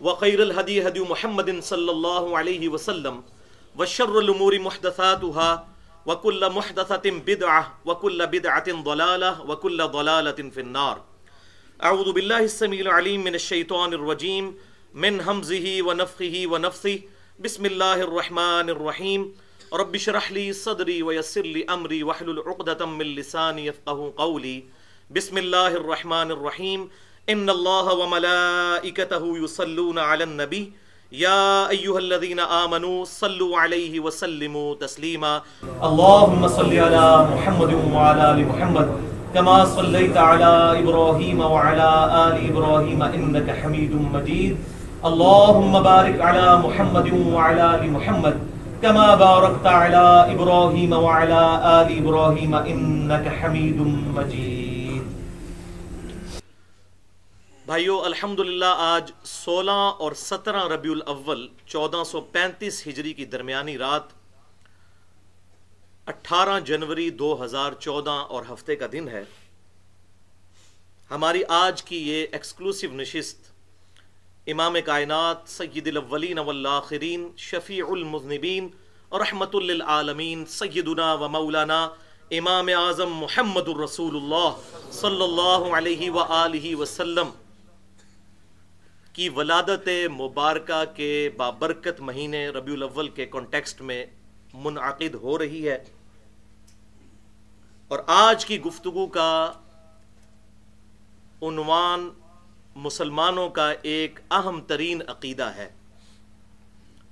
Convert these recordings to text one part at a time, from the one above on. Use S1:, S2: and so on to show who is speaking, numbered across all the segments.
S1: وخير الهدي هدي محمد صلى الله عليه وسلم وشر الأمور محدثاتها وكل محدثة بدعة وكل بدعة ضلالة وكل ضلالة في النار أعوذ بالله السميع العليم من الشيطان الرجيم من همزه ونفخه ونفثه بسم الله الرحمن الرحيم رب اشرح لي صدري ويسر لي أمري واحلل عقدة من لساني يفقه قولي بسم الله الرحمن الرحيم ان اللہ و ملائکتہ یصلون علی النبی یا ایوہ الذین آمنوا صلو علیہ وسلموا تسلیما اللہم صلی علی
S2: محمد وعلا لمحمد کما صلیت علی ابراہیم وعلا آل ابراہیم انکا حمید مجید اللہم بارک علی محمد وعلا لمحمد کما بارکت علی ابراہیم وعلا آل ابراہیم انکا حمید مجید
S1: بھائیو الحمدللہ آج سولہ اور سترہ ربیع الاول چودہ سو پینتیس ہجری کی درمیانی رات اٹھارہ جنوری دو ہزار چودہ اور ہفتے کا دن ہے ہماری آج کی یہ ایکسکلوسیو نشست امام کائنات سید الاولین والآخرین شفیع المذنبین رحمت اور سیدنا و مولانا امام اعظم محمد الرسول اللہ صلی اللہ علیہ وآلہ علیہ کی ولادت مبارکہ کے بابرکت مہینے ربیع الاول کے کانٹیکسٹ میں منعقد ہو رہی ہے اور آج کی گفتگو کا عنوان مسلمانوں کا ایک اہم ترین عقیدہ ہے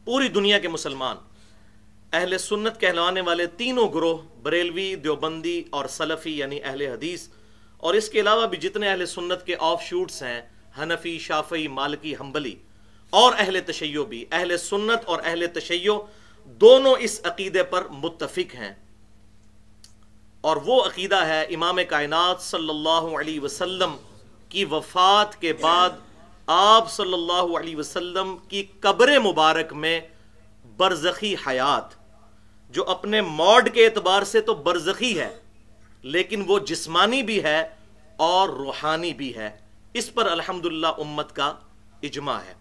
S1: پوری دنیا کے مسلمان اہل سنت کہلوانے والے تینوں گروہ بریلوی دیوبندی اور سلفی یعنی اہل حدیث اور اس کے علاوہ بھی جتنے اہل سنت کے آف شوٹس ہیں حنفی شافعی مالکی حنبلی اور اہل تشیو بھی اہل سنت اور اہل تشیو دونوں اس عقیدے پر متفق ہیں اور وہ عقیدہ ہے امام کائنات صلی اللہ علیہ وسلم کی وفات کے بعد آپ صلی اللہ علیہ وسلم کی قبر مبارک میں برزخی حیات جو اپنے موڈ کے اعتبار سے تو برزخی ہے لیکن وہ جسمانی بھی ہے اور روحانی بھی ہے اس پر الحمد امت کا اجماع ہے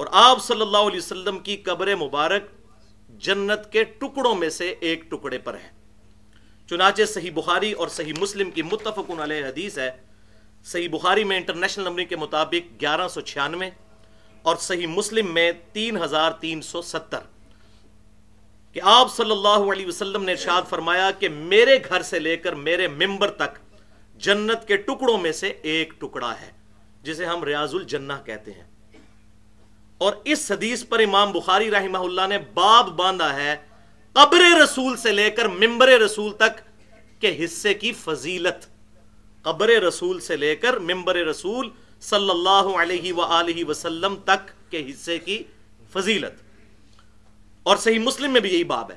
S1: اور آپ صلی اللہ علیہ وسلم کی قبر مبارک جنت کے ٹکڑوں میں سے ایک ٹکڑے پر ہے چنانچہ صحیح بخاری اور صحیح مسلم کی متفقن صحیح بخاری میں انٹرنیشنل نمبر کے مطابق گیارہ سو چھیانوے اور صحیح مسلم میں تین ہزار تین سو ستر کہ آپ صلی اللہ علیہ وسلم نے ارشاد فرمایا کہ میرے گھر سے لے کر میرے ممبر تک جنت کے ٹکڑوں میں سے ایک ٹکڑا ہے جسے ہم ریاض الجنا کہتے ہیں اور اس حدیث پر امام بخاری رحمہ اللہ نے باب باندھا ہے قبر رسول سے لے کر ممبر رسول تک کے حصے کی فضیلت قبر رسول سے لے کر ممبر رسول صلی اللہ علیہ و وسلم تک کے حصے کی فضیلت اور صحیح مسلم میں بھی یہی باب ہے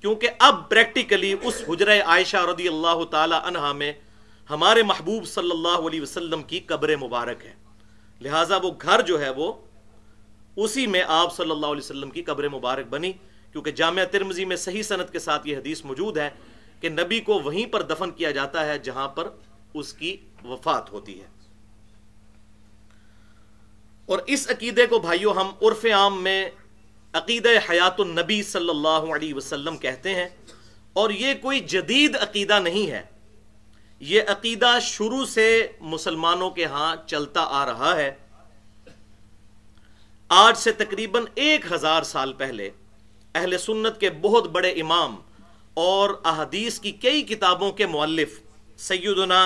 S1: کیونکہ اب پریکٹیکلی اس حجرہ عائشہ رضی اللہ تعالی عنہا میں ہمارے محبوب صلی اللہ علیہ وسلم کی قبر مبارک ہے لہٰذا وہ گھر جو ہے وہ اسی میں آپ صلی اللہ علیہ وسلم کی قبر مبارک بنی کیونکہ جامعہ ترمزی میں صحیح صنعت کے ساتھ یہ حدیث موجود ہے کہ نبی کو وہیں پر دفن کیا جاتا ہے جہاں پر اس کی وفات ہوتی ہے اور اس عقیدے کو بھائیوں ہم عرف عام میں عقیدہ حیات النبی صلی اللہ علیہ وسلم کہتے ہیں اور یہ کوئی جدید عقیدہ نہیں ہے یہ عقیدہ شروع سے مسلمانوں کے ہاں چلتا آ رہا ہے آج سے تقریباً ایک ہزار سال پہلے اہل سنت کے بہت بڑے امام اور احادیث کی کئی کتابوں کے مؤلف سیدنا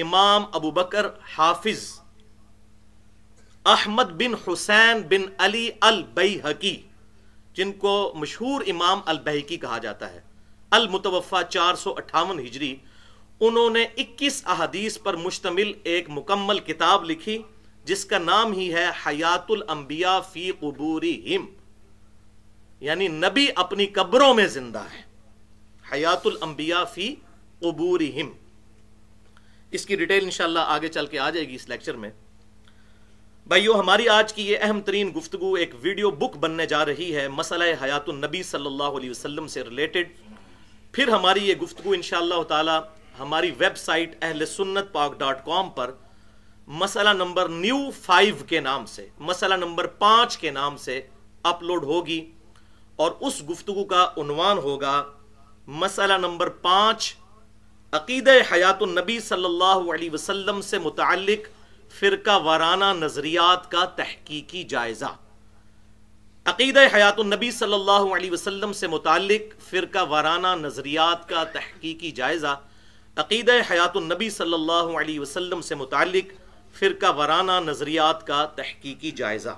S1: امام ابو بکر حافظ احمد بن حسین بن علی البیحقی جن کو مشہور امام البحقی کہا جاتا ہے المتوفا چار سو اٹھاون ہجری انہوں نے اکیس احادیث پر مشتمل ایک مکمل کتاب لکھی جس کا نام ہی ہے حیات الانبیاء فی قبوری یعنی نبی اپنی قبروں میں زندہ ہے حیات الانبیاء فی قبوری اس کی ڈیٹیل انشاءاللہ آگے چل کے آ جائے گی اس لیکچر میں بھائیو ہماری آج کی یہ اہم ترین گفتگو ایک ویڈیو بک بننے جا رہی ہے مسئلہ حیات النبی صلی اللہ علیہ وسلم سے ریلیٹڈ پھر ہماری یہ گفتگو انشاءاللہ تعالی ہماری ویب سائٹ اہل سنت پاک ڈاٹ کام پر مسئلہ نمبر نیو فائیو کے نام سے مسئلہ نمبر پانچ کے نام سے اپلوڈ ہوگی اور اس گفتگو کا عنوان ہوگا مسئلہ نمبر پانچ حیات النبی صلی اللہ علیہ وسلم سے متعلق فرقہ وارانہ نظریات کا تحقیقی جائزہ عقید حیات النبی صلی اللہ علیہ وسلم سے متعلق فرقہ وارانہ نظریات کا تحقیقی جائزہ عقیدہ حیات النبی صلی اللہ علیہ وسلم سے متعلق فرقہ وارانہ نظریات کا تحقیقی جائزہ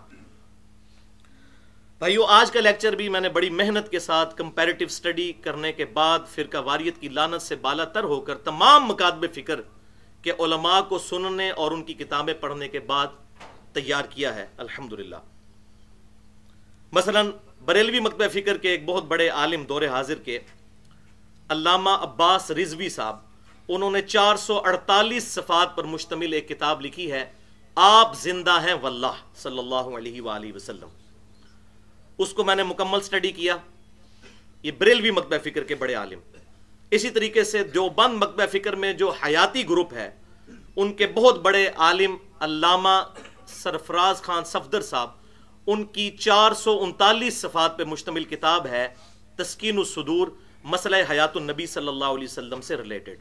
S1: بھائیو آج کا لیکچر بھی میں نے بڑی محنت کے ساتھ کمپیریٹو سٹڈی کرنے کے بعد فرقہ واریت کی لانت سے بالا تر ہو کر تمام مقادب فکر کے علماء کو سننے اور ان کی کتابیں پڑھنے کے بعد تیار کیا ہے الحمد للہ مثلاً بریلوی مکتب فکر کے ایک بہت بڑے عالم دور حاضر کے علامہ عباس رضوی صاحب انہوں نے چار سو اڑتالیس صفات پر مشتمل ایک کتاب لکھی ہے آپ زندہ ہیں واللہ صلی اللہ علیہ وآلہ وسلم اس کو میں نے مکمل سٹڈی کیا یہ بریلوی مکبہ فکر کے بڑے عالم اسی طریقے سے دیوبند مکبہ فکر میں جو حیاتی گروپ ہے ان کے بہت بڑے عالم علامہ سرفراز خان صفدر صاحب ان کی چار سو انتالیس صفات پہ مشتمل کتاب ہے تسکین الصدور مسئلہ حیات النبی صلی اللہ علیہ وسلم سے ریلیٹڈ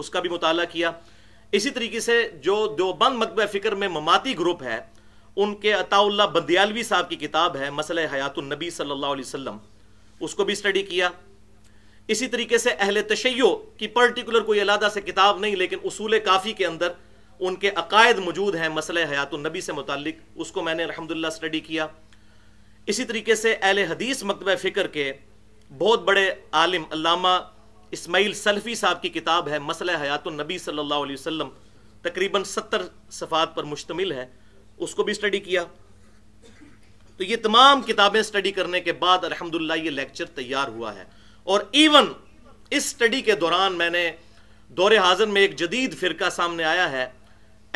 S1: اس کا بھی مطالعہ کیا اسی طریقے سے جو دیوبند مکبہ فکر میں مماتی گروپ ہے ان کے عطا اللہ بندیالوی صاحب کی کتاب ہے مسئلہ حیات النبی صلی اللہ علیہ وسلم اس کو بھی اسٹڈی کیا اسی طریقے سے اہل تشیو کی پرٹیکولر کوئی علیحدہ سے کتاب نہیں لیکن اصول کافی کے اندر ان کے عقائد موجود ہیں مسئلہ حیات النبی سے متعلق اس کو میں نے الحمد للہ اسٹڈی کیا اسی طریقے سے اہل حدیث مکتبہ فکر کے بہت بڑے عالم علامہ اسماعیل سلفی صاحب کی کتاب ہے مسئلہ حیات النبی صلی اللہ علیہ وسلم تقریباً ستر صفحات پر مشتمل ہے اس کو بھی اسٹڈی کیا تو یہ تمام کتابیں اسٹڈی کرنے کے بعد الحمد للہ یہ لیکچر تیار ہوا ہے اور ایون اس اسٹڈی کے دوران میں نے دور حاضر میں ایک جدید فرقہ سامنے آیا ہے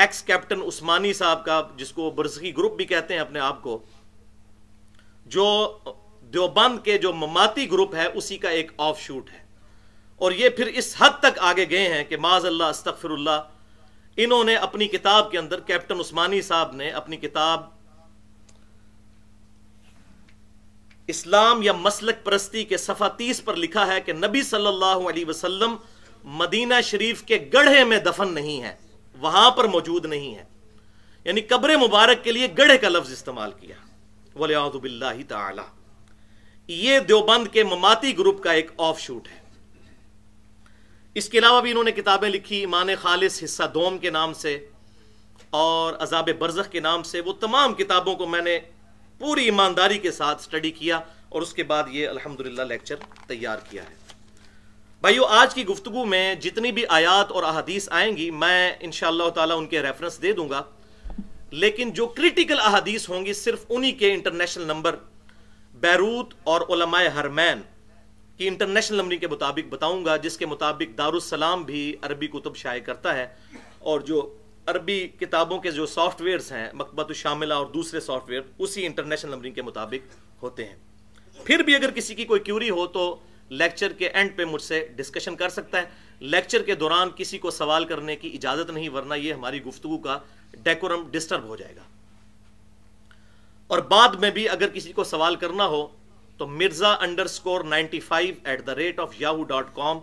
S1: ایکس کیپٹن عثمانی صاحب کا جس کو برزخی گروپ بھی کہتے ہیں اپنے آپ کو جو دیوبند کے جو مماتی گروپ ہے اسی کا ایک آف شوٹ ہے اور یہ پھر اس حد تک آگے گئے ہیں کہ معاذ اللہ استغفر اللہ انہوں نے اپنی کتاب کے اندر کیپٹن عثمانی صاحب نے اپنی کتاب اسلام یا مسلک پرستی کے صفحہ تیس پر لکھا ہے کہ نبی صلی اللہ علیہ وسلم مدینہ شریف کے گڑھے میں دفن نہیں ہے وہاں پر موجود نہیں ہے یعنی قبر مبارک کے لیے گڑھے کا لفظ استعمال کیا تعالی یہ دیوبند کے مماتی گروپ کا ایک آف شوٹ ہے اس کے علاوہ بھی انہوں نے کتابیں لکھی ایمان خالص حصہ دوم کے نام سے اور عذاب برزخ کے نام سے وہ تمام کتابوں کو میں نے پوری ایمانداری کے ساتھ سٹڈی کیا اور اس کے بعد یہ الحمدللہ لیکچر تیار کیا ہے بھائیو آج کی گفتگو میں جتنی بھی آیات اور احادیث آئیں گی میں انشاءاللہ اللہ تعالیٰ ان کے ریفرنس دے دوں گا لیکن جو کرٹیکل احادیث ہوں گی صرف انہی کے انٹرنیشنل نمبر بیروت اور علماء ہرمین انٹرنیشنل کے مطابق بتاؤں گا جس کے مطابق دارالسلام بھی عربی کتب شائع کرتا ہے اور جو عربی کتابوں کے جو سافٹ ویئرز ہیں مقبت الشاملہ اور دوسرے سافٹ ویئر اسی انٹرنیشنل کے مطابق ہوتے ہیں پھر بھی اگر کسی کی کوئی کیوری ہو تو لیکچر کے اینڈ پہ مجھ سے ڈسکشن کر سکتا ہے لیکچر کے دوران کسی کو سوال کرنے کی اجازت نہیں ورنہ یہ ہماری گفتگو کا ڈیکورم ڈسٹرب ہو جائے گا اور بعد میں بھی اگر کسی کو سوال کرنا ہو تو Mirza underscore ninety five at the rate of Yahoo dot com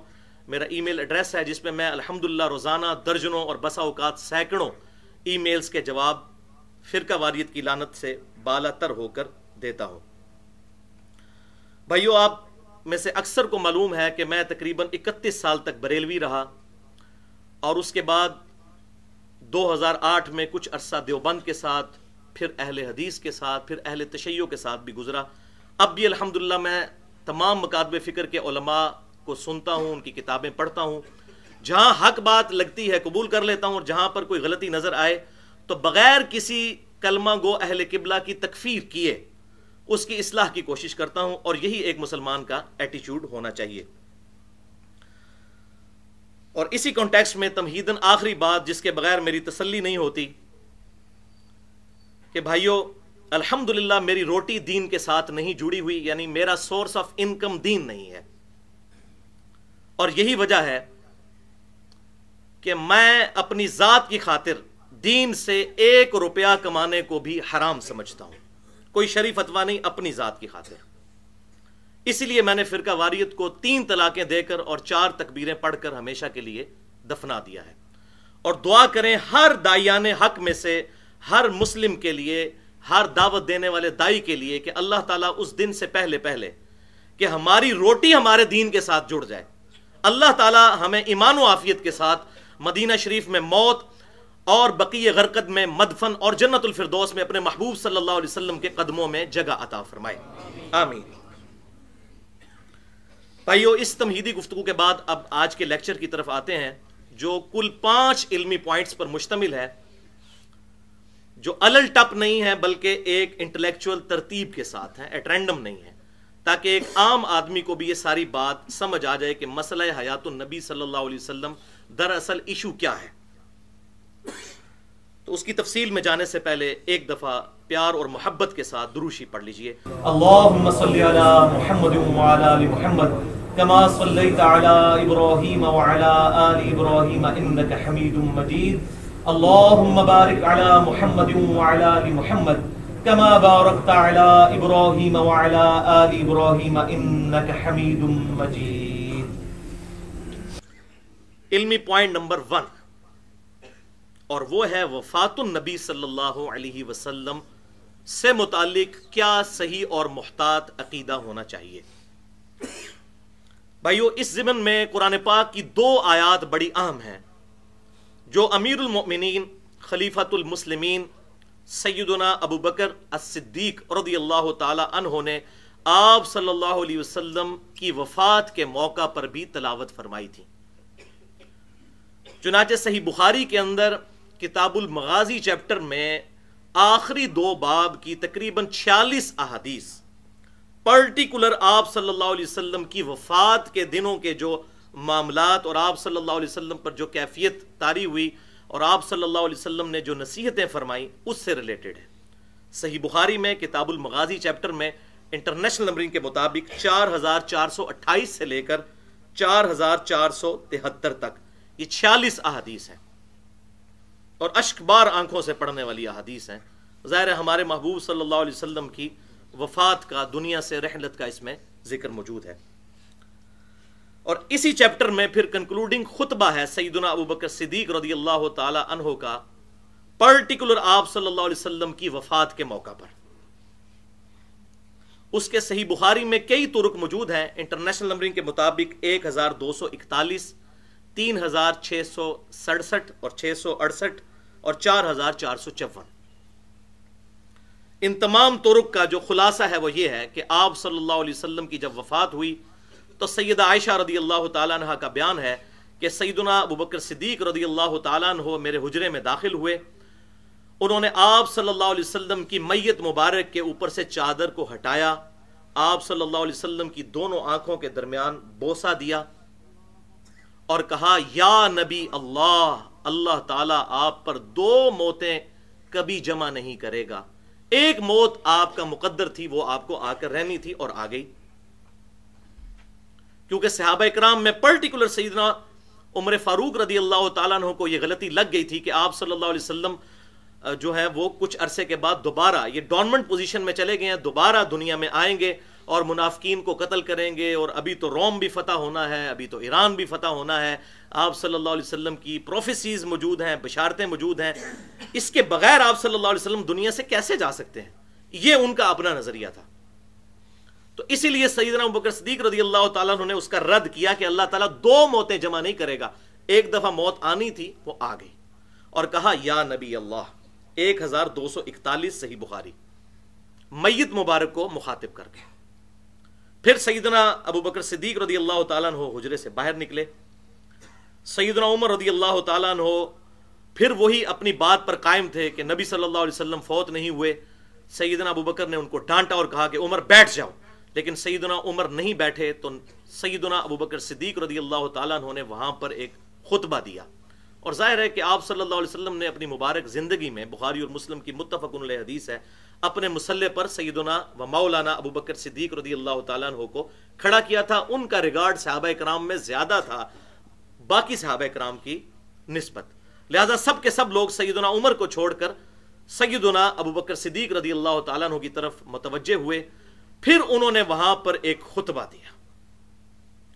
S1: میرا ای میل ایڈریس ہے جس پہ میں الحمد للہ روزانہ درجنوں اور بسا اوقات سینکڑوں ای میلس کے جواب فرقہ واریت کی لانت سے بالا تر ہو کر دیتا ہوں بھائیو آپ میں سے اکثر کو معلوم ہے کہ میں تقریباً اکتیس سال تک بریلوی رہا اور اس کے بعد دو ہزار آٹھ میں کچھ عرصہ دیوبند کے ساتھ پھر اہل حدیث کے ساتھ پھر اہل تشیعوں کے ساتھ بھی گزرا اب بھی الحمد میں تمام مکاتب فکر کے علماء کو سنتا ہوں ان کی کتابیں پڑھتا ہوں جہاں حق بات لگتی ہے قبول کر لیتا ہوں اور جہاں پر کوئی غلطی نظر آئے تو بغیر کسی کلمہ گو اہل قبلہ کی تکفیر کیے اس کی اصلاح کی کوشش کرتا ہوں اور یہی ایک مسلمان کا ایٹیچیوڈ ہونا چاہیے اور اسی کانٹیکس میں تمہیدن آخری بات جس کے بغیر میری تسلی نہیں ہوتی کہ بھائیو الحمد للہ میری روٹی دین کے ساتھ نہیں جڑی ہوئی یعنی میرا سورس آف انکم دین نہیں ہے اور یہی وجہ ہے کہ میں اپنی ذات کی خاطر دین سے ایک روپیہ کمانے کو بھی حرام سمجھتا ہوں کوئی شریف اتوا نہیں اپنی ذات کی خاطر اسی لیے میں نے فرقہ واریت کو تین طلاقیں دے کر اور چار تکبیریں پڑھ کر ہمیشہ کے لیے دفنا دیا ہے اور دعا کریں ہر دائیا حق میں سے ہر مسلم کے لیے ہر دعوت دینے والے دائی کے لیے کہ اللہ تعالیٰ اس دن سے پہلے پہلے کہ ہماری روٹی ہمارے دین کے ساتھ جڑ جائے اللہ تعالیٰ ہمیں ایمان و آفیت کے ساتھ مدینہ شریف میں موت اور بقی غرقت میں مدفن اور جنت الفردوس میں اپنے محبوب صلی اللہ علیہ وسلم کے قدموں میں جگہ عطا فرمائے آمین بھائیو اس تمہیدی گفتگو کے بعد اب آج کے لیکچر کی طرف آتے ہیں جو کل پانچ علمی پوائنٹس پر مشتمل ہے جو الل ٹپ نہیں ہے بلکہ ایک انٹلیکچوئل ترتیب کے ساتھ ہیں ایٹ رینڈم نہیں ہے تاکہ ایک عام آدمی کو بھی یہ ساری بات سمجھ آ جائے کہ مسئلہ حیات النبی صلی اللہ علیہ وسلم دراصل ایشو کیا ہے تو اس کی تفصیل میں جانے سے پہلے ایک دفعہ پیار اور محبت کے ساتھ دروشی پڑھ لیجئے
S2: اللہم صلی علی محمد و علی محمد کما صلیت علی ابراہیم و آل ابراہیم انکا حمید مجید اللهم بارك على محمد وعلى ال محمد كما باركت على ابراهيم وعلى ال ابراهيم انك حميد مجيد
S1: علمی پوائنٹ نمبر 1 اور وہ ہے وفات النبی صلی اللہ علیہ وسلم سے متعلق کیا صحیح اور محتاط عقیدہ ہونا چاہیے بھائیو اس زمن میں قرآن پاک کی دو آیات بڑی اہم ہیں جو امیر المؤمنین خلیفۃ المسلمین سیدنا ابو بکر الصدیق رضی اللہ اللہ تعالی عنہ نے آپ صلی علیہ وسلم کی وفات کے موقع پر بھی تلاوت فرمائی تھی چنانچہ صحیح بخاری کے اندر کتاب المغازی چیپٹر میں آخری دو باب کی تقریباً چھیالیس احادیث پرٹیکولر آپ صلی اللہ علیہ وسلم کی وفات کے دنوں کے جو معاملات اور آپ صلی اللہ علیہ وسلم پر جو کیفیت تاری ہوئی اور آپ صلی اللہ علیہ وسلم نے جو نصیحتیں فرمائیں اس سے ریلیٹڈ ہے صحیح بخاری میں کتاب المغازی چیپٹر میں انٹرنیشنل نمبرنگ کے مطابق چار ہزار چار سو اٹھائیس سے لے کر چار ہزار چار سو تہتر تک یہ چھیالیس احادیث ہیں اور اشک بار آنکھوں سے پڑھنے والی احادیث ہیں ظاہر ہے ہمارے محبوب صلی اللہ علیہ وسلم کی وفات کا دنیا سے رحلت کا اس میں ذکر موجود ہے اور اسی چیپٹر میں پھر کنکلوڈنگ خطبہ ہے سیدنا ابو بکر صدیق رضی اللہ تعالی عنہ کا پرٹیکولر آپ صلی اللہ علیہ وسلم کی وفات کے موقع پر اس کے صحیح بخاری میں کئی ترک موجود ہیں انٹرنیشنل نمبرنگ کے مطابق ایک ہزار دو سو اکتالیس تین ہزار چھ سو سڑسٹھ اور چھ سو اڑسٹھ اور چار ہزار چار سو چون ان تمام ترک کا جو خلاصہ ہے وہ یہ ہے کہ آپ صلی اللہ علیہ وسلم کی جب وفات ہوئی تو سیدہ عائشہ رضی اللہ تعالیٰ عنہ کا بیان ہے کہ سیدنا بکر صدیق رضی اللہ تعالیٰ عنہ میرے حجرے میں داخل ہوئے انہوں نے آپ صلی اللہ علیہ وسلم کی میت مبارک کے اوپر سے چادر کو ہٹایا آپ صلی اللہ علیہ وسلم کی دونوں آنکھوں کے درمیان بوسا دیا اور کہا یا نبی اللہ اللہ تعالیٰ آپ پر دو موتیں کبھی جمع نہیں کرے گا ایک موت آپ کا مقدر تھی وہ آپ کو آ کر رہنی تھی اور آ گئی کیونکہ صحابہ اکرام میں پرٹیکولر سیدنا عمر فاروق رضی اللہ تعالیٰ عنہ کو یہ غلطی لگ گئی تھی کہ آپ صلی اللہ علیہ وسلم جو ہے وہ کچھ عرصے کے بعد دوبارہ یہ ڈارمنٹ پوزیشن میں چلے گئے ہیں دوبارہ دنیا میں آئیں گے اور منافقین کو قتل کریں گے اور ابھی تو روم بھی فتح ہونا ہے ابھی تو ایران بھی فتح ہونا ہے آپ صلی اللہ علیہ وسلم کی پروفیسیز موجود ہیں بشارتیں موجود ہیں اس کے بغیر آپ صلی اللہ علیہ وسلم دنیا سے کیسے جا سکتے ہیں یہ ان کا اپنا نظریہ تھا تو اسی لیے سیدنا ابو بکر صدیق رضی اللہ تعالیٰ نے اس کا رد کیا کہ اللہ تعالیٰ دو موتیں جمع نہیں کرے گا ایک دفعہ موت آنی تھی وہ آ گئی اور کہا یا نبی اللہ ایک ہزار دو سو اکتالیس صحیح بخاری میت مبارک کو مخاطب کر کے پھر سیدنا ابو بکر صدیق رضی اللہ تعالیٰ عنہ حجرے سے باہر نکلے سیدنا عمر رضی اللہ تعالیٰ ہو پھر وہی اپنی بات پر قائم تھے کہ نبی صلی اللہ علیہ وسلم فوت نہیں ہوئے سیدنا ابو بکر نے ان کو ڈانٹا اور کہا کہ عمر بیٹھ جاؤ لیکن سیدنا عمر نہیں بیٹھے تو سیدنا ابو بکر صدیق رضی اللہ تعالیٰ انہوں نے وہاں پر ایک خطبہ دیا اور ظاہر ہے کہ آپ صلی اللہ علیہ وسلم نے اپنی مبارک زندگی میں بخاری اور مسلم کی متفق علیہ حدیث ہے اپنے مسلح پر سیدنا و مولانا ابو بکر صدیق رضی اللہ تعالیٰ عنہ کو کھڑا کیا تھا ان کا ریگارڈ صحابہ کرام میں زیادہ تھا باقی صحابہ کرام کی نسبت لہذا سب کے سب لوگ سیدنا عمر کو چھوڑ کر سیدنا ابو بکر صدیق رضی اللہ تعالیٰ عنہ کی طرف متوجہ ہوئے پھر انہوں نے وہاں پر ایک خطبہ دیا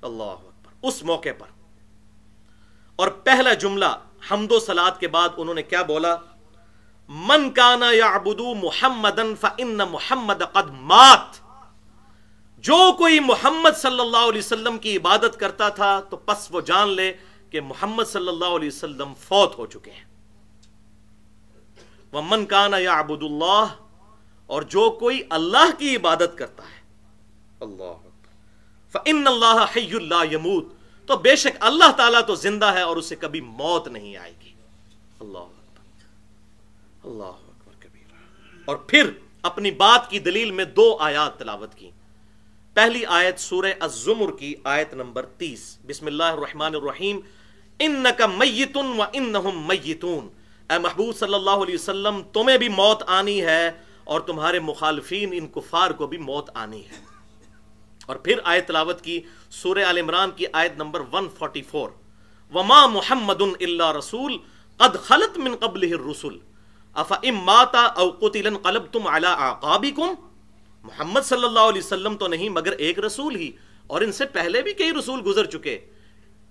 S1: اللہ اکبر اس موقع پر اور پہلا جملہ حمد و سلاد کے بعد انہوں نے کیا بولا من کانا یا ابود محمد محمد مات جو کوئی محمد صلی اللہ علیہ وسلم کی عبادت کرتا تھا تو پس وہ جان لے کہ محمد صلی اللہ علیہ وسلم فوت ہو چکے ہیں وہ من کانا یا ابود اللہ اور جو کوئی اللہ کی عبادت کرتا ہے اللہ اللہ اللہ فن حی یمود تو بے شک اللہ تعالیٰ تو زندہ ہے اور اسے کبھی موت نہیں آئے گی اللہ اللہ اور پھر اپنی بات کی دلیل میں دو آیات تلاوت کی پہلی آیت سورہ الزمر کی آیت نمبر تیس بسم اللہ الرحمن الرحیم انکا میتن و انہم میتون اے محبوب صلی اللہ علیہ وسلم تمہیں بھی موت آنی ہے اور تمہارے مخالفین ان کفار کو بھی موت آنی ہے اور پھر آیت تلاوت کی سورہ آل عمران کی آیت نمبر 144 وما محمد الا رسول قد خلط من قبله الرسل افا ام ماتا او قتلا قلبتم على عقابكم محمد صلی اللہ علیہ وسلم تو نہیں مگر ایک رسول ہی اور ان سے پہلے بھی کئی رسول گزر چکے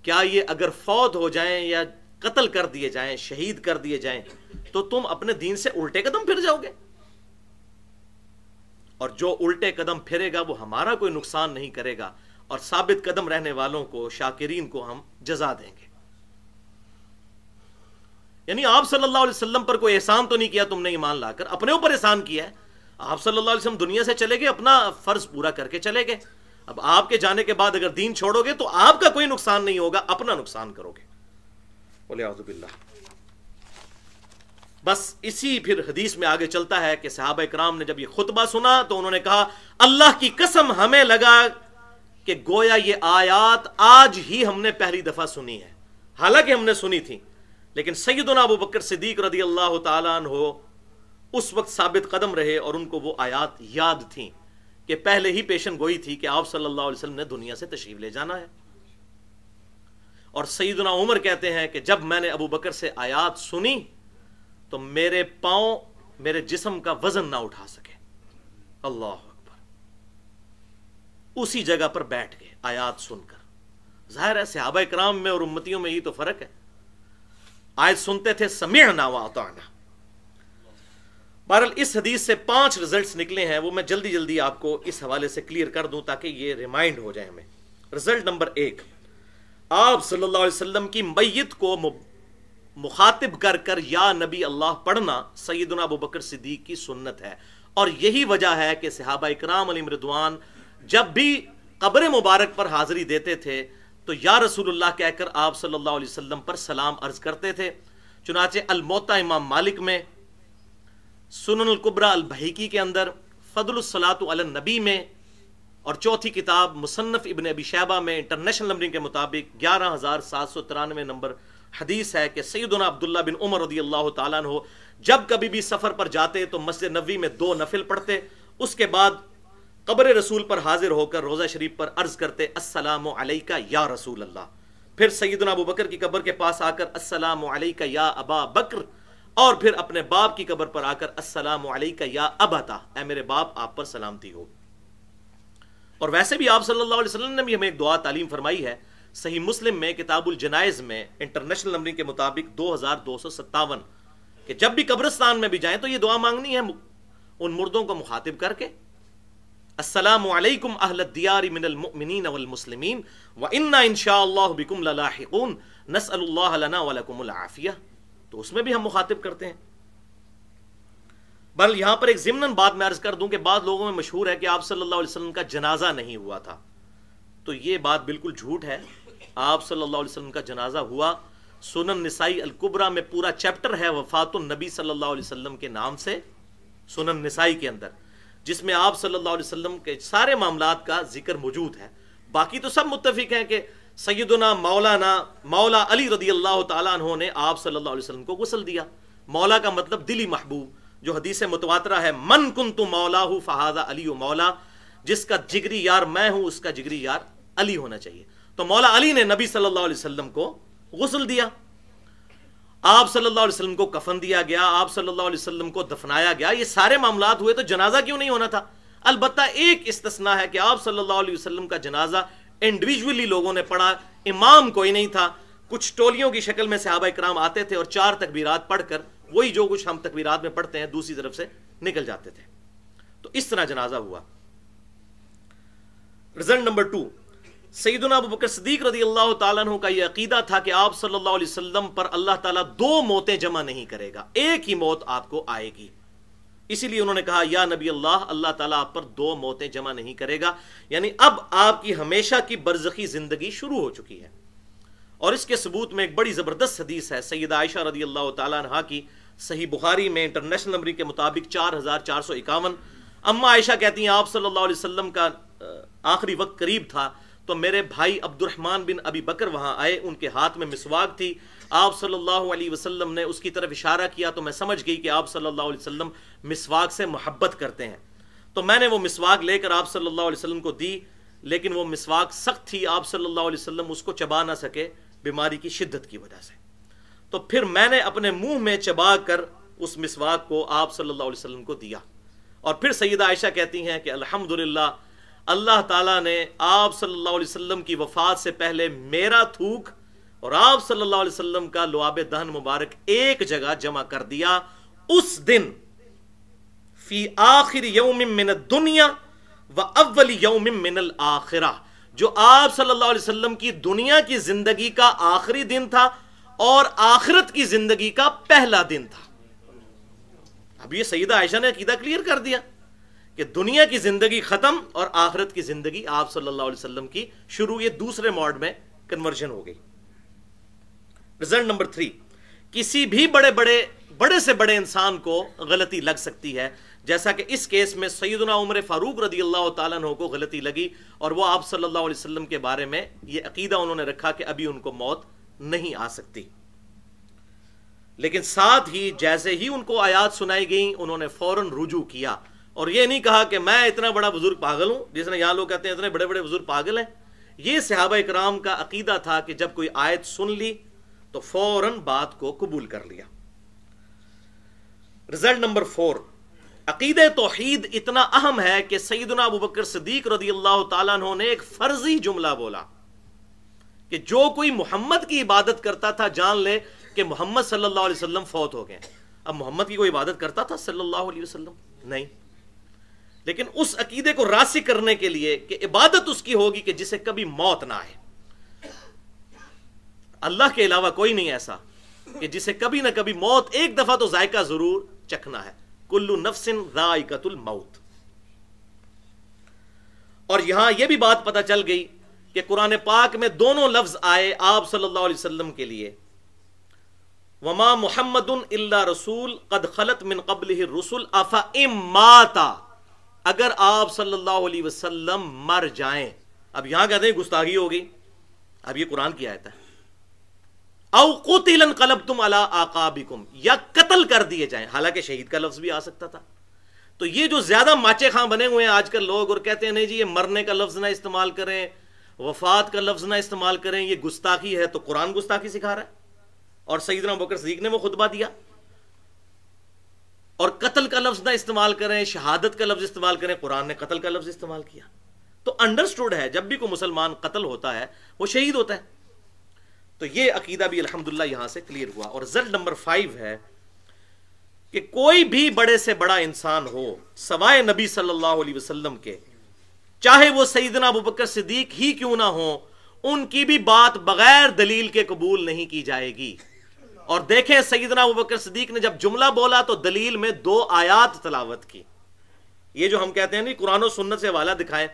S1: کیا یہ اگر فوت ہو جائیں یا قتل کر دیے جائیں شہید کر دیے جائیں تو تم اپنے دین سے الٹے قدم پھر جاؤ گے اور جو الٹے قدم پھرے گا وہ ہمارا کوئی نقصان نہیں کرے گا اور ثابت قدم رہنے والوں کو شاکرین کو ہم جزا دیں گے یعنی آپ صلی اللہ علیہ وسلم پر کوئی احسان تو نہیں کیا تم نے ایمان لا کر اپنے اوپر احسان کیا ہے آپ صلی اللہ علیہ وسلم دنیا سے چلے گئے اپنا فرض پورا کر کے چلے گئے اب آپ کے جانے کے بعد اگر دین چھوڑو گے تو آپ کا کوئی نقصان نہیں ہوگا اپنا نقصان کرو گے بولے بس اسی پھر حدیث میں آگے چلتا ہے کہ صحابہ کرام نے جب یہ خطبہ سنا تو انہوں نے کہا اللہ کی قسم ہمیں لگا کہ گویا یہ آیات آج ہی ہم نے پہلی دفعہ سنی ہے حالانکہ ہم نے سنی تھی لیکن سیدنا ابو بکر صدیق رضی اللہ تعالیٰ عنہ اس وقت ثابت قدم رہے اور ان کو وہ آیات یاد تھیں کہ پہلے ہی پیشن گوئی تھی کہ آپ صلی اللہ علیہ وسلم نے دنیا سے تشریف لے جانا ہے اور سیدنا عمر کہتے ہیں کہ جب میں نے ابو بکر سے آیات سنی تو میرے پاؤں میرے جسم کا وزن نہ اٹھا سکے اللہ اکبر اسی جگہ پر بیٹھ گئے آیات سن کر ظاہر ہے صحابہ اکرام میں اور امتیوں میں یہ تو فرق ہے آیت سنتے تھے سمیڑنا بہرحال اس حدیث سے پانچ رزلٹس نکلے ہیں وہ میں جلدی جلدی آپ کو اس حوالے سے کلیئر کر دوں تاکہ یہ ریمائنڈ ہو جائے ہمیں ریزلٹ نمبر ایک آپ صلی اللہ علیہ وسلم کی میت کو مخاطب کر کر یا نبی اللہ پڑھنا سیدنا ابو بکر صدیق کی سنت ہے اور یہی وجہ ہے کہ صحابہ اکرام علی مردوان جب بھی قبر مبارک پر حاضری دیتے تھے تو یا رسول اللہ کہہ کر آپ صلی اللہ علیہ وسلم پر سلام عرض کرتے تھے چنانچہ الموتا امام مالک میں سنن القبرا البحیکی کے اندر فضل علی نبی میں اور چوتھی کتاب مصنف ابن ابی شیبہ میں انٹرنیشنل نمبرنگ کے مطابق گیارہ ہزار سات سو ترانوے نمبر حدیث ہے کہ سیدنا عبداللہ بن عمر رضی اللہ تعالیٰ جب کبھی بھی سفر پر جاتے تو مسجد نبوی میں دو نفل پڑھتے اس کے بعد قبر رسول پر حاضر ہو کر روزہ شریف پر عرض کرتے السلام علیکہ یا رسول اللہ پھر سیدنا ابو بکر کی قبر کے پاس آ کر السلام علیکہ یا ابا بکر اور پھر اپنے باپ کی قبر پر آ کر السلام علیکہ یا اب اے میرے باپ آپ پر سلامتی ہو اور ویسے بھی آپ صلی اللہ علیہ وسلم نے بھی ہمیں ایک دعا تعلیم فرمائی ہے صحیح مسلم میں کتاب الجنائز میں انٹرنیشنل نمبرنگ کے مطابق دو ہزار دو سو ستاون کہ جب بھی قبرستان میں بھی جائیں تو یہ دعا مانگنی ہے ان مردوں کو مخاطب کر کے السلام علیکم اہل الدیار من المؤمنین والمسلمین و انا انشاء اللہ بکم للاحقون نسأل اللہ لنا ولکم العافیہ تو اس میں بھی ہم مخاطب کرتے ہیں بل یہاں پر ایک ضمن بات میں عرض کر دوں کہ بعض لوگوں میں مشہور ہے کہ آپ صلی اللہ علیہ وسلم کا جنازہ نہیں ہوا تھا تو یہ بات بالکل جھوٹ ہے آپ صلی اللہ علیہ وسلم کا جنازہ ہوا سنن نسائی القبرا میں پورا چیپٹر ہے وفات النبی صلی اللہ علیہ وسلم کے نام سے سنن نسائی کے اندر جس میں آپ صلی اللہ علیہ وسلم کے سارے معاملات کا ذکر موجود ہے باقی تو سب متفق ہیں کہ سیدنا مولانا مولا علی رضی اللہ تعالیٰ عنہ نے آپ صلی اللہ علیہ وسلم کو غسل دیا مولا کا مطلب دلی محبوب جو حدیث متواترہ ہے من کن تو مولا علی و مولا جس کا جگری یار میں ہوں اس کا جگری یار علی ہونا چاہیے تو مولا علی نے نبی صلی اللہ علیہ وسلم کو غسل دیا آپ صلی اللہ علیہ وسلم کو کفن دیا گیا آپ صلی اللہ علیہ وسلم کو دفنایا گیا یہ سارے معاملات ہوئے تو جنازہ کیوں نہیں ہونا تھا البتہ ایک استثنا ہے کہ آپ صلی اللہ علیہ وسلم کا جنازہ انڈیویجولی لوگوں نے پڑھا امام کوئی نہیں تھا کچھ ٹولیوں کی شکل میں صحابہ اکرام آتے تھے اور چار تکبیرات پڑھ کر وہی جو کچھ ہم تکبیرات میں پڑھتے ہیں دوسری طرف سے نکل جاتے تھے تو اس طرح جنازہ ہوا رزلٹ نمبر ٹو سیدنا ابو بکر صدیق رضی اللہ تعالیٰ عنہ کا یہ عقیدہ تھا کہ آپ صلی اللہ علیہ وسلم پر اللہ تعالیٰ دو موتیں جمع نہیں کرے گا ایک ہی موت آپ کو آئے گی اسی لیے انہوں نے کہا یا نبی اللہ اللہ تعالیٰ آپ پر دو موتیں جمع نہیں کرے گا یعنی اب آپ کی ہمیشہ کی برزخی زندگی شروع ہو چکی ہے اور اس کے ثبوت میں ایک بڑی زبردست حدیث ہے سیدہ عائشہ رضی اللہ تعالیٰ عنہ کی صحیح بخاری میں انٹرنیشنل نمبر کے مطابق چار ہزار چار سو اکاون اما عائشہ کہتی ہیں آپ صلی اللہ علیہ وسلم کا آخری وقت قریب تھا تو میرے بھائی عبد الرحمن بن ابی بکر وہاں آئے ان کے ہاتھ میں مسواک تھی آپ صلی اللہ علیہ وسلم نے اس کی طرف اشارہ کیا تو میں سمجھ گئی کہ آپ صلی اللہ علیہ وسلم مسواک سے محبت کرتے ہیں تو میں نے وہ مسواک لے کر آپ صلی اللہ علیہ وسلم کو دی لیکن وہ مسواک سخت تھی آپ صلی اللہ علیہ وسلم اس کو چبا نہ سکے بیماری کی شدت کی وجہ سے تو پھر میں نے اپنے منہ میں چبا کر اس مسواک کو آپ صلی اللہ علیہ وسلم کو دیا اور پھر سیدہ عائشہ کہتی ہیں کہ الحمد للہ اللہ تعالیٰ نے آپ صلی اللہ علیہ وسلم کی وفات سے پہلے میرا تھوک اور آپ صلی اللہ علیہ وسلم کا لواب دہن مبارک ایک جگہ جمع کر دیا اس دن فی آخر یوم من دنیا و اول یوم من الآخرہ جو آپ صلی اللہ علیہ وسلم کی دنیا کی زندگی کا آخری دن تھا اور آخرت کی زندگی کا پہلا دن تھا اب یہ سیدہ عائشہ نے عقیدہ کلیئر کر دیا کہ دنیا کی زندگی ختم اور آخرت کی زندگی آپ صلی اللہ علیہ وسلم کی شروع یہ دوسرے موڈ میں کنورژن ہو گئی ریزلٹ نمبر تھری کسی بھی بڑے بڑے بڑے سے بڑے انسان کو غلطی لگ سکتی ہے جیسا کہ اس کیس میں سیدنا عمر فاروق رضی اللہ تعالیٰ عنہ کو غلطی لگی اور وہ آپ صلی اللہ علیہ وسلم کے بارے میں یہ عقیدہ انہوں نے رکھا کہ ابھی ان کو موت نہیں آ سکتی لیکن ساتھ ہی جیسے ہی ان کو آیات سنائی گئیں انہوں نے فوراً رجوع کیا اور یہ نہیں کہا کہ میں اتنا بڑا بزرگ پاگل ہوں جس نے یہاں لوگ کہتے ہیں اتنے بڑے بڑے بزرگ پاگل ہیں یہ صحابہ اکرام کا عقیدہ تھا کہ جب کوئی آیت سن لی تو فوراً بات کو قبول کر لیا رزلٹ نمبر فور عقید توحید اتنا اہم ہے کہ سیدنا ابو بکر صدیق رضی اللہ تعالیٰ نے ایک فرضی جملہ بولا کہ جو کوئی محمد کی عبادت کرتا تھا جان لے کہ محمد صلی اللہ علیہ وسلم فوت ہو گئے اب محمد کی کوئی عبادت کرتا تھا صلی اللہ علیہ وسلم نہیں لیکن اس عقیدے کو راسی کرنے کے لیے کہ عبادت اس کی ہوگی کہ جسے کبھی موت نہ آئے اللہ کے علاوہ کوئی نہیں ایسا کہ جسے کبھی نہ کبھی موت ایک دفعہ تو ذائقہ ضرور چکھنا ہے کلو نفسن اور یہاں یہ بھی بات پتا چل گئی کہ قرآن پاک میں دونوں لفظ آئے آپ صلی اللہ علیہ وسلم کے لیے وما محمد اللہ رسول قد خلط من قبل رسول افا اماتا اگر آپ صلی اللہ علیہ وسلم مر جائیں اب یہاں کہتے ہیں گستاخی ہو گئی اب یہ قرآن کی آیت ہے او قتل تم یا قتل کر دیے جائیں حالانکہ شہید کا لفظ بھی آ سکتا تھا تو یہ جو زیادہ ماچے خاں بنے ہوئے ہیں آج کل لوگ اور کہتے ہیں نہیں جی یہ مرنے کا لفظ نہ استعمال کریں وفات کا لفظ نہ استعمال کریں یہ گستاخی ہے تو قرآن گستاخی سکھا رہا ہے اور سعید بکر صدیق نے وہ خطبہ دیا اور قتل کا لفظ نہ استعمال کریں شہادت کا لفظ استعمال کریں قرآن نے قتل کا لفظ استعمال کیا تو انڈرسٹوڈ ہے جب بھی کوئی مسلمان قتل ہوتا ہے وہ شہید ہوتا ہے تو یہ عقیدہ بھی الحمد للہ اور زر نمبر فائیو ہے کہ کوئی بھی بڑے سے بڑا انسان ہو سوائے نبی صلی اللہ علیہ وسلم کے چاہے وہ سعیدنا ابوبکر صدیق ہی کیوں نہ ہو ان کی بھی بات بغیر دلیل کے قبول نہیں کی جائے گی اور دیکھیں سیدنا ابو بکر صدیق نے جب جملہ بولا تو دلیل میں دو آیات تلاوت کی یہ جو ہم کہتے ہیں نا قرآن و سنت سے حوالہ دکھائے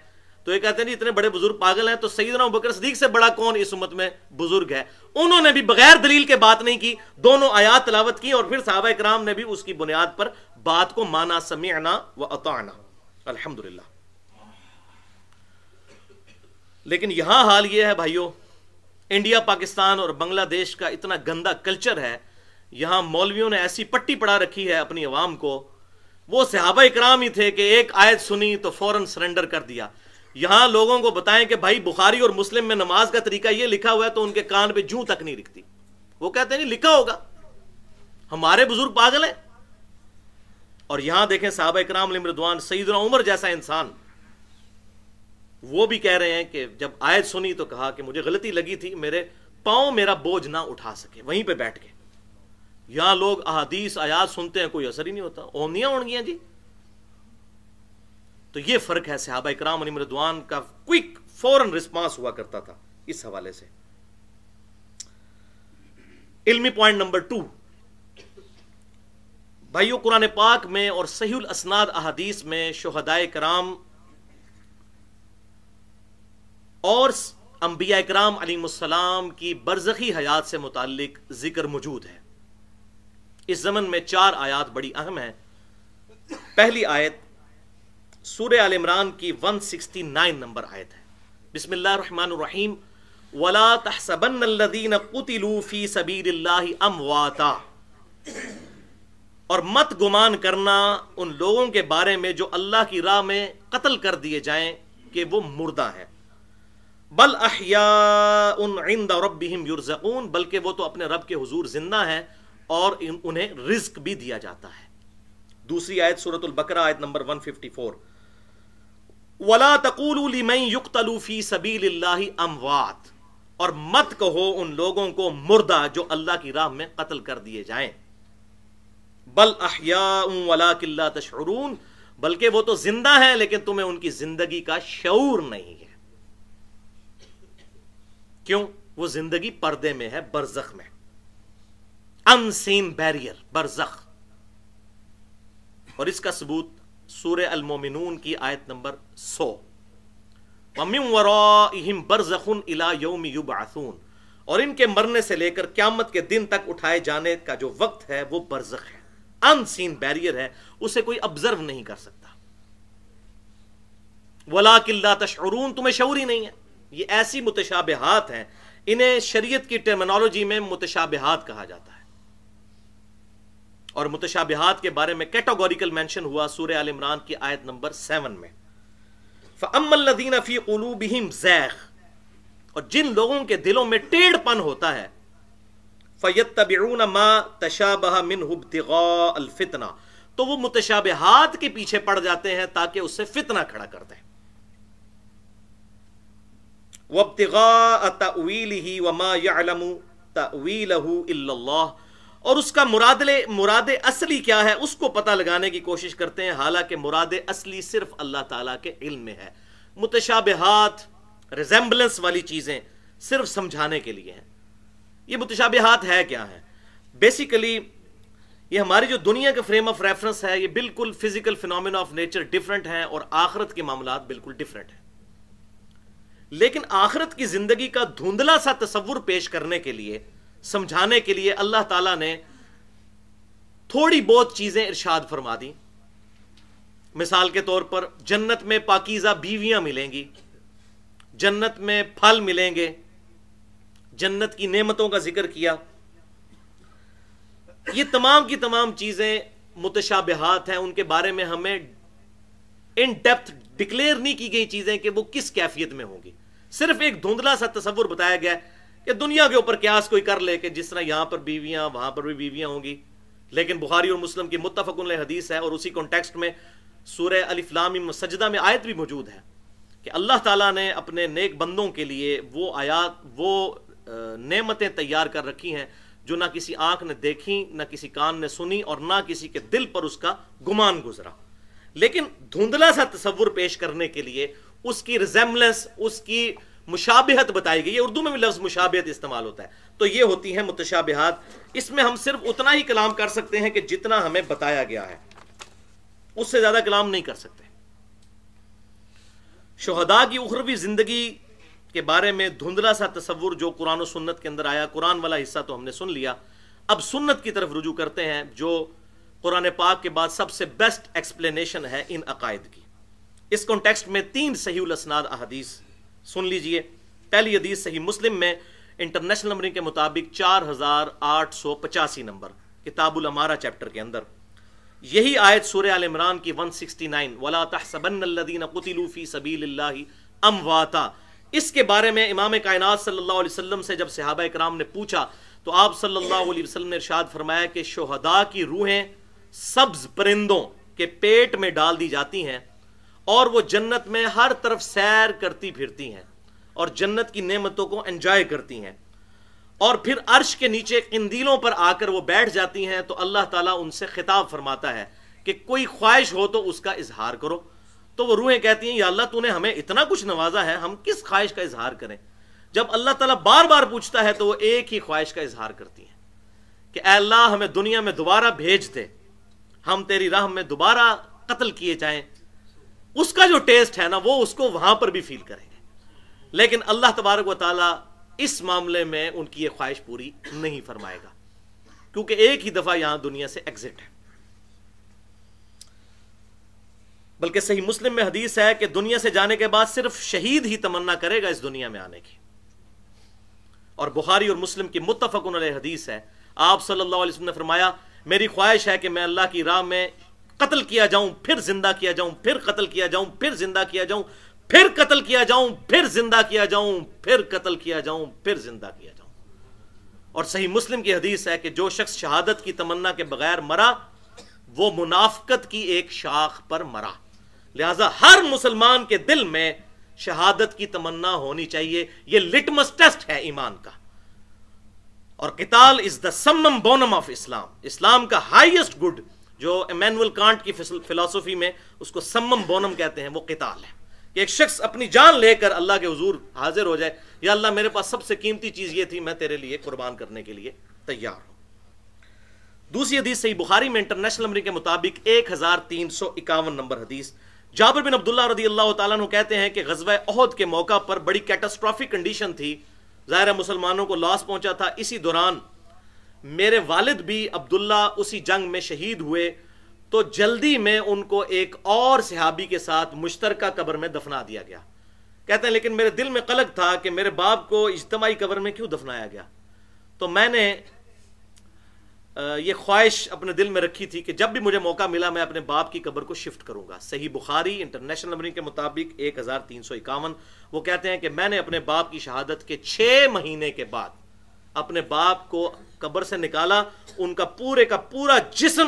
S1: تو یہ کہتے ہیں جی اتنے بڑے بزرگ پاگل ہیں تو سیدنا ابو بکر صدیق سے بڑا کون اس امت میں بزرگ ہے انہوں نے بھی بغیر دلیل کے بات نہیں کی دونوں آیات تلاوت کی اور پھر صحابہ اکرام نے بھی اس کی بنیاد پر بات کو مانا سمعنا و اطعنا الحمدللہ لیکن یہاں حال یہ ہے بھائیو انڈیا پاکستان اور بنگلہ دیش کا اتنا گندا کلچر ہے یہاں مولویوں نے ایسی پٹی پڑا رکھی ہے اپنی عوام کو وہ صحابہ اکرام ہی تھے کہ ایک آیت سنی تو فوراً سرنڈر کر دیا یہاں لوگوں کو بتائیں کہ بھائی بخاری اور مسلم میں نماز کا طریقہ یہ لکھا ہوا ہے تو ان کے کان پہ جوں تک نہیں لکھتی وہ کہتے ہیں کہ لکھا ہوگا ہمارے بزرگ پاگل ہیں اور یہاں دیکھیں صحابہ اکرام علی مردوان سیدنا عمر جیسا انسان وہ بھی کہہ رہے ہیں کہ جب آیت سنی تو کہا کہ مجھے غلطی لگی تھی میرے پاؤں میرا بوجھ نہ اٹھا سکے وہیں پہ بیٹھ کے یہاں لوگ احادیث آیات سنتے ہیں کوئی اثر ہی نہیں ہوتا اونیاں اڑ گیا جی تو یہ فرق ہے صحابہ اکرام علی مردوان کا کوئک فوراً رسپانس ہوا کرتا تھا اس حوالے سے علمی پوائنٹ نمبر ٹو بھائیو قرآن پاک میں اور صحیح الاسناد احادیث میں شہدائے کرام اور انبیاء اکرام علی السلام کی برزخی حیات سے متعلق ذکر موجود ہے اس زمن میں چار آیات بڑی اہم ہیں پہلی آیت سور عمران کی ون سکسٹی نائن نمبر آیت ہے بسم اللہ الرحمن الرحیم ولا قتلوا في سبيل الله امواتا اور مت گمان کرنا ان لوگوں کے بارے میں جو اللہ کی راہ میں قتل کر دیے جائیں کہ وہ مردہ ہیں بل عند اور یرزقون بلکہ وہ تو اپنے رب کے حضور زندہ ہیں اور انہیں رزق بھی دیا جاتا ہے دوسری آیت البقرہ آیت نمبر ون ففٹی فور ولا تقولی سبیل اللہ اموات اور مت کہو ان لوگوں کو مردہ جو اللہ کی راہ میں قتل کر دیے جائیں بل احیاء ولا کلّہ تشرون بلکہ وہ تو زندہ ہیں لیکن تمہیں ان کی زندگی کا شعور نہیں ہے کیوں وہ زندگی پردے میں ہے برزخ میں ان سین بیریئر برزخ اور اس کا ثبوت سورہ المومنون کی آیت نمبر سو وَمِن بَرْزَخٌ يُبْعَثُونَ اور ان کے مرنے سے لے کر قیامت کے دن تک اٹھائے جانے کا جو وقت ہے وہ برزخ ہے ان سین بیریئر ہے اسے کوئی ابزرو نہیں کر سکتا ولا کلہ تشعرون تمہیں ہی نہیں ہے یہ ایسی متشابہات ہیں انہیں شریعت کی ٹرمنالوجی میں متشابہات کہا جاتا ہے اور متشابہات کے بارے میں کیٹاگوریکل مینشن ہوا سورہ عمران کی آیت نمبر سیون میں اور جن لوگوں کے دلوں میں ٹیڑھ پن ہوتا ہے فیت الفتنا تو وہ متشابہات کے پیچھے پڑ جاتے ہیں تاکہ اسے فتنہ کھڑا کر دیں تویل وما یعلم ما الا اللہ اور اس کا مراد مراد اصلی کیا ہے اس کو پتہ لگانے کی کوشش کرتے ہیں حالانکہ مراد اصلی صرف اللہ تعالیٰ کے علم میں ہے متشابہات ریزمبلنس والی چیزیں صرف سمجھانے کے لیے ہیں یہ متشابہات ہے کیا ہیں بیسیکلی یہ ہماری جو دنیا کا فریم آف ریفرنس ہے یہ بالکل physical phenomenon of nature different ہیں اور آخرت کے معاملات بالکل ڈفرینٹ ہیں لیکن آخرت کی زندگی کا دھندلا سا تصور پیش کرنے کے لیے سمجھانے کے لیے اللہ تعالیٰ نے تھوڑی بہت چیزیں ارشاد فرما دی مثال کے طور پر جنت میں پاکیزہ بیویاں ملیں گی جنت میں پھل ملیں گے جنت کی نعمتوں کا ذکر کیا یہ تمام کی تمام چیزیں متشابہات ہیں ان کے بارے میں ہمیں ان ڈیپتھ ڈکلیئر نہیں کی گئی چیزیں کہ وہ کس کیفیت میں ہوں گی صرف ایک دھندلا سا تصور بتایا گیا کہ دنیا کے اوپر کیاس کوئی کر لے کہ جس طرح یہاں پر بیویاں وہاں پر بھی بیویاں ہوں گی لیکن بخاری اور مسلم کی متفق حدیث ہے اور اسی کانٹیکسٹ میں سورہ سجدہ میں آیت بھی موجود ہے کہ اللہ تعالیٰ نے اپنے نیک بندوں کے لیے وہ آیات وہ نعمتیں تیار کر رکھی ہیں جو نہ کسی آنکھ نے دیکھی نہ کسی کان نے سنی اور نہ کسی کے دل پر اس کا گمان گزرا لیکن دھندلا سا تصور پیش کرنے کے لیے اس کی ریزیملنس اس کی مشابہت بتائی گئی ہے اردو میں بھی لفظ مشابہت استعمال ہوتا ہے تو یہ ہوتی ہیں متشابہات اس میں ہم صرف اتنا ہی کلام کر سکتے ہیں کہ جتنا ہمیں بتایا گیا ہے اس سے زیادہ کلام نہیں کر سکتے شہداء کی اخروی زندگی کے بارے میں دھندلا سا تصور جو قرآن و سنت کے اندر آیا قرآن والا حصہ تو ہم نے سن لیا اب سنت کی طرف رجوع کرتے ہیں جو قرآن پاک کے بعد سب سے بیسٹ ایکسپلینیشن ہے ان عقائد کی اس کانٹیکسٹ میں تین صحیح الاسناد احادیث سن لیجئے پہلی حدیث صحیح مسلم میں انٹرنیشنل نمبرنگ کے مطابق چار ہزار آٹھ سو پچاسی نمبر کتاب الامارہ چیپٹر کے اندر یہی آیت سورہ آل عمران کی ون سکسٹی نائن وَلَا تَحْسَبَنَّ الَّذِينَ قُتِلُوا فِي سَبِيلِ اللَّهِ اَمْوَاتَا اس کے بارے میں امام کائنات صلی اللہ علیہ وسلم سے جب صحابہ اکرام نے پوچھا تو آپ صلی اللہ علیہ وسلم نے ارشاد فرمایا کہ شہداء کی روحیں سبز پرندوں کے پیٹ میں ڈال دی جاتی ہیں اور وہ جنت میں ہر طرف سیر کرتی پھرتی ہیں اور جنت کی نعمتوں کو انجوائے کرتی ہیں اور پھر عرش کے نیچے قندیلوں پر آ کر وہ بیٹھ جاتی ہیں تو اللہ تعالیٰ ان سے خطاب فرماتا ہے کہ کوئی خواہش ہو تو اس کا اظہار کرو تو وہ روحیں کہتی ہیں یا اللہ تو نے ہمیں اتنا کچھ نوازا ہے ہم کس خواہش کا اظہار کریں جب اللہ تعالیٰ بار بار پوچھتا ہے تو وہ ایک ہی خواہش کا اظہار کرتی ہیں کہ اے اللہ ہمیں دنیا میں دوبارہ بھیج دے ہم تیری راہ میں دوبارہ قتل کیے جائیں اس کا جو ٹیسٹ ہے نا وہ اس کو وہاں پر بھی فیل کریں گے لیکن اللہ تبارک و اس معاملے میں ان کی یہ خواہش پوری نہیں فرمائے گا کیونکہ ایک ہی دفعہ یہاں دنیا سے ایگزٹ ہے بلکہ صحیح مسلم میں حدیث ہے کہ دنیا سے جانے کے بعد صرف شہید ہی تمنا کرے گا اس دنیا میں آنے کی اور بہاری اور مسلم کی متفق علیہ حدیث ہے آپ صلی اللہ علیہ وسلم نے فرمایا میری خواہش ہے کہ میں اللہ کی راہ میں قتل کیا جاؤں پھر زندہ کیا جاؤں پھر قتل کیا جاؤں پھر زندہ کیا جاؤں پھر قتل کیا جاؤں پھر زندہ کیا جاؤں پھر قتل کیا جاؤں پھر زندہ کیا جاؤں اور صحیح مسلم کی حدیث ہے کہ جو شخص شہادت کی تمنا کے بغیر مرا وہ منافقت کی ایک شاخ پر مرا لہذا ہر مسلمان کے دل میں شہادت کی تمنا ہونی چاہیے یہ لٹمس ٹیسٹ ہے ایمان کا اور کتال از دا سمم بونم آف اسلام اسلام کا ہائیسٹ گڈ جو امینول کانٹ کی فلاسفی میں اس کو سمم بونم کہتے ہیں وہ قتال ہے کہ ایک شخص اپنی جان لے کر اللہ کے حضور حاضر ہو جائے یا اللہ میرے پاس سب سے قیمتی چیز یہ تھی میں تیرے لیے قربان کرنے کے لیے تیار ہوں دوسری حدیث صحیح بخاری میں انٹرنیشنل امریک کے مطابق ایک ہزار تین سو اکاون نمبر حدیث جابر بن عبداللہ رضی اللہ تعالیٰ نے کہتے ہیں کہ غزوہ عہد کے موقع پر بڑی کیٹاسٹرافک کنڈیشن تھی ظاہر مسلمانوں کو لاس پہنچا تھا اسی دوران میرے والد بھی عبداللہ اسی جنگ میں شہید ہوئے تو جلدی میں ان کو ایک اور صحابی کے ساتھ مشترکہ قبر میں دفنا دیا گیا کہتے ہیں لیکن میرے دل میں قلق تھا کہ میرے باپ کو اجتماعی قبر میں کیوں دفنایا گیا تو میں نے یہ خواہش اپنے دل میں رکھی تھی کہ جب بھی مجھے موقع ملا میں اپنے باپ کی قبر کو شفٹ کروں گا صحیح بخاری انٹرنیشنل نمبرنگ کے مطابق ایک ہزار تین سو اکاون وہ کہتے ہیں کہ میں نے اپنے باپ کی شہادت کے چھ مہینے کے بعد اپنے باپ کو قبر سے نکالا ان کا پورے کا پورا جسم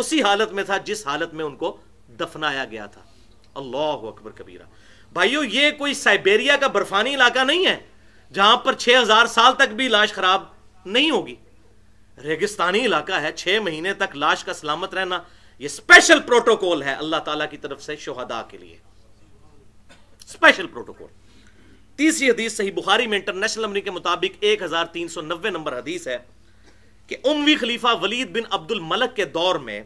S1: اسی حالت میں تھا جس حالت میں ان کو دفنایا گیا تھا اللہ اکبر کبیرہ بھائیو یہ کوئی سائبیریا کا برفانی علاقہ نہیں ہے جہاں پر چھ ہزار سال تک بھی لاش خراب نہیں ہوگی ریگستانی علاقہ ہے چھ مہینے تک لاش کا سلامت رہنا یہ اسپیشل پروٹوکول ہے اللہ تعالیٰ کی طرف سے شہداء کے لیے اسپیشل پروٹوکول تیسری حدیث صحیح بخاری میں انٹرنیشنل امریک کے مطابق ایک ہزار تین سو نوے نمبر حدیث ہے کہ اموی خلیفہ ولید بن عبد الملک کے دور میں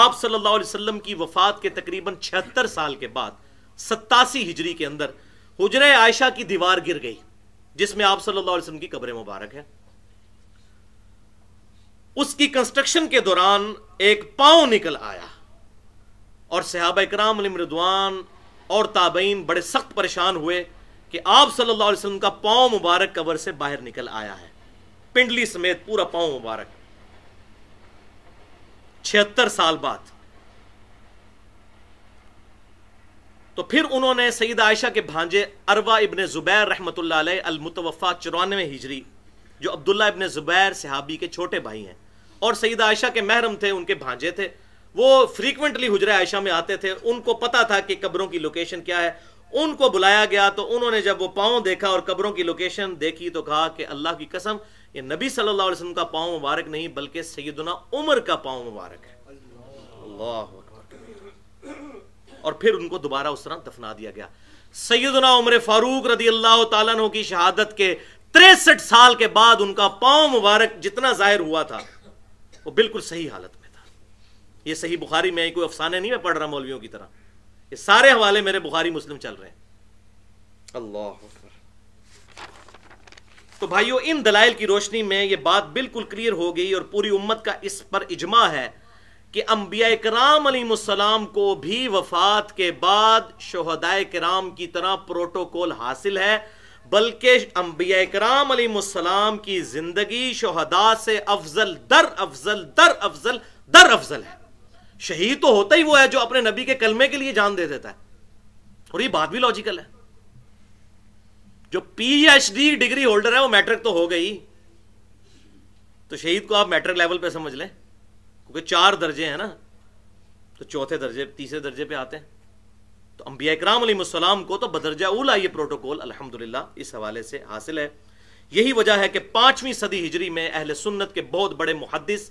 S1: آپ صلی اللہ علیہ وسلم کی وفات کے تقریباً چھہتر سال کے بعد ستاسی ہجری کے اندر حجر عائشہ کی دیوار گر گئی جس میں آپ صلی اللہ علیہ وسلم کی قبر مبارک ہے اس کی کنسٹرکشن کے دوران ایک پاؤں نکل آیا اور صحابہ اکرام علی مردوان اور تابعین بڑے سخت پریشان ہوئے کہ آپ صلی اللہ علیہ وسلم کا پاؤں مبارک قبر سے باہر نکل آیا ہے پنڈلی سمیت پورا پاؤں مبارک چھتر سال بعد تو پھر انہوں نے سید عائشہ کے بھانجے اروا ابن زبیر رحمت اللہ علیہ المتوفا چورانوے ہجری جو عبداللہ ابن زبیر صحابی کے چھوٹے بھائی ہیں اور سید عائشہ کے محرم تھے ان کے بھانجے تھے وہ فریکوینٹلی حجرہ عائشہ میں آتے تھے ان کو پتا تھا کہ قبروں کی لوکیشن کیا ہے ان کو بلایا گیا تو انہوں نے جب وہ پاؤں دیکھا اور قبروں کی لوکیشن دیکھی تو کہا کہ اللہ کی قسم یہ نبی صلی اللہ علیہ وسلم کا پاؤں مبارک نہیں بلکہ سیدنا عمر کا پاؤں مبارک ہے اللہ اور پھر ان کو دوبارہ اس طرح دفنا دیا گیا سیدنا عمر فاروق رضی اللہ تعالیٰ عنہ کی شہادت کے تریسٹھ سال کے بعد ان کا پاؤں مبارک جتنا ظاہر ہوا تھا وہ بالکل صحیح حالت میں تھا یہ صحیح بخاری میں کوئی افسانے نہیں میں پڑھ رہا مولویوں کی طرح یہ سارے حوالے میرے بخاری مسلم چل رہے ہیں اللہ تو بھائیو ان دلائل کی روشنی میں یہ بات بالکل کلیئر ہو گئی اور پوری امت کا اس پر اجماع ہے کہ انبیاء کرام علیہ السلام کو بھی وفات کے بعد شہدائے کرام کی طرح پروٹوکول حاصل ہے بلکہ انبیاء کرام علیہ السلام کی زندگی شہداء سے افضل در افضل در افضل در افضل ہے شہید تو ہوتا ہی وہ ہے جو اپنے نبی کے کلمے کے لیے جان دے دیتا ہے اور یہ بات بھی لاجیکل ہے جو P H D degree holder ہے وہ میٹرک تو ہو گئی تو شہید کو آپ میٹرک لیول پہ سمجھ لیں کیونکہ چار درجے ہیں نا تو چوتھے درجے تیسرے درجے پہ آتے ہیں تو انبیاء اکرام علیہ السلام کو تو بدرجہ اولا یہ پروٹوکول الحمد اس حوالے سے حاصل ہے یہی وجہ ہے کہ پانچویں صدی ہجری میں اہل سنت کے بہت بڑے محدث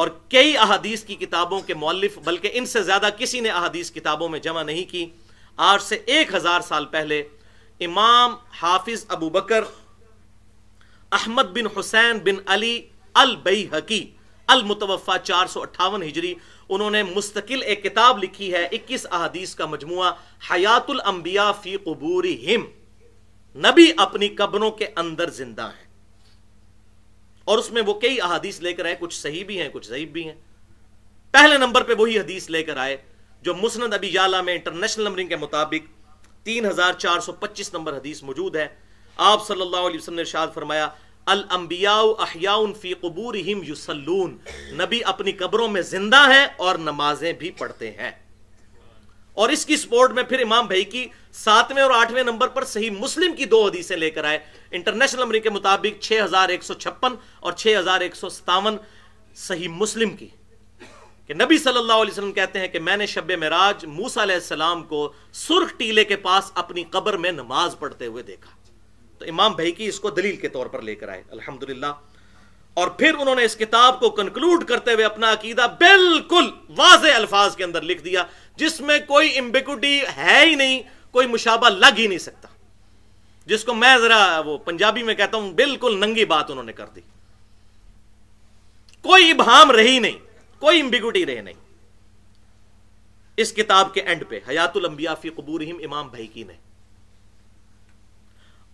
S1: اور کئی احادیث کی کتابوں کے مولف بلکہ ان سے زیادہ کسی نے احادیث کتابوں میں جمع نہیں کی آج سے ایک ہزار سال پہلے امام حافظ ابو بکر احمد بن حسین بن علی البئی حقی المتوفا چار سو اٹھاون ہجری انہوں نے مستقل ایک کتاب لکھی ہے اکیس احادیث کا مجموعہ حیات الانبیاء فی نبی اپنی قبروں کے اندر زندہ ہیں اور اس میں وہ کئی احادیث لے کر آئے کچھ صحیح بھی ہیں کچھ ضعیف بھی ہیں پہلے نمبر پہ وہی حدیث لے کر آئے جو مسند ابی یالا میں انٹرنیشنل نمبرنگ کے مطابق تین ہزار چار سو پچیس نمبر حدیث موجود ہے آپ صلی اللہ علیہ وسلم نے ارشاد فرمایا الانبیاء احیاء فی قبورہم یسلون نبی اپنی قبروں میں زندہ ہیں اور نمازیں بھی پڑھتے ہیں اور اس کی سپورٹ میں پھر امام بھائی کی ساتویں اور آٹھویں نمبر پر صحیح مسلم کی دو حدیثیں لے کر آئے انٹرنیشنل چھ ہزار ایک سو چھپن اور چھ ہزار ایک سو ستاون صحیح مسلم کی کہ نبی صلی اللہ علیہ وسلم کہتے ہیں کہ میں نے شب مراج موسا علیہ السلام کو سرخ ٹیلے کے پاس اپنی قبر میں نماز پڑھتے ہوئے دیکھا تو امام بھائی کی اس کو دلیل کے طور پر لے کر آئے الحمد للہ اور پھر انہوں نے اس کتاب کو کنکلوڈ کرتے ہوئے اپنا عقیدہ بالکل واضح الفاظ کے اندر لکھ دیا جس میں کوئی امبیکوٹی ہے ہی نہیں کوئی مشابہ لگ ہی نہیں سکتا جس کو میں ذرا وہ پنجابی میں کہتا ہوں بالکل ننگی بات انہوں نے کر دی کوئی ابہام رہی نہیں کوئی امبیکوٹی رہی نہیں اس کتاب کے اینڈ پہ حیات الانبیاء فی قبورہم امام بھائی کی نے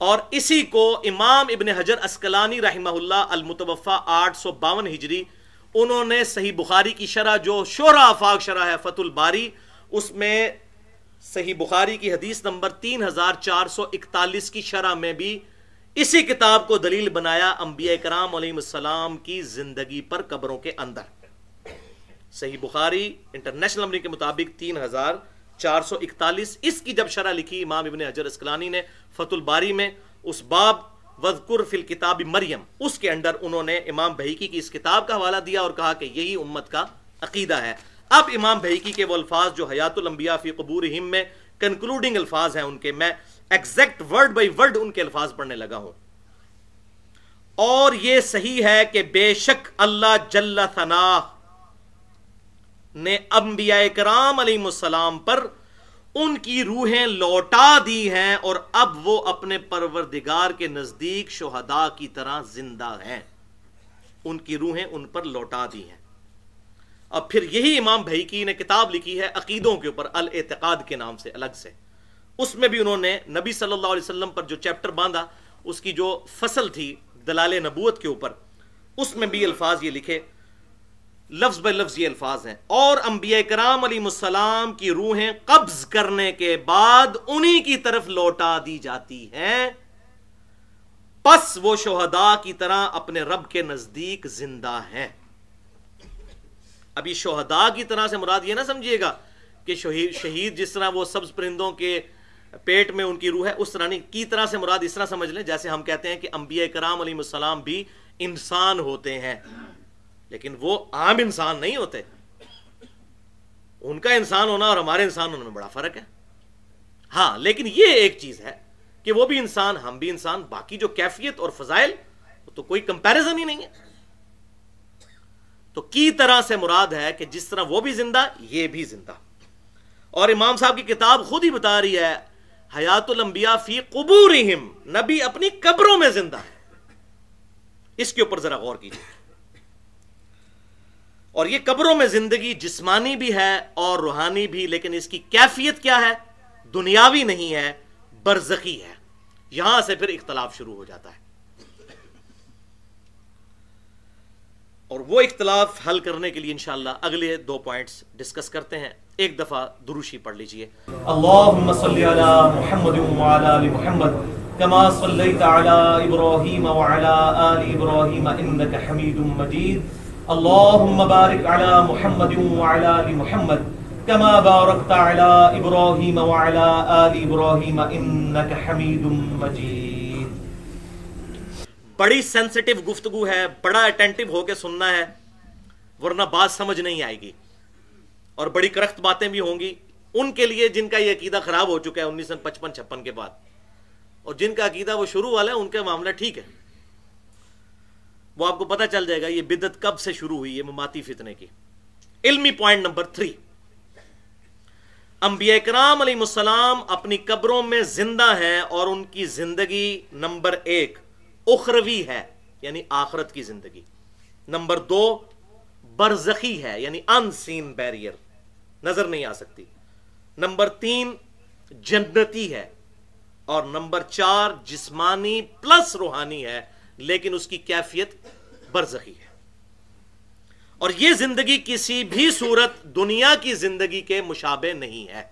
S1: اور اسی کو امام ابن حجر اسکلانی رحمہ اللہ المتوفا آٹھ سو باون ہجری انہوں نے صحیح بخاری کی شرح جو شورا آفاق شرح ہے فت الباری اس میں صحیح بخاری کی حدیث نمبر تین ہزار چار سو اکتالیس کی شرح میں بھی اسی کتاب کو دلیل بنایا انبیاء کرام علیہ السلام کی زندگی پر قبروں کے اندر صحیح بخاری انٹرنیشنل امریک کے مطابق تین ہزار چار سو اکتالیس اس کی جب شرح لکھی امام ابن حجر اسکلانی نے فت الباری میں اس باب الکتاب مریم اس کے اندر انہوں نے امام بہیکی کی اس کتاب کا حوالہ دیا اور کہا کہ یہی امت کا عقیدہ ہے اب امام بہیکی کے وہ الفاظ جو حیات فی قبور میں کنکلوڈنگ الفاظ ہیں ان کے میں ایکزیکٹ ورڈ بائی ورڈ ان کے الفاظ پڑھنے لگا ہوں اور یہ صحیح ہے کہ بے شک اللہ جل ثناہ نے انبیاء کرام علیہ السلام پر ان کی روحیں لوٹا دی ہیں اور اب وہ اپنے پروردگار کے نزدیک شہداء کی طرح زندہ ہیں ان کی روحیں ان پر لوٹا دی ہیں اب پھر یہی امام بھائی کی نے کتاب لکھی ہے عقیدوں کے اوپر الاعتقاد کے نام سے الگ سے اس میں بھی انہوں نے نبی صلی اللہ علیہ وسلم پر جو چیپٹر باندھا اس کی جو فصل تھی دلال نبوت کے اوپر اس میں بھی الفاظ یہ لکھے لفظ بے لفظ یہ الفاظ ہیں اور انبیاء کرام علی مسلام کی روحیں قبض کرنے کے بعد انہی کی طرف لوٹا دی جاتی ہیں پس وہ شہداء کی طرح اپنے رب کے نزدیک زندہ ہیں ابھی شہداء کی طرح سے مراد یہ نہ سمجھیے گا کہ شہید شہید جس طرح وہ سبز پرندوں کے پیٹ میں ان کی روح ہے اس طرح نہیں کی طرح سے مراد اس طرح سمجھ لیں جیسے ہم کہتے ہیں کہ انبیاء کرام علیہ السلام بھی انسان ہوتے ہیں لیکن وہ عام انسان نہیں ہوتے ان کا انسان ہونا اور ہمارے انسان ہونے میں بڑا فرق ہے ہاں لیکن یہ ایک چیز ہے کہ وہ بھی انسان ہم بھی انسان باقی جو کیفیت اور فضائل تو کوئی کمپیرزن ہی نہیں ہے تو کی طرح سے مراد ہے کہ جس طرح وہ بھی زندہ یہ بھی زندہ اور امام صاحب کی کتاب خود ہی بتا رہی ہے حیات الانبیاء فی قبورہم نبی اپنی قبروں میں زندہ ہے اس کے اوپر ذرا غور کیجیے اور یہ قبروں میں زندگی جسمانی بھی ہے اور روحانی بھی لیکن اس کی کیفیت کیا ہے دنیاوی نہیں ہے برزخی ہے یہاں سے پھر اختلاف شروع ہو جاتا ہے اور وہ اختلاف حل کرنے کے لیے انشاءاللہ اگلے دو پوائنٹس ڈسکس کرتے ہیں ایک دفعہ دروشی پڑھ لیجئے اللہم صلی علی
S2: علی محمد کما صلیت ابراہیم ابراہیم آل حمید مجید اللهم بارك على على محمد محمد وعلى وعلى ال ال كما باركت ابراهيم ابراهيم انك حميد مجيد بڑی سینسٹیو
S1: گفتگو ہے بڑا اٹینٹو ہو کے سننا ہے ورنہ بات سمجھ نہیں آئے گی اور بڑی کرخت باتیں بھی ہوں گی ان کے لیے جن کا یہ عقیدہ خراب ہو چکا ہے انیس سو پچپن چھپن کے بعد اور جن کا عقیدہ وہ شروع والا ہے ان کا معاملہ ٹھیک ہے وہ آپ کو پتا چل جائے گا یہ بدت کب سے شروع ہوئی ہے مماتی فتنے کی علمی پوائنٹ نمبر تھری انبیاء کرام علیہ السلام اپنی قبروں میں زندہ ہیں اور ان کی زندگی نمبر ایک اخروی ہے یعنی آخرت کی زندگی نمبر دو برزخی ہے یعنی ان سین بیریئر نظر نہیں آ سکتی نمبر تین جنتی ہے اور نمبر چار جسمانی پلس روحانی ہے لیکن اس کی کیفیت برزخی ہے اور یہ زندگی کسی بھی صورت دنیا کی زندگی کے مشابہ نہیں ہے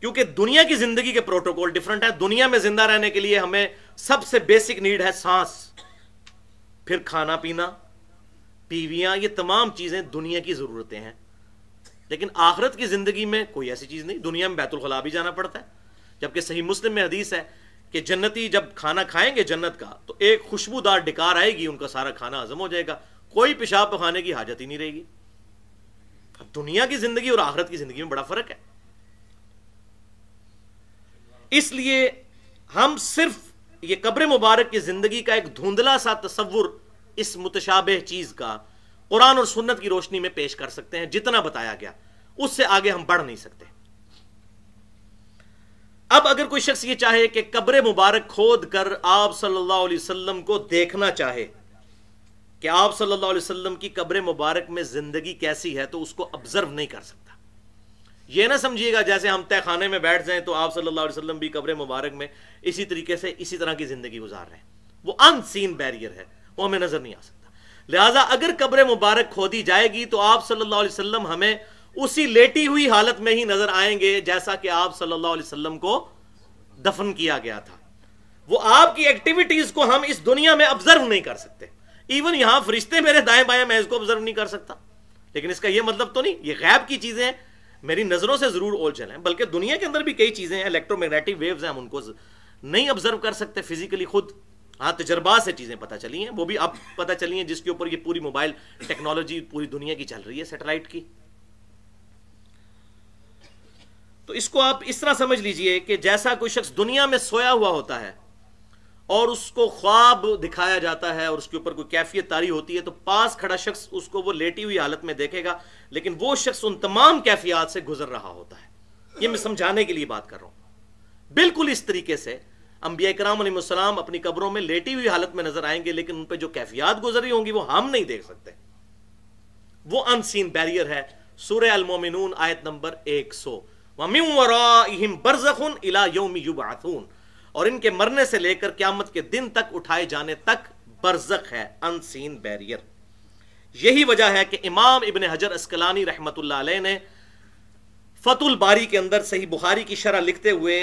S1: کیونکہ دنیا کی زندگی کے پروٹوکول ڈفرنٹ ہے دنیا میں زندہ رہنے کے لیے ہمیں سب سے بیسک نیڈ ہے سانس پھر کھانا پینا پیویاں یہ تمام چیزیں دنیا کی ضرورتیں ہیں لیکن آخرت کی زندگی میں کوئی ایسی چیز نہیں دنیا میں بیت الخلا بھی جانا پڑتا ہے جبکہ صحیح مسلم میں حدیث ہے کہ جنتی جب کھانا کھائیں گے جنت کا تو ایک خوشبودار ڈکار آئے گی ان کا سارا کھانا ہضم ہو جائے گا کوئی پیشاب پخانے کی حاجت ہی نہیں رہے گی دنیا کی زندگی اور آخرت کی زندگی میں بڑا فرق ہے اس لیے ہم صرف یہ قبر مبارک کی زندگی کا ایک دھندلا سا تصور اس متشابہ چیز کا قرآن اور سنت کی روشنی میں پیش کر سکتے ہیں جتنا بتایا گیا اس سے آگے ہم بڑھ نہیں سکتے اب اگر کوئی شخص یہ چاہے کہ قبر مبارک کھود کر آپ صلی اللہ علیہ وسلم کو دیکھنا چاہے کہ آپ صلی اللہ علیہ وسلم کی قبر مبارک میں زندگی کیسی ہے تو اس کو آبزرو نہیں کر سکتا یہ نہ سمجھیے گا جیسے ہم طے خانے میں بیٹھ جائیں تو آپ صلی اللہ علیہ وسلم بھی قبر مبارک میں اسی طریقے سے اسی طرح کی زندگی گزار رہے ہیں وہ ان سین بیریئر ہے وہ ہمیں نظر نہیں آ سکتا لہٰذا اگر قبر مبارک کھودی جائے گی تو آپ صلی اللہ علیہ وسلم ہمیں اسی لیٹی ہوئی حالت میں ہی نظر آئیں گے جیسا کہ آپ صلی اللہ علیہ وسلم کو دفن کیا گیا تھا وہ آپ کی ایکٹیویٹیز کو ہم اس دنیا میں ابزرو نہیں کر سکتے ایون یہاں فرشتے میرے دائیں بائیں میں اس کو ابزرو نہیں کر سکتا لیکن اس کا یہ مطلب تو نہیں یہ غیب کی چیزیں ہیں میری نظروں سے ضرور اول چلیں بلکہ دنیا کے اندر بھی کئی چیزیں ہیں الیکٹرو میگنیٹک ویوز ہیں ہم ان کو نہیں ابزرو کر سکتے فزیکلی خود ہاں تجربات سے چیزیں پتہ چلی ہیں وہ بھی اب پتہ چلی ہیں جس کے اوپر یہ پوری موبائل ٹیکنالوجی پوری دنیا کی چل رہی ہے سیٹلائٹ کی تو اس کو آپ اس طرح سمجھ لیجئے کہ جیسا کوئی شخص دنیا میں سویا ہوا ہوتا ہے اور اس کو خواب دکھایا جاتا ہے اور اس کے اوپر کوئی کیفیت تاری ہوتی ہے تو پاس کھڑا شخص اس کو وہ لیٹی ہوئی حالت میں دیکھے گا لیکن وہ شخص ان تمام کیفیات سے گزر رہا ہوتا ہے یہ میں سمجھانے کے لیے بات کر رہا ہوں بالکل اس طریقے سے انبیاء کرام علیہ السلام اپنی قبروں میں لیٹی ہوئی حالت میں نظر آئیں گے لیکن ان پہ جو کیفیات گزر رہی ہوں گی وہ ہم نہیں دیکھ سکتے وہ ان سین بیریئر ہے سورہ المومنون آیت نمبر ایک سو وَمِن وَرَائِهِمْ بَرْزَخٌ إِلَى يَوْمِ يُبْعَثُونَ اور ان کے مرنے سے لے کر قیامت کے دن تک اٹھائے جانے تک برزخ ہے ان سین یہی وجہ ہے کہ امام ابن حجر اسکلانی رحمت اللہ علیہ نے فت الباری کے اندر صحیح بخاری کی شرح لکھتے ہوئے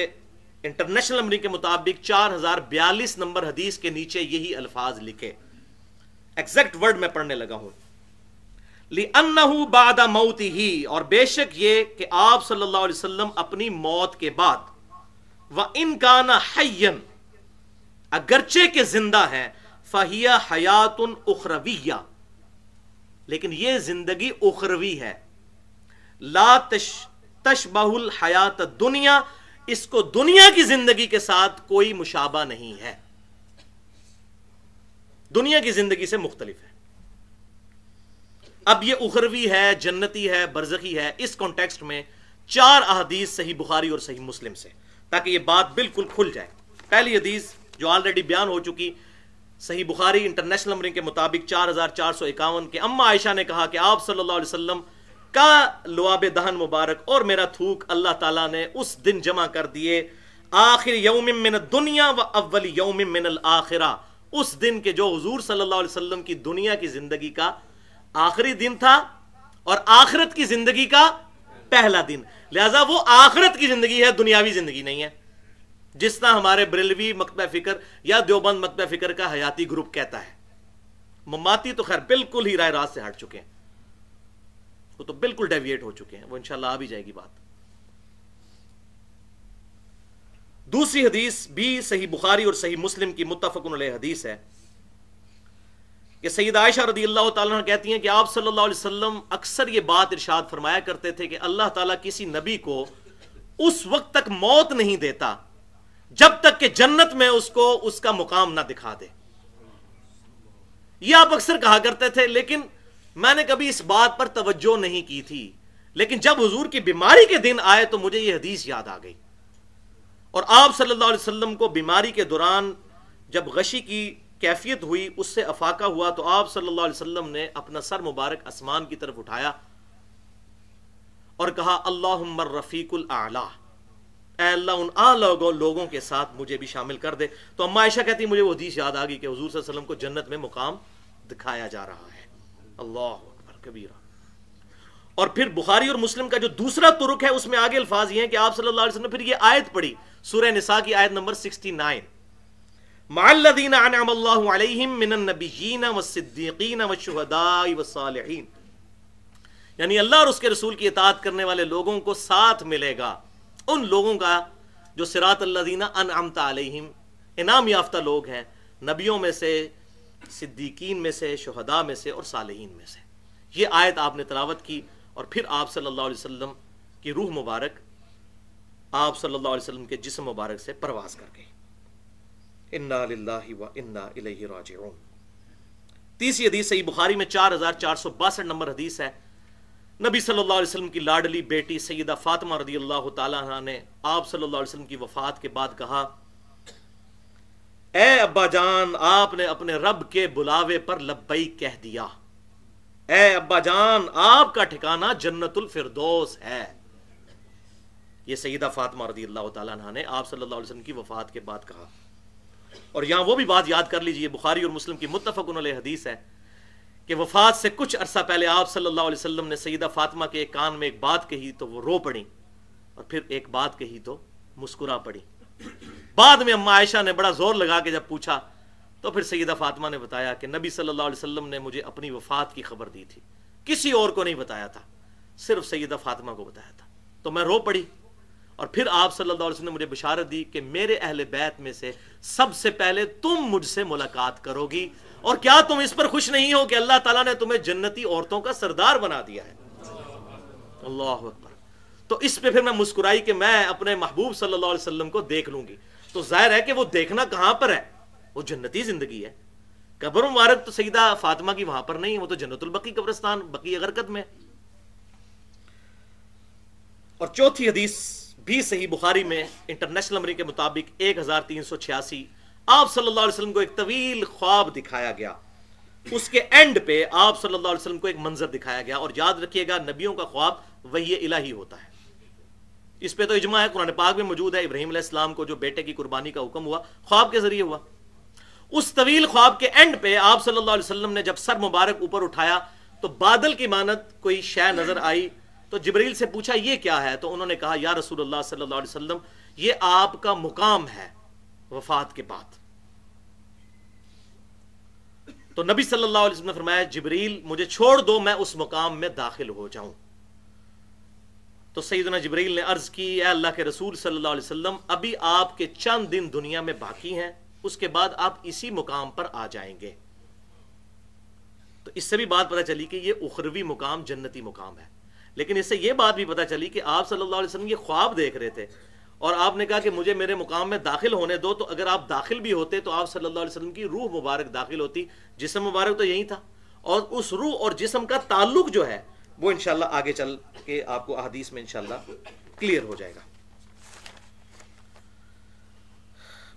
S1: انٹرنیشنل کے مطابق چار ہزار بیالیس نمبر حدیث کے نیچے یہی الفاظ لکھے ایگزیکٹ ورڈ میں پڑھنے لگا ہوں لِأَنَّهُ بَعْدَ مَوْتِهِ اور بے شک یہ کہ آپ صلی اللہ علیہ وسلم اپنی موت کے بعد كَانَ حَيًّا اگرچہ کے زندہ ہیں فَهِيَ حَيَاتٌ اُخْرَوِيَّ لیکن یہ زندگی اخروی ہے لاتش تشبہ الحیات دنیا اس کو دنیا کی زندگی کے ساتھ کوئی مشابہ نہیں ہے دنیا کی زندگی سے مختلف ہے اب یہ اخروی ہے جنتی ہے برزخی ہے اس کانٹیکسٹ میں چار احادیث صحیح بخاری اور صحیح مسلم سے تاکہ یہ بات بالکل کھل جائے پہلی حدیث جو آلریڈی بیان ہو چکی صحیح بخاری انٹرنیشنل نمبرنگ کے مطابق چار ہزار چار سو اکاون کے اما عائشہ نے کہا کہ آپ صلی اللہ علیہ وسلم کا لواب دہن مبارک اور میرا تھوک اللہ تعالیٰ نے اس دن جمع کر دیے آخر یوم من دنیا و اول یوم من الآخرہ اس دن کے جو حضور صلی اللہ علیہ وسلم کی دنیا کی زندگی کا آخری دن تھا اور آخرت کی زندگی کا پہلا دن لہذا وہ آخرت کی زندگی ہے دنیاوی زندگی نہیں ہے جس طرح ہمارے بریلوی مکتبہ فکر یا دیوبند مکتبہ فکر کا حیاتی گروپ کہتا ہے مماتی تو خیر بالکل ہی رائے راز سے ہٹ چکے ہیں وہ تو بالکل ڈیویٹ ہو چکے ہیں وہ انشاءاللہ آ بھی جائے گی بات دوسری حدیث بھی صحیح بخاری اور صحیح مسلم کی متفق علیہ حدیث ہے کہ سید عائشہ رضی اللہ تعالیٰ عنہ کہتی ہیں کہ آپ صلی اللہ علیہ وسلم اکثر یہ بات ارشاد فرمایا کرتے تھے کہ اللہ تعالیٰ کسی نبی کو اس وقت تک موت نہیں دیتا جب تک کہ جنت میں اس کو اس کا مقام نہ دکھا دے یہ آپ اکثر کہا کرتے تھے لیکن میں نے کبھی اس بات پر توجہ نہیں کی تھی لیکن جب حضور کی بیماری کے دن آئے تو مجھے یہ حدیث یاد آ گئی اور آپ صلی اللہ علیہ وسلم کو بیماری کے دوران جب غشی کی کیفیت ہوئی اس سے افاقہ ہوا تو آپ صلی اللہ علیہ وسلم نے اپنا سر مبارک اسمان کی طرف اٹھایا اور کہا اللہ عمر رفیق العلیٰ اے اللہ ان آ لوگوں لوگوں کے ساتھ مجھے بھی شامل کر دے تو اما عائشہ کہتی مجھے وہ حدیث یاد آ کہ حضور صلی اللہ علیہ وسلم کو جنت میں مقام دکھایا جا رہا ہے اللہ اکبر کبیرہ اور پھر بخاری اور مسلم کا جو دوسرا ترک ہے اس میں آگے الفاظ یہ ہیں کہ آپ صلی اللہ علیہ وسلم نے پھر یہ آیت پڑھی سورہ نساء کی آیت نمبر سکسٹی نائن انعم علیہم من النبیین والصدیقین والشہداء والصالحین یعنی اللہ اور اس کے رسول کی اطاعت کرنے والے لوگوں کو ساتھ ملے گا ان لوگوں کا جو سرات اللہ دینا علیہم انعام یافتہ لوگ ہیں نبیوں میں سے صدیقین میں سے شہداء میں سے اور صالحین میں سے یہ آیت آپ نے تلاوت کی اور پھر آپ صلی اللہ علیہ وسلم کی روح مبارک آپ صلی اللہ علیہ وسلم کے جسم مبارک سے پرواز کر گئی انا للہ و انا الیہ راجعون تیسری حدیث صحیح بخاری میں چار ہزار چار سو باسٹھ نمبر حدیث ہے نبی صلی اللہ علیہ وسلم کی لاڈلی بیٹی سیدہ فاطمہ رضی اللہ تعالیٰ عنہ نے آپ صلی اللہ علیہ وسلم کی وفات کے بعد کہا اے ابا جان آپ نے اپنے رب کے بلاوے پر لبئی کہہ دیا اے ابا جان آپ کا ٹھکانہ جنت الفردوس ہے یہ سیدہ فاطمہ رضی اللہ تعالیٰ عنہ نے آپ صلی اللہ علیہ وسلم کی وفات کے بعد کہا اور یہاں وہ بھی بات یاد کر لیجئے بخاری اور مسلم کی متفق علیہ حدیث ہے کہ وفات سے کچھ عرصہ پہلے آپ صلی اللہ علیہ وسلم نے سیدہ فاطمہ کے ایک کان میں ایک بات کہی تو وہ رو پڑی اور پھر ایک بات کہی تو مسکرا پڑی بعد میں اما عائشہ نے بڑا زور لگا کے جب پوچھا تو پھر سیدہ فاطمہ نے بتایا کہ نبی صلی اللہ علیہ وسلم نے مجھے اپنی وفات کی خبر دی تھی کسی اور کو نہیں بتایا تھا صرف سیدہ فاطمہ کو بتایا تھا تو میں رو پڑی اور پھر آپ صلی اللہ علیہ وسلم نے مجھے بشارت دی کہ میرے اہل بیت میں سے سب سے پہلے تم مجھ سے ملاقات کرو گی اور کیا تم اس پر خوش نہیں ہو کہ اللہ تعالیٰ نے تمہیں جنتی عورتوں کا سردار بنا دیا ہے اللہ اکبر تو اس پہ پھر میں مسکرائی کہ میں اپنے محبوب صلی اللہ علیہ وسلم کو دیکھ لوں گی تو ظاہر ہے کہ وہ دیکھنا کہاں پر ہے وہ جنتی زندگی ہے قبر مبارک تو سیدہ فاطمہ کی وہاں پر نہیں وہ تو جنت البقی قبرستان بقی حرکت میں اور چوتھی حدیث بھی صحیح بخاری میں انٹرنیشنل امریک کے مطابق ایک ہزار تین سو چھیاسی آپ صلی اللہ علیہ وسلم کو ایک طویل خواب دکھایا گیا اس کے اینڈ پہ آپ صلی اللہ علیہ وسلم کو ایک منظر دکھایا گیا اور یاد رکھیے گا نبیوں کا خواب وہی الہی ہوتا ہے اس پہ تو اجماع ہے قرآن پاک میں موجود ہے ابراہیم علیہ السلام کو جو بیٹے کی قربانی کا حکم ہوا خواب کے ذریعے ہوا اس طویل خواب کے اینڈ پہ آپ صلی اللہ علیہ وسلم نے جب سر مبارک اوپر اٹھایا تو بادل کی مانت کوئی شے نظر آئی تو جبریل سے پوچھا یہ کیا ہے تو انہوں نے کہا یا رسول اللہ صلی اللہ علیہ وسلم یہ آپ کا مقام ہے وفات کے بعد تو نبی صلی اللہ علیہ وسلم نے فرمایا جبریل مجھے چھوڑ دو میں اس مقام میں داخل ہو جاؤں تو سیدنا جبریل نے عرض کی اے اللہ کے رسول صلی اللہ علیہ وسلم ابھی آپ کے چند دن دنیا میں باقی ہیں اس کے بعد آپ اسی مقام پر آ جائیں گے تو اس سے بھی بات پتا چلی کہ یہ اخروی مقام جنتی مقام ہے لیکن اس سے یہ بات بھی پتہ چلی کہ آپ صلی اللہ علیہ وسلم یہ خواب دیکھ رہے تھے اور آپ نے کہا کہ مجھے میرے مقام میں داخل ہونے دو تو اگر آپ داخل بھی ہوتے تو آپ صلی اللہ علیہ وسلم کی روح مبارک داخل ہوتی جسم مبارک تو یہی تھا اور اس روح اور جسم کا تعلق جو ہے وہ انشاءاللہ آگے چل کے آپ کو احادیث میں انشاءاللہ کلیئر ہو جائے گا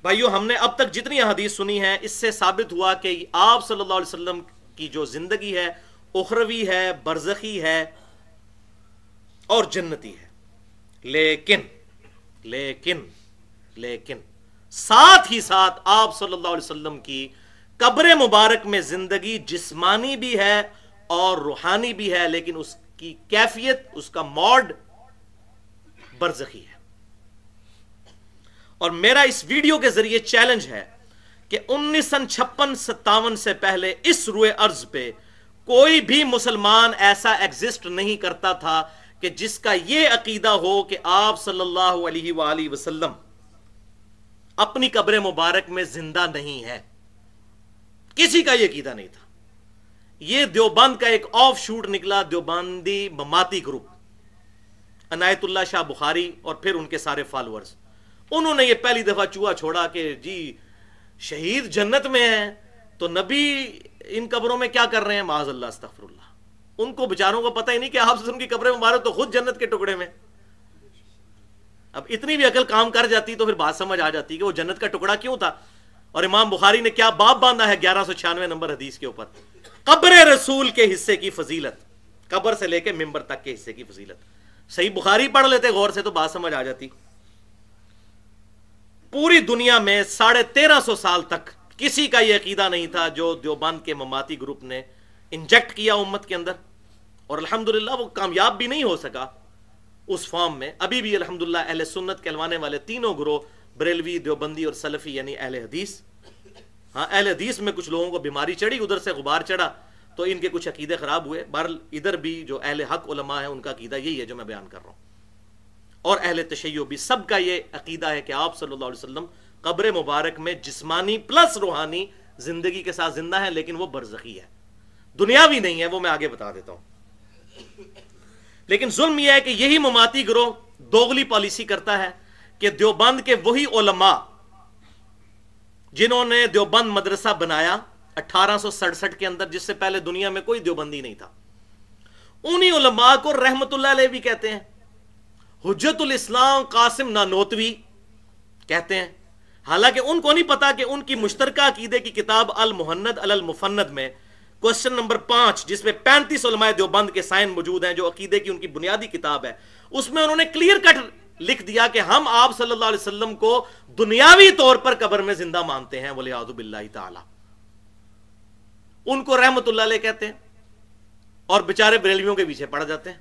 S1: بھائیو ہم نے اب تک جتنی احادیث سنی ہے اس سے ثابت ہوا کہ آپ صلی اللہ علیہ وسلم کی جو زندگی ہے اخروی ہے برزخی ہے اور جنتی ہے لیکن لیکن لیکن ساتھ ہی ساتھ آپ صلی اللہ علیہ وسلم کی قبر مبارک میں زندگی جسمانی بھی ہے اور روحانی بھی ہے لیکن اس کی کیفیت اس کا موڈ برزخی ہے اور میرا اس ویڈیو کے ذریعے چیلنج ہے کہ انیس سن چھپن ستاون سے پہلے اس روئے ارض پہ کوئی بھی مسلمان ایسا ایگزٹ نہیں کرتا تھا کہ جس کا یہ عقیدہ ہو کہ آپ صلی اللہ علیہ وآلہ وسلم اپنی قبر مبارک میں زندہ نہیں ہے کسی کا یہ عقیدہ نہیں تھا یہ دیوبند کا ایک آف شوٹ نکلا دیوبندی مماتی گروپ عنایت اللہ شاہ بخاری اور پھر ان کے سارے فالورز انہوں نے یہ پہلی دفعہ چوہا چھوڑا کہ جی شہید جنت میں ہیں تو نبی ان قبروں میں کیا کر رہے ہیں معاذ اللہ استغفر اللہ ان کو بچاروں کو پتہ ہی نہیں کہ آپ کی قبریں مبارک تو خود جنت کے ٹکڑے میں اب اتنی بھی عقل کام کر جاتی تو پھر بات سمجھ آ جاتی کہ وہ جنت کا ٹکڑا کیوں تھا اور امام بخاری نے کیا باپ باندھا ہے گیارہ سو چھیانوے نمبر حدیث کے اوپر قبر رسول کے حصے کی فضیلت قبر سے لے کے ممبر تک کے حصے کی فضیلت صحیح بخاری پڑھ لیتے غور سے تو بات سمجھ آ جاتی پوری دنیا میں ساڑھے تیرہ سو سال تک کسی کا یہ عقیدہ نہیں تھا جو دیوبند کے مماتی گروپ نے انجیکٹ کیا امت کے اندر الحمد الحمدللہ وہ کامیاب بھی نہیں ہو سکا اس فارم میں ابھی بھی الحمد اہل سنت کہلوانے والے تینوں گروہ بریلوی دیوبندی اور سلفی یعنی اہل حدیث ہاں اہل حدیث میں کچھ لوگوں کو بیماری چڑھی ادھر سے غبار چڑھا تو ان کے کچھ عقیدے خراب ہوئے بہر ادھر بھی جو اہل حق علماء ہیں ان کا عقیدہ یہی ہے جو میں بیان کر رہا ہوں اور اہل تشیع بھی سب کا یہ عقیدہ ہے کہ آپ صلی اللہ علیہ وسلم قبر مبارک میں جسمانی پلس روحانی زندگی کے ساتھ زندہ ہے لیکن وہ برزخی ہے دنیاوی نہیں ہے وہ میں آگے بتا دیتا ہوں لیکن ظلم یہ ہے کہ یہی مماتی گروہ دوغلی پالیسی کرتا ہے کہ دیوبند کے وہی علماء جنہوں نے دیوبند مدرسہ بنایا اٹھارہ سو سڑسٹھ کے اندر جس سے پہلے دنیا میں کوئی دیوبندی نہیں تھا انہی علماء کو رحمت اللہ علیہ بھی کہتے ہیں حجت الاسلام قاسم نانوتوی کہتے ہیں حالانکہ ان کو نہیں پتا کہ ان کی مشترکہ عقیدے کی کتاب المحند المفند میں کوشچن نمبر پانچ جس میں پینتیس علماء دیوبند کے سائن موجود ہیں جو عقیدے کی ان کی بنیادی کتاب ہے اس میں انہوں نے کلیئر کٹ لکھ دیا کہ ہم آپ صلی اللہ علیہ وسلم کو دنیاوی طور پر قبر میں زندہ مانتے ہیں ولی باللہ تعالی ان کو رحمت اللہ علیہ کہتے ہیں اور بچارے بریلویوں کے پیچھے پڑ جاتے ہیں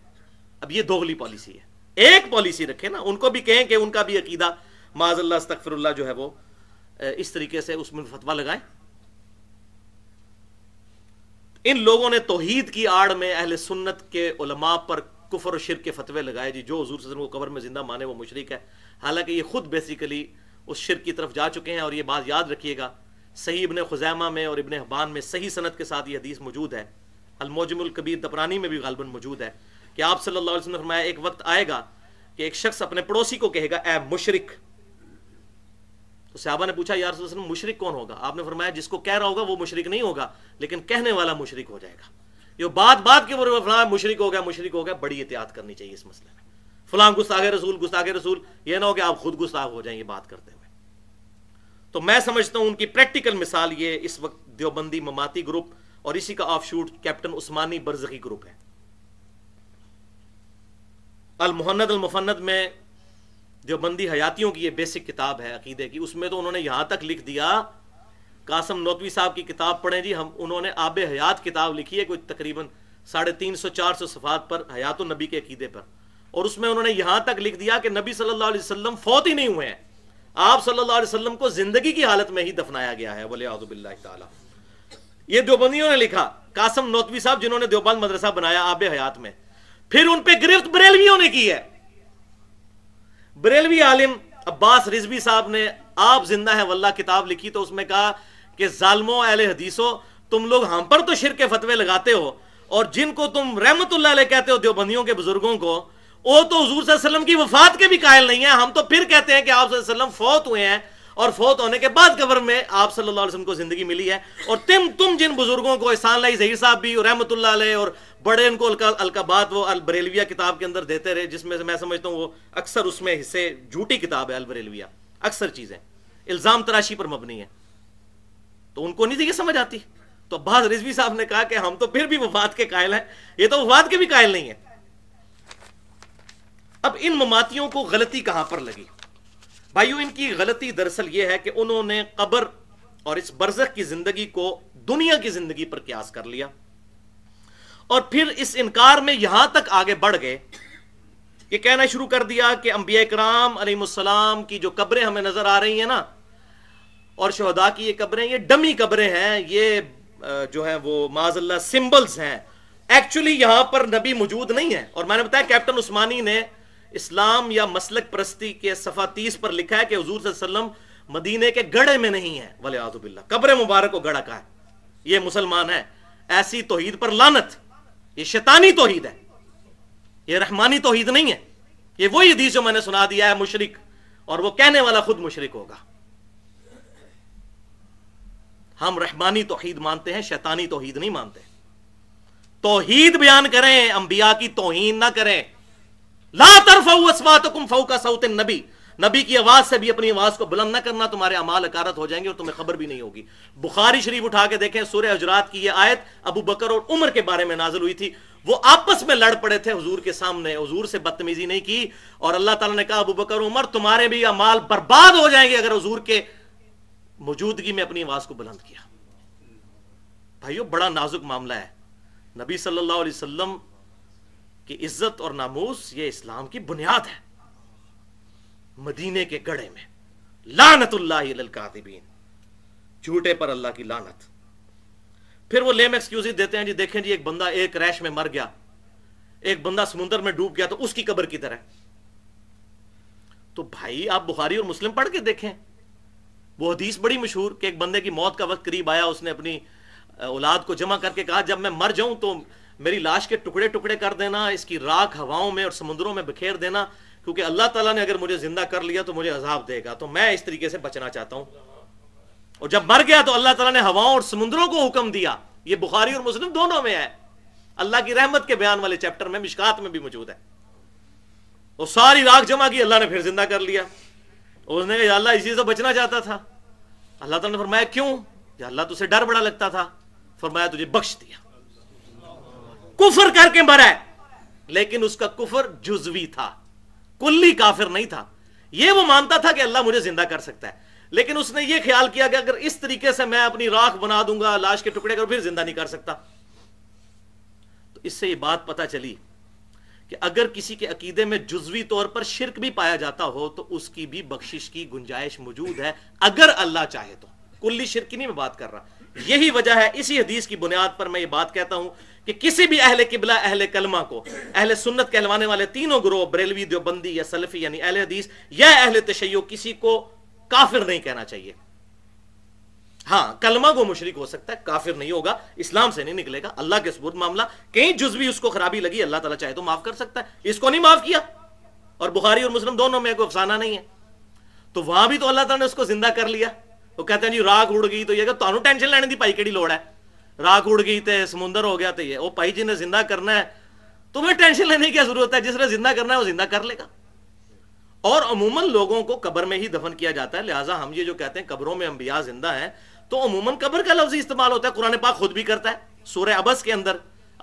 S1: اب یہ دوغلی پالیسی ہے ایک پالیسی رکھے نا ان کو بھی کہیں کہ ان کا بھی عقیدہ معذ اللہ استغفر اللہ جو ہے وہ اس طریقے سے اس میں فتوا لگائیں ان لوگوں نے توحید کی آڑ میں اہل سنت کے علماء پر کفر و شرک کے فتوے لگائے جی جو حضور صلی اللہ علیہ وسلم کو قبر میں زندہ مانے وہ مشرک ہے حالانکہ یہ خود بیسیکلی اس شرک کی طرف جا چکے ہیں اور یہ بات یاد رکھیے گا صحیح ابن خزیمہ میں اور ابن احبان میں صحیح صنعت کے ساتھ یہ حدیث موجود ہے الموجم القبیر دپرانی میں بھی غالباً موجود ہے کہ آپ صلی اللہ علیہ وسلم نے فرمایا ایک وقت آئے گا کہ ایک شخص اپنے پڑوسی کو کہے گا اے مشرک تو صحابہ نے پوچھا یار صلی اللہ علیہ وسلم مشرق کون ہوگا آپ نے فرمایا جس کو کہہ رہا ہوگا وہ مشرق نہیں ہوگا لیکن کہنے والا مشرق ہو جائے گا یہ بات بات کے اوپر فلاں مشرق ہو گیا مشرق ہو گیا بڑی احتیاط کرنی چاہیے اس مسئلے میں فلاں گستاخ رسول گستاخ رسول یہ نہ ہو کہ آپ خود گستاخ ہو جائیں یہ بات کرتے ہوئے تو میں سمجھتا ہوں ان کی پریکٹیکل مثال یہ اس وقت دیوبندی مماتی گروپ اور اسی کا آف شوٹ کیپٹن عثمانی برزخی گروپ ہے المحنت المفند میں دیوبندی حیاتیوں کی یہ بیسک کتاب ہے عقیدے کی اس میں تو انہوں نے یہاں تک لکھ دیا قاسم نوتوی صاحب کی کتاب پڑھیں جی ہم انہوں نے آب حیات کتاب لکھی ہے کوئی تقریباً ساڑھے تین سو چار سو صفحات پر حیات النبی کے عقیدے پر اور اس میں انہوں نے یہاں تک لکھ دیا کہ نبی صلی اللہ علیہ وسلم فوت ہی نہیں ہوئے ہیں آپ صلی اللہ علیہ وسلم کو زندگی کی حالت میں ہی دفنایا گیا ہے ولی عزب اللہ تعالیٰ یہ دیوبندیوں نے لکھا قاسم نوتوی صاحب جنہوں نے دیوبند مدرسہ بنایا آب حیات میں پھر ان پہ گرفت بریلویوں نے کی ہے بریلوی عالم عباس رضوی صاحب نے آپ زندہ ہیں واللہ کتاب لکھی تو اس میں کہا کہ ظالموں اہل حدیثوں تم لوگ ہم پر تو شرک فتوے لگاتے ہو اور جن کو تم رحمت اللہ علیہ کہتے ہو دیوبندیوں کے بزرگوں کو وہ تو حضور صلی اللہ علیہ وسلم کی وفات کے بھی قائل نہیں ہے ہم تو پھر کہتے ہیں کہ آپ صلی اللہ علیہ وسلم فوت ہوئے ہیں اور فوت ہونے کے بعد قبر میں آپ صلی اللہ علیہ وسلم کو زندگی ملی ہے اور تم تم جن بزرگوں کو احسان علیہ ظہیر صاحب بھی اور رحمۃ اللہ علیہ اور بڑے ان کو الکا وہ البریلویا کتاب کے اندر دیتے رہے جس میں سے میں سمجھتا ہوں وہ اکثر اس میں حصے جھوٹی کتاب ہے البریلویا اکثر چیزیں الزام تراشی پر مبنی ہے تو ان کو نہیں یہ سمجھ آتی تو عباس رضوی صاحب نے کہا کہ ہم تو پھر بھی وفات کے قائل ہیں یہ تو وفات کے بھی قائل نہیں ہیں اب ان مماتیوں کو غلطی کہاں پر لگی بھائیو ان کی غلطی دراصل یہ ہے کہ انہوں نے قبر اور اس برزخ کی زندگی کو دنیا کی زندگی پر قیاس کر لیا اور پھر اس انکار میں یہاں تک آگے بڑھ گئے یہ کہنا شروع کر دیا کہ انبیاء کرام علیہ السلام کی جو قبریں ہمیں نظر آ رہی ہیں نا اور شہدا کی یہ قبریں یہ ڈمی قبریں ہیں یہ جو ہے وہ اللہ سمبلز ہیں ایکچولی یہاں پر نبی موجود نہیں ہے اور میں نے بتایا کیپٹن عثمانی نے اسلام یا مسلک پرستی کے تیس پر لکھا ہے کہ حضور صلی اللہ علیہ وسلم مدینے کے گڑھے میں نہیں ہے ولی آزب اللہ قبر مبارک کو گڑا کا ہے یہ مسلمان ہے ایسی توحید پر لانت یہ شیطانی توحید ہے یہ رحمانی توحید نہیں ہے یہ وہی حدیث جو میں نے سنا دیا ہے مشرق اور وہ کہنے والا خود مشرق ہوگا ہم رحمانی توحید مانتے ہیں شیطانی توحید نہیں مانتے توحید بیان کریں انبیاء کی توہین نہ کریں لا ترفعوا اصواتکم فوق صوت النبی نبی کی آواز سے بھی اپنی آواز کو بلند نہ کرنا تمہارے امال اکارت ہو جائیں گے اور تمہیں خبر بھی نہیں ہوگی بخاری شریف اٹھا کے دیکھیں سورہ حجرات کی یہ آیت ابو بکر اور عمر کے بارے میں نازل ہوئی تھی وہ آپس میں لڑ پڑے تھے حضور کے سامنے حضور سے بدتمیزی نہیں کی اور اللہ تعالیٰ نے کہا ابو بکر عمر تمہارے بھی اعمال برباد ہو جائیں گے اگر حضور کے موجودگی میں اپنی آواز کو بلند کیا بھائی بڑا نازک معاملہ ہے نبی صلی اللہ علیہ وسلم کی عزت اور ناموس یہ اسلام کی بنیاد ہے مدینے کے گڑے میں لانت اللہ للکاتبین جھوٹے پر اللہ کی لانت پھر وہ لیم ایکسکیوز دیتے ہیں جی دیکھیں جی ایک بندہ ایک ریش میں مر گیا ایک بندہ سمندر میں ڈوب گیا تو اس کی قبر کی طرح تو بھائی آپ بخاری اور مسلم پڑھ کے دیکھیں وہ حدیث بڑی مشہور کہ ایک بندے کی موت کا وقت قریب آیا اس نے اپنی اولاد کو جمع کر کے کہا جب میں مر جاؤں تو میری لاش کے ٹکڑے ٹکڑے کر دینا اس کی راکھ ہواؤں میں اور سمندروں میں بکھیر دینا کیونکہ اللہ تعالیٰ نے اگر مجھے زندہ کر لیا تو مجھے عذاب دے گا تو میں اس طریقے سے بچنا چاہتا ہوں اور جب مر گیا تو اللہ تعالیٰ نے ہواؤں اور سمندروں کو حکم دیا یہ بخاری اور مسلم دونوں میں ہے اللہ کی رحمت کے بیان والے چیپٹر میں مشکات میں بھی موجود ہے اور ساری راکھ جمع کی اللہ نے پھر زندہ کر لیا اور اس نے کہا اللہ اسی سے بچنا چاہتا تھا اللہ تعالیٰ نے فرمایا کیوں اللہ تجھے ڈر بڑا لگتا تھا فرمایا تجھے بخش دیا کفر کر کے مرا ہے لیکن اس کا کفر جزوی تھا کلی کافر نہیں تھا یہ وہ مانتا تھا کہ اللہ مجھے زندہ کر سکتا ہے لیکن اس نے یہ خیال کیا کہ اگر اس طریقے سے میں اپنی راکھ بنا دوں گا لاش کے ٹکڑے کر کر پھر زندہ نہیں سکتا تو اس سے یہ بات پتا چلی کہ اگر کسی کے عقیدے میں جزوی طور پر شرک بھی پایا جاتا ہو تو اس کی بھی بخشش کی گنجائش موجود ہے اگر اللہ چاہے تو کلی شرک کی نہیں میں بات کر رہا یہی وجہ ہے اسی حدیث کی بنیاد پر میں یہ بات کہتا ہوں کہ کسی بھی اہل قبلہ اہل کلمہ کو اہل سنت کہلوانے والے تینوں گروہ بریلوی دیوبندی یا سلفی یعنی اہل اہل حدیث یا تشیع کسی کو کافر نہیں کہنا چاہیے ہاں کلمہ کو مشرک ہو سکتا ہے کافر نہیں ہوگا اسلام سے نہیں نکلے گا اللہ کے سب معاملہ کہیں جزوی اس کو خرابی لگی اللہ تعالیٰ چاہے تو معاف کر سکتا ہے اس کو نہیں معاف کیا اور بخاری اور مسلم دونوں میں کوئی افسانہ نہیں ہے تو وہاں بھی تو اللہ تعالیٰ نے اس کو زندہ کر لیا وہ کہتے ہیں جی راگ اڑ گئی تو یہ ٹینشن لینے پائی لوڑ ہے راک اڑ گئی تھے سمندر ہو گیا تھے یہ وہ جی نے زندہ کرنا ہے تمہیں ٹینشن لینے کی ضرورت ہے جس نے زندہ کرنا ہے وہ زندہ کر لے گا اور عموماً لوگوں کو قبر میں ہی دفن کیا جاتا ہے لہٰذا ہم یہ جو کہتے ہیں قبروں میں انبیاء زندہ ہیں تو عموماً قبر کا لفظ استعمال ہوتا ہے قرآن پاک خود بھی کرتا ہے سورہ ابس کے اندر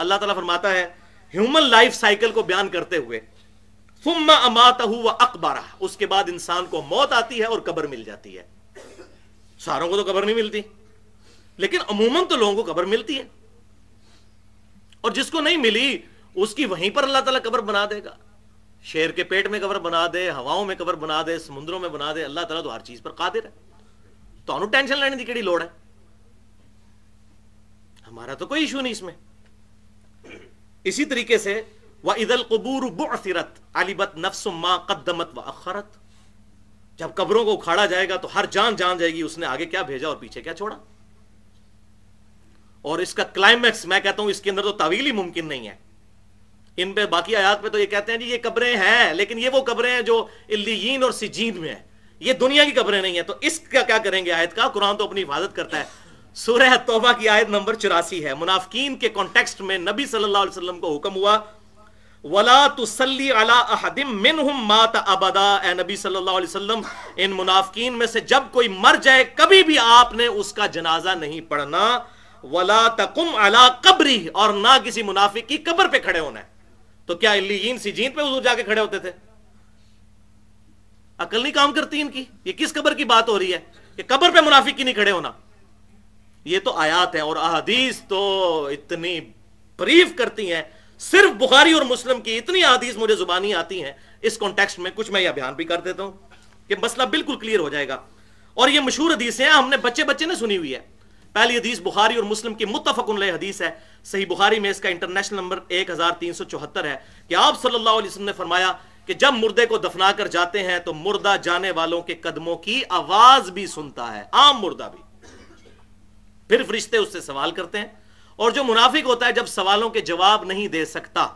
S1: اللہ تعالیٰ فرماتا ہے ہیومن لائف سائیکل کو بیان کرتے ہوئے اکبارہ اس کے بعد انسان کو موت آتی ہے اور قبر مل جاتی ہے ساروں کو تو قبر نہیں ملتی لیکن عموماً تو لوگوں کو قبر ملتی ہے اور جس کو نہیں ملی اس کی وہیں پر اللہ تعالیٰ قبر بنا دے گا شیر کے پیٹ میں قبر بنا دے ہواؤں میں قبر بنا دے سمندروں میں بنا دے اللہ تعالیٰ تو ہر چیز پر قادر ہے تو تو ٹینشن لینے کی کیڑی لوڑ ہے ہمارا تو کوئی ایشو نہیں اس میں اسی طریقے سے جب قبروں کو اکھاڑا جائے گا تو ہر جان جان جائے گی اس نے آگے کیا بھیجا اور پیچھے کیا چھوڑا اور اس کا کلائمیکس میں کہتا ہوں اس کے اندر تو تعویل ہی ممکن نہیں ہے ان پہ باقی آیات پہ تو یہ کہتے ہیں جی یہ قبریں ہیں لیکن یہ وہ قبریں ہیں جو الیین اور سجین میں ہیں یہ دنیا کی قبریں نہیں ہیں تو اس کا کیا کریں گے آیت کا قرآن تو اپنی حفاظت کرتا ہے سورہ توبہ کی آیت نمبر چوراسی ہے منافقین کے کانٹیکسٹ میں نبی صلی اللہ علیہ وسلم کو حکم ہوا ولا تسلی علی احد منہم مات ابدا اے نبی صلی اللہ علیہ وسلم ان منافقین میں سے جب کوئی مر جائے کبھی بھی آپ نے اس کا جنازہ نہیں پڑھنا ولا قبری اور نہ کسی منافق کی قبر پہ کھڑے ہونا ہے تو کیا جین پہ حضور جا کے کھڑے ہوتے تھے عقل نہیں کام کرتی ان کی یہ کس قبر کی بات ہو رہی ہے کہ قبر پہ منافق کی نہیں کھڑے ہونا یہ تو آیات ہیں اور احادیث تو اتنی بریف کرتی ہیں صرف بخاری اور مسلم کی اتنی احادیث مجھے زبانی آتی ہیں اس کانٹیکسٹ میں کچھ میں یہ بیان بھی کر دیتا ہوں کہ مسئلہ بالکل کلیئر ہو جائے گا اور یہ مشہور حدیث ہیں ہم نے بچے بچے نے سنی ہوئی ہے پہلی حدیث بخاری اور مسلم کی متفق علیہ حدیث ہے صحیح بخاری میں اس کا انٹرنیشنل نمبر ایک ہزار تین سو چوہتر ہے کہ آپ صلی اللہ علیہ وسلم نے فرمایا کہ جب مردے کو دفنا کر جاتے ہیں تو مردہ جانے والوں کے قدموں کی آواز بھی سنتا ہے عام مردہ بھی پھر فرشتے اس سے سوال کرتے ہیں اور جو منافق ہوتا ہے جب سوالوں کے جواب نہیں دے سکتا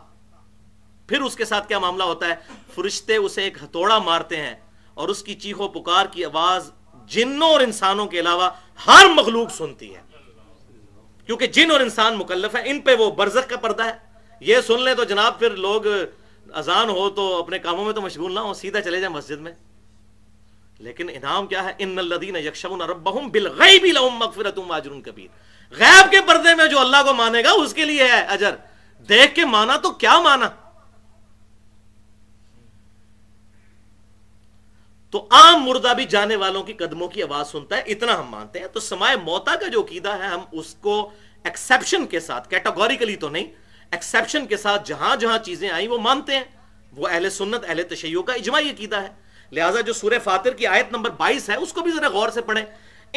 S1: پھر اس کے ساتھ کیا معاملہ ہوتا ہے فرشتے اسے ایک ہتھوڑا مارتے ہیں اور اس کی چیخو پکار کی آواز جنوں اور انسانوں کے علاوہ ہر مخلوق سنتی ہے کیونکہ جن اور انسان مکلف ہیں ان پہ وہ برزخ کا پردہ ہے یہ سن لیں تو جناب پھر لوگ اذان ہو تو اپنے کاموں میں تو مشغول نہ ہو سیدھا چلے جائیں مسجد میں لیکن انعام کیا ہے ان الدین یکشمن ربهم بالغیب لهم مغفرۃ واجر کبیر غیب کے پردے میں جو اللہ کو مانے گا اس کے لیے ہے اجر دیکھ کے مانا تو کیا مانا تو عام مردہ بھی جانے والوں کی قدموں کی آواز سنتا ہے اتنا ہم مانتے ہیں تو سمائے موتا کا جو عقیدہ ہے ہم اس کو ایکسیپشن کے ساتھ کیٹاگوریکلی تو نہیں ایکسیپشن کے ساتھ جہاں جہاں چیزیں آئیں وہ مانتے ہیں وہ اہل سنت اہل تشیعوں کا اجماعی عقیدہ ہے لہٰذا جو سورہ فاتر کی آیت نمبر بائیس ہے اس کو بھی ذرا غور سے پڑھیں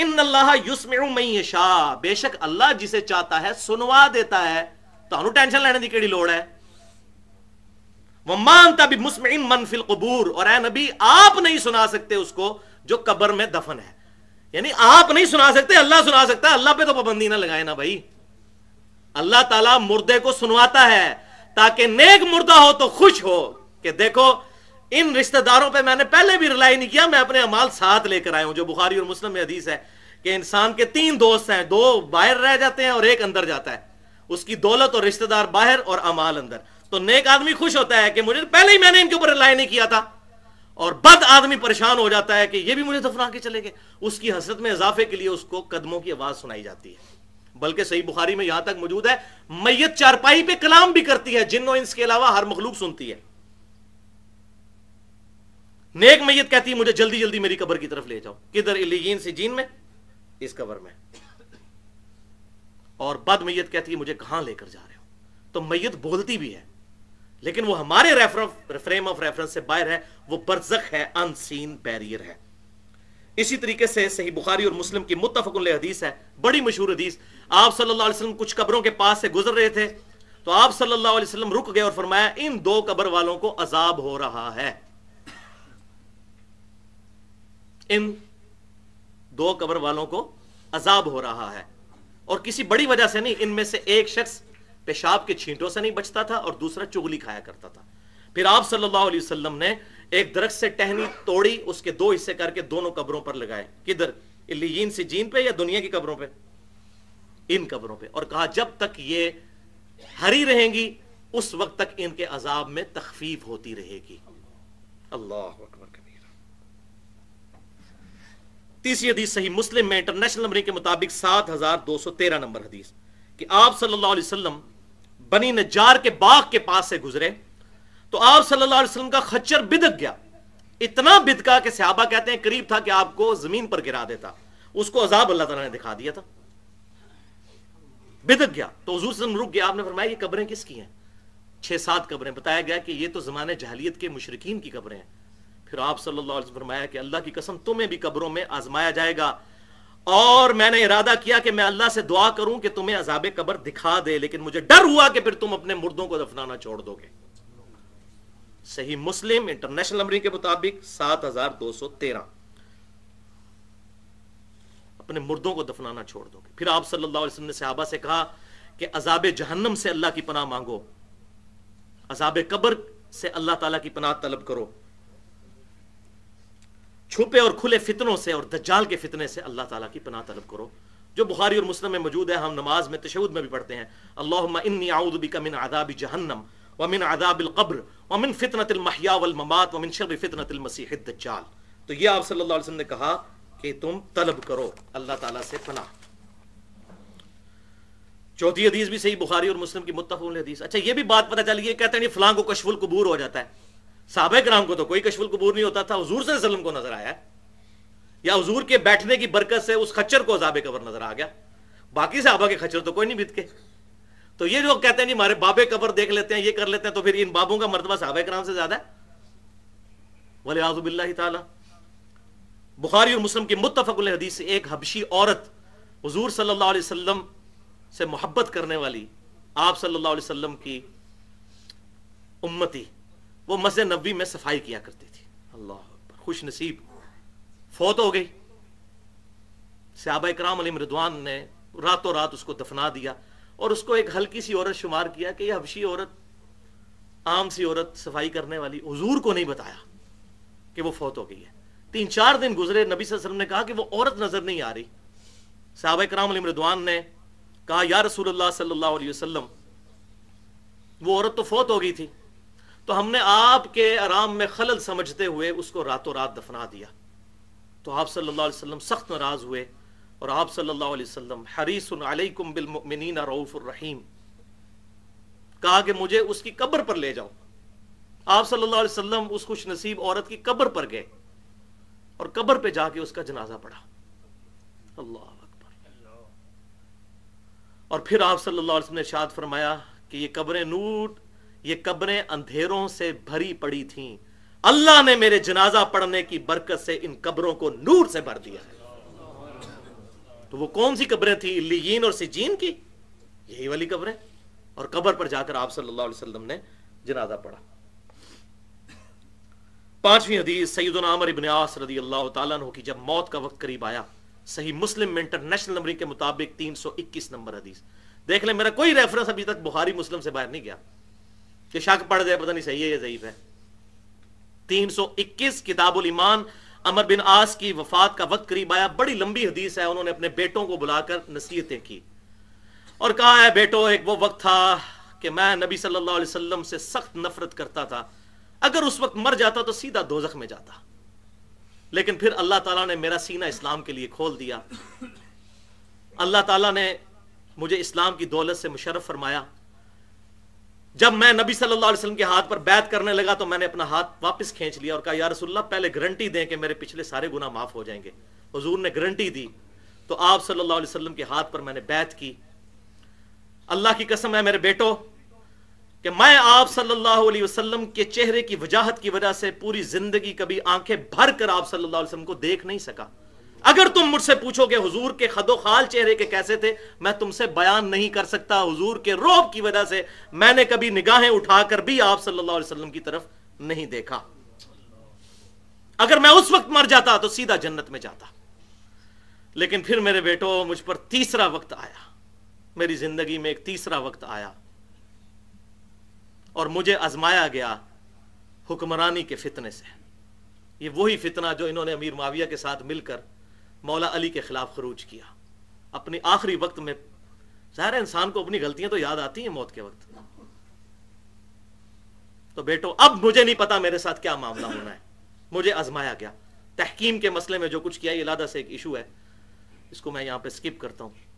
S1: ان یسمع من شاہ بے شک اللہ جسے چاہتا ہے سنوا دیتا ہے تو ٹینشن لینے کیڑی لوڑ ہے وہ مانتا بھی مسمعین منفی القبور اور اے نبی آپ نہیں سنا سکتے اس کو جو قبر میں دفن ہے یعنی آپ نہیں سنا سکتے اللہ سنا سکتا ہے اللہ پہ تو پابندی نہ لگائے نا بھائی اللہ تعالیٰ مردے کو سنواتا ہے تاکہ نیک مردہ ہو تو خوش ہو کہ دیکھو ان رشتہ داروں پہ میں نے پہلے بھی رلائی نہیں کیا میں اپنے امال ساتھ لے کر آیا ہوں جو بخاری اور مسلم میں حدیث ہے کہ انسان کے تین دوست ہیں دو باہر رہ جاتے ہیں اور ایک اندر جاتا ہے اس کی دولت اور رشتہ دار باہر اور امال اندر تو نیک آدمی خوش ہوتا ہے کہ مجھے پہلے ہی میں نے ان کے اوپر رلائی نہیں کیا تھا اور بد آدمی پریشان ہو جاتا ہے کہ یہ بھی مجھے دفنا کے چلے گئے اس کی حسرت میں اضافے کے لیے اس کو قدموں کی آواز سنائی جاتی ہے بلکہ صحیح بخاری میں یہاں تک موجود ہے میت چارپائی پہ کلام بھی کرتی ہے جنوں کے علاوہ ہر مخلوق سنتی ہے نیک میت کہتی ہے مجھے جلدی جلدی میری قبر کی طرف لے جاؤ کدھر سے جین میں اس قبر میں اور بد میت کہتی ہے مجھے کہاں لے کر جا رہے ہو تو میت بولتی بھی ہے لیکن وہ ہمارے فریم آف ریفرنس سے باہر ہے وہ برزخ ہے ان سین ہے اسی طریقے سے صحیح بخاری اور مسلم کی متفق علیہ حدیث ہے بڑی مشہور حدیث آپ صلی اللہ علیہ وسلم کچھ قبروں کے پاس سے گزر رہے تھے تو آپ صلی اللہ علیہ وسلم رک گئے اور فرمایا ان دو قبر والوں کو عذاب ہو رہا ہے ان دو قبر والوں کو عذاب ہو رہا ہے اور کسی بڑی وجہ سے نہیں ان میں سے ایک شخص پیشاب کے چھینٹوں سے نہیں بچتا تھا اور دوسرا چگلی کھایا کرتا تھا پھر آپ صلی اللہ علیہ وسلم نے ایک درخت سے ٹہنی توڑی اس کے دو حصے کر کے دونوں قبروں پر لگائے کدھر سے جین پہ یا دنیا کی قبروں پہ ان قبروں پہ اور کہا جب تک یہ ہری رہیں گی اس وقت تک ان کے عذاب میں تخفیف ہوتی رہے گی اللہ اکبر تیسری حدیث صحیح مسلم میں انٹرنیشنل نمبر کے مطابق سات ہزار دو سو تیرہ نمبر حدیث کہ آپ صلی اللہ علیہ وسلم بنی نجار کے باغ کے پاس سے گزرے تو آپ صلی اللہ علیہ وسلم کا خچر بدک گیا اتنا بدکا کہ صحابہ کہتے ہیں قریب تھا کہ آپ کو زمین پر گرا دیتا اس کو عذاب اللہ تعالیٰ نے دکھا دیا تھا بدک گیا تو حضور صلی اللہ علیہ وسلم رک گیا آپ نے فرمایا یہ قبریں کس کی ہیں چھ سات قبریں بتایا گیا کہ یہ تو زمانے جہلیت کے مشرقین کی قبریں ہیں پھر آپ صلی اللہ علیہ وسلم فرمایا کہ اللہ کی قسم تمہیں بھی قبروں میں آزمایا جائے گا اور میں نے ارادہ کیا کہ میں اللہ سے دعا کروں کہ تمہیں عذاب قبر دکھا دے لیکن مجھے ڈر ہوا کہ پھر تم اپنے مردوں کو دفنانا چھوڑ دو گے صحیح مسلم انٹرنیشنل امریک کے مطابق سات ہزار دو سو تیرہ اپنے مردوں کو دفنانا چھوڑ دو گے پھر آپ صلی اللہ علیہ وسلم نے صحابہ سے کہا کہ عذاب جہنم سے اللہ کی پناہ مانگو عذاب قبر سے اللہ تعالیٰ کی پناہ طلب کرو چھپے اور کھلے فتنوں سے اور دجال کے فتنے سے اللہ تعالیٰ کی پناہ طلب کرو جو بخاری اور مسلم میں موجود ہے ہم نماز میں تشود میں بھی پڑھتے ہیں اللہ جہنم ومن عذاب القبر ومن فطنت المحیا المسیح الدجال تو یہ آپ صلی اللہ علیہ وسلم نے کہا کہ تم طلب کرو اللہ تعالیٰ سے پناہ چوتھی حدیث بھی صحیح بخاری اور مسلم کی متفق حدیث اچھا یہ بھی بات پتہ چلی یہ کہتے ہیں یہ کو کشف القبور ہو جاتا ہے صحابہ کرام کو تو کوئی کشف القبور نہیں ہوتا تھا حضور صلی اللہ علیہ وسلم کو نظر آیا ہے یا حضور کے بیٹھنے کی برکت سے اس خچر کو عذاب قبر نظر آ گیا باقی صحابہ کے خچر تو کوئی نہیں بیت کے تو یہ جو کہتے ہیں جی مارے بابے قبر دیکھ لیتے ہیں یہ کر لیتے ہیں تو پھر ان بابوں کا مرتبہ صحابہ کرام سے زیادہ ہے ولی آزب اللہ تعالیٰ بخاری اور مسلم کی متفق الحدیث ایک حبشی عورت حضور صلی اللہ علیہ وسلم سے محبت کرنے والی آپ صلی اللہ علیہ وسلم کی امتی وہ مسجد نبی میں صفائی کیا کرتی تھی اللہ اکبر خوش نصیب فوت ہو گئی صحابہ اکرام علی مردوان نے راتوں رات اس کو دفنا دیا اور اس کو ایک ہلکی سی عورت شمار کیا کہ یہ حبشی عورت عام سی عورت صفائی کرنے والی حضور کو نہیں بتایا کہ وہ فوت ہو گئی ہے تین چار دن گزرے نبی صلی اللہ علیہ وسلم نے کہا کہ وہ عورت نظر نہیں آ رہی صحابہ اکرام علی مردوان نے کہا یا رسول اللہ صلی اللہ علیہ وسلم وہ عورت تو فوت ہو گئی تھی تو ہم نے آپ کے آرام میں خلل سمجھتے ہوئے اس کو راتوں رات دفنا دیا تو آپ صلی اللہ علیہ وسلم سخت ناراض ہوئے اور آپ صلی اللہ علیہ وسلم حریص علیکم بالمؤمنین رعوف الرحیم کہا کہ مجھے اس کی قبر پر لے جاؤ آپ صلی اللہ علیہ وسلم اس خوش نصیب عورت کی قبر پر گئے اور قبر پہ جا کے اس کا جنازہ پڑھا اور پھر آپ صلی اللہ علیہ وسلم نے شاد فرمایا کہ یہ قبریں نوٹ یہ قبریں اندھیروں سے بھری پڑی تھیں اللہ نے میرے جنازہ پڑھنے کی برکت سے ان قبروں کو نور سے بھر دیا ہے تو وہ کون سی قبریں تھیں اور سجین کی یہی والی قبریں اور قبر پر جا کر آپ صلی اللہ علیہ وسلم نے جنازہ پڑھا پانچویں حدیث سعید عاص رضی اللہ تعالیٰ عنہ کی جب موت کا وقت قریب آیا صحیح مسلم انٹرنیشنل نمبر کے مطابق تین سو اکیس نمبر حدیث دیکھ لیں میرا کوئی ریفرنس ابھی تک بہاری مسلم سے باہر نہیں گیا کہ شک پڑ جائے پتہ نہیں صحیح ہے یا ضعیف ہے تین سو اکیس کتاب الایمان امر بن آس کی وفات کا وقت قریب آیا بڑی لمبی حدیث ہے انہوں نے اپنے بیٹوں کو بلا کر نصیحتیں کی اور کہا ہے بیٹو ایک وہ وقت تھا کہ میں نبی صلی اللہ علیہ وسلم سے سخت نفرت کرتا تھا اگر اس وقت مر جاتا تو سیدھا دوزخ میں جاتا لیکن پھر اللہ تعالیٰ نے میرا سینہ اسلام کے لیے کھول دیا اللہ تعالیٰ نے مجھے اسلام کی دولت سے مشرف فرمایا جب میں نبی صلی اللہ علیہ وسلم کے ہاتھ پر بیعت کرنے لگا تو میں نے اپنا ہاتھ واپس کھینچ لیا اور کہا یا رسول اللہ پہلے گارنٹی دیں کہ میرے پچھلے سارے گنا معاف ہو جائیں گے حضور نے گارنٹی دی تو آپ صلی اللہ علیہ وسلم کے ہاتھ پر میں نے بیعت کی اللہ کی قسم ہے میرے بیٹو کہ میں آپ صلی اللہ علیہ وسلم کے چہرے کی وجاہت کی وجہ سے پوری زندگی کبھی آنکھیں بھر کر آپ صلی اللہ علیہ وسلم کو دیکھ نہیں سکا اگر تم مجھ سے پوچھو کہ حضور کے خد و خال چہرے کے کیسے تھے میں تم سے بیان نہیں کر سکتا حضور کے روب کی وجہ سے میں نے کبھی نگاہیں اٹھا کر بھی آپ صلی اللہ علیہ وسلم کی طرف نہیں دیکھا اگر میں اس وقت مر جاتا تو سیدھا جنت میں جاتا لیکن پھر میرے بیٹوں مجھ پر تیسرا وقت آیا میری زندگی میں ایک تیسرا وقت آیا اور مجھے آزمایا گیا حکمرانی کے فتنے سے یہ وہی فتنہ جو انہوں نے امیر معاویہ کے ساتھ مل کر مولا علی کے خلاف خروج کیا اپنے آخری وقت میں ظاہر انسان کو اپنی غلطیاں تو یاد آتی ہیں موت کے وقت تو بیٹو اب مجھے نہیں پتا میرے ساتھ کیا معاملہ ہونا ہے مجھے آزمایا گیا تحکیم کے مسئلے میں جو کچھ کیا یہ لادہ سے ایک ایشو ہے اس کو میں یہاں پہ سکپ کرتا ہوں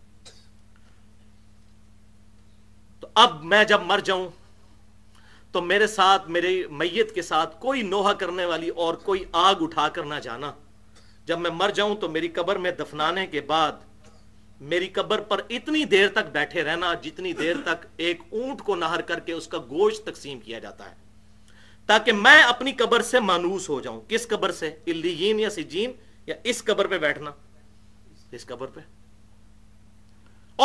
S1: تو اب میں جب مر جاؤں تو میرے ساتھ میرے میت کے ساتھ کوئی نوحہ کرنے والی اور کوئی آگ اٹھا کر نہ جانا جب میں مر جاؤں تو میری قبر میں دفنانے کے بعد میری قبر پر اتنی دیر تک بیٹھے رہنا جتنی دیر تک ایک اونٹ کو نہر کر کے اس کا گوشت تقسیم کیا جاتا ہے تاکہ میں اپنی قبر سے مانوس ہو جاؤں کس قبر سے الین یا سجین یا اس قبر پہ بیٹھنا اس قبر پہ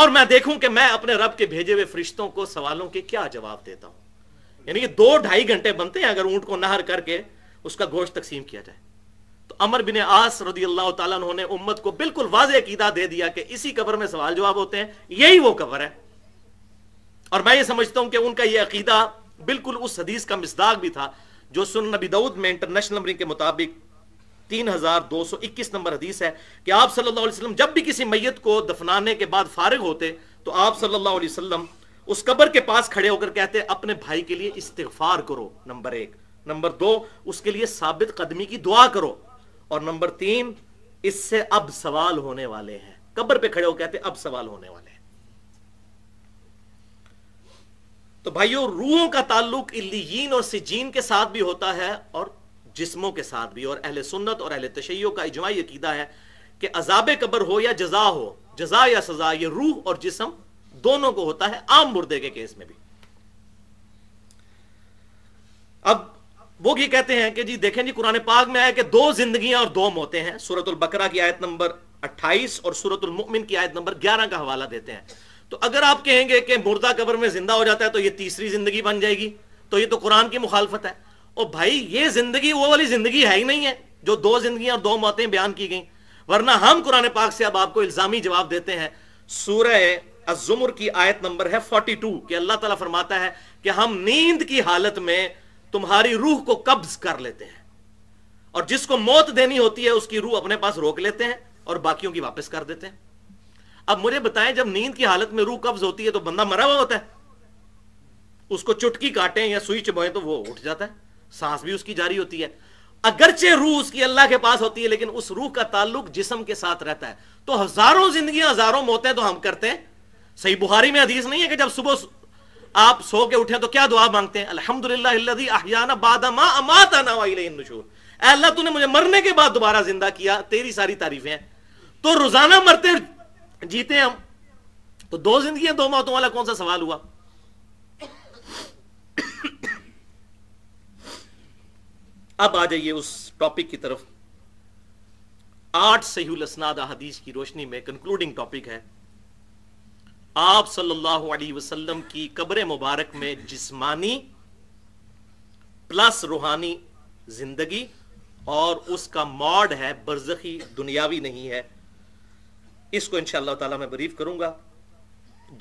S1: اور میں دیکھوں کہ میں اپنے رب کے بھیجے ہوئے فرشتوں کو سوالوں کے کیا جواب دیتا ہوں یعنی کہ دو ڈھائی گھنٹے بنتے ہیں اگر اونٹ کو نہر کر کے اس کا گوشت تقسیم کیا جائے تو عمر بن آس رضی اللہ تعالیٰ عنہ نے امت کو بالکل واضح عقیدہ دے دیا کہ اسی قبر میں سوال جواب ہوتے ہیں یہی وہ قبر ہے اور میں یہ سمجھتا ہوں کہ ان کا یہ عقیدہ بالکل اس حدیث کا مصداق بھی تھا جو سن نبی دعود میں انٹرنیشنل نمبرنگ کے مطابق تین ہزار دو سو اکیس نمبر حدیث ہے کہ آپ صلی اللہ علیہ وسلم جب بھی کسی میت کو دفنانے کے بعد فارغ ہوتے تو آپ صلی اللہ علیہ وسلم اس قبر کے پاس کھڑے ہو کر کہتے اپنے بھائی کے لیے استغفار کرو نمبر ایک نمبر دو اس کے لیے ثابت قدمی کی دعا کرو اور نمبر تین اس سے اب سوال ہونے والے ہیں قبر پہ کھڑے ہو کہتے اب سوال ہونے والے ہیں تو بھائیو روحوں کا تعلق الیین اور سجین کے ساتھ بھی ہوتا ہے اور جسموں کے ساتھ بھی اور اہل سنت اور اہل تشیعوں کا اجماعی عقیدہ ہے کہ عذاب قبر ہو یا جزا ہو جزا یا سزا یہ روح اور جسم دونوں کو ہوتا ہے عام مردے کے کیس میں بھی اب وہ وہی کہتے ہیں کہ جی دیکھیں جی قرآن پاک میں آیا کہ دو زندگیاں اور دو موتیں ہیں سورت البقرہ کی آیت نمبر اٹھائیس اور سورت المؤمن کی آیت نمبر گیارہ کا حوالہ دیتے ہیں تو اگر آپ کہیں گے کہ مردہ قبر میں زندہ ہو جاتا ہے تو یہ تیسری زندگی بن جائے گی تو یہ تو قرآن کی مخالفت ہے اور بھائی یہ زندگی وہ والی زندگی ہے ہی نہیں ہے جو دو زندگیاں اور دو موتیں بیان کی گئیں ورنہ ہم قرآن پاک سے اب آپ کو الزامی جواب دیتے ہیں سورہ الزمر کی آیت نمبر ہے 42 کہ اللہ تعالیٰ فرماتا ہے کہ ہم نیند کی حالت میں تمہاری روح کو قبض کر لیتے ہیں اور جس کو موت دینی ہوتی ہے اس کی روح اپنے پاس روک لیتے ہیں اور باقیوں کی واپس کر دیتے ہیں اب مجھے بتائیں جب نیند کی حالت میں روح قبض ہوتی ہے تو بندہ مرا ہوا ہوتا ہے اس کو چٹکی کاٹے یا سوئی چبوئیں تو وہ اٹھ جاتا ہے سانس بھی اس کی جاری ہوتی ہے اگرچہ روح اس کی اللہ کے پاس ہوتی ہے لیکن اس روح کا تعلق جسم کے ساتھ رہتا ہے تو ہزاروں زندگیاں ہزاروں موتیں تو ہم کرتے ہیں صحیح بہاری میں حدیث نہیں ہے کہ جب صبح آپ سو کے اٹھے تو کیا دعا مانگتے ہیں الحمد للہ اللہ نے مرنے کے بعد دوبارہ زندہ کیا تیری ساری تعریفیں تو روزانہ مرتے جیتے ہم تو دو زندگی دو موتوں والا کون سا سوال ہوا اب آ جائیے اس ٹاپک کی طرف آٹھ الاسناد احادیث کی روشنی میں کنکلوڈنگ ٹاپک ہے آپ صلی اللہ علیہ وسلم کی قبر مبارک میں جسمانی پلس روحانی زندگی اور اس کا موڈ ہے برزخی دنیاوی نہیں ہے اس کو انشاء اللہ تعالی میں بریف کروں گا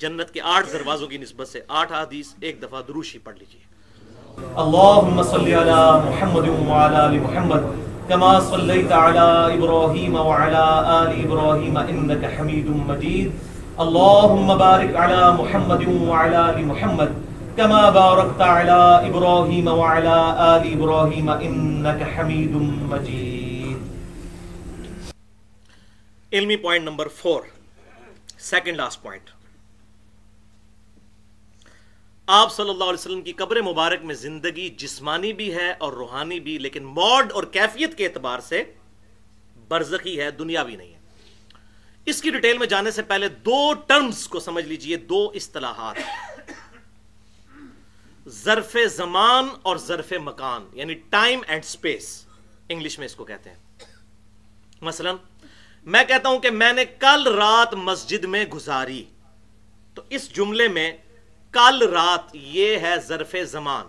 S1: جنت کے آٹھ دروازوں کی نسبت سے آٹھ حدیث ایک دفعہ دروشی پڑھ لیجیے
S2: اللہم صلی علی محمد وعلی علی محمد کما صلیت علی ابراہیم وعلی آل ابراہیم انکا حمید مجید اللهم بارك على محمد وعلى ال محمد كما باركت على ابراهيم وعلى ال ابراهيم انك حميد مجيد
S1: علمی point number 4 second last point آپ صلی اللہ علیہ وسلم کی قبر مبارک میں زندگی جسمانی بھی ہے اور روحانی بھی لیکن موڈ اور کیفیت کے اعتبار سے برزخی ہے دنیاوی نہیں ہے اس کی ڈیٹیل میں جانے سے پہلے دو ٹرمز کو سمجھ لیجئے دو اصطلاحات ظرف زمان اور ظرف مکان یعنی ٹائم اینڈ سپیس انگلش میں اس کو کہتے ہیں مثلا میں کہتا ہوں کہ میں نے کل رات مسجد میں گزاری تو اس جملے میں کل رات یہ ہے ظرف زمان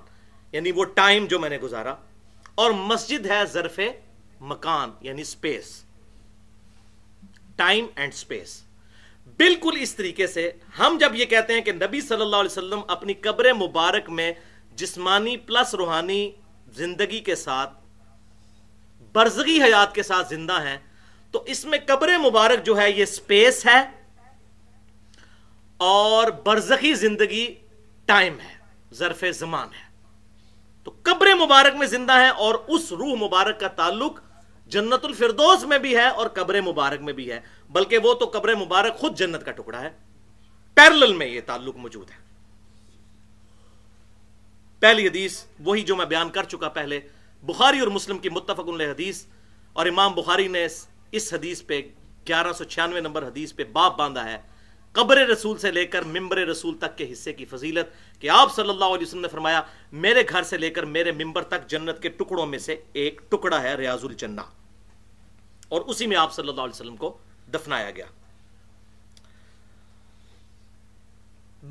S1: یعنی وہ ٹائم جو میں نے گزارا اور مسجد ہے ظرف مکان یعنی سپیس ٹائم اینڈ اسپیس بالکل اس طریقے سے ہم جب یہ کہتے ہیں کہ نبی صلی اللہ علیہ وسلم اپنی قبر مبارک میں جسمانی پلس روحانی زندگی کے ساتھ برزگی حیات کے ساتھ زندہ ہیں تو اس میں قبر مبارک جو ہے یہ اسپیس ہے اور برزخی زندگی ٹائم ہے ظرف زمان ہے تو قبر مبارک میں زندہ ہیں اور اس روح مبارک کا تعلق جنت الفردوس میں بھی ہے اور قبر مبارک میں بھی ہے بلکہ وہ تو قبر مبارک خود جنت کا ٹکڑا ہے پیرل میں یہ تعلق موجود ہے پہلی حدیث وہی جو میں بیان کر چکا پہلے بخاری اور مسلم کی متفق ان حدیث اور امام بخاری نے اس حدیث پہ گیارہ سو چھیانوے نمبر حدیث پہ باپ باندھا ہے قبر رسول سے لے کر ممبر رسول تک کے حصے کی فضیلت کہ آپ صلی اللہ علیہ وسلم نے فرمایا میرے گھر سے لے کر میرے ممبر تک جنت کے ٹکڑوں میں سے ایک ٹکڑا ہے ریاض الجنہ اور اسی میں آپ صلی اللہ علیہ وسلم کو دفنایا گیا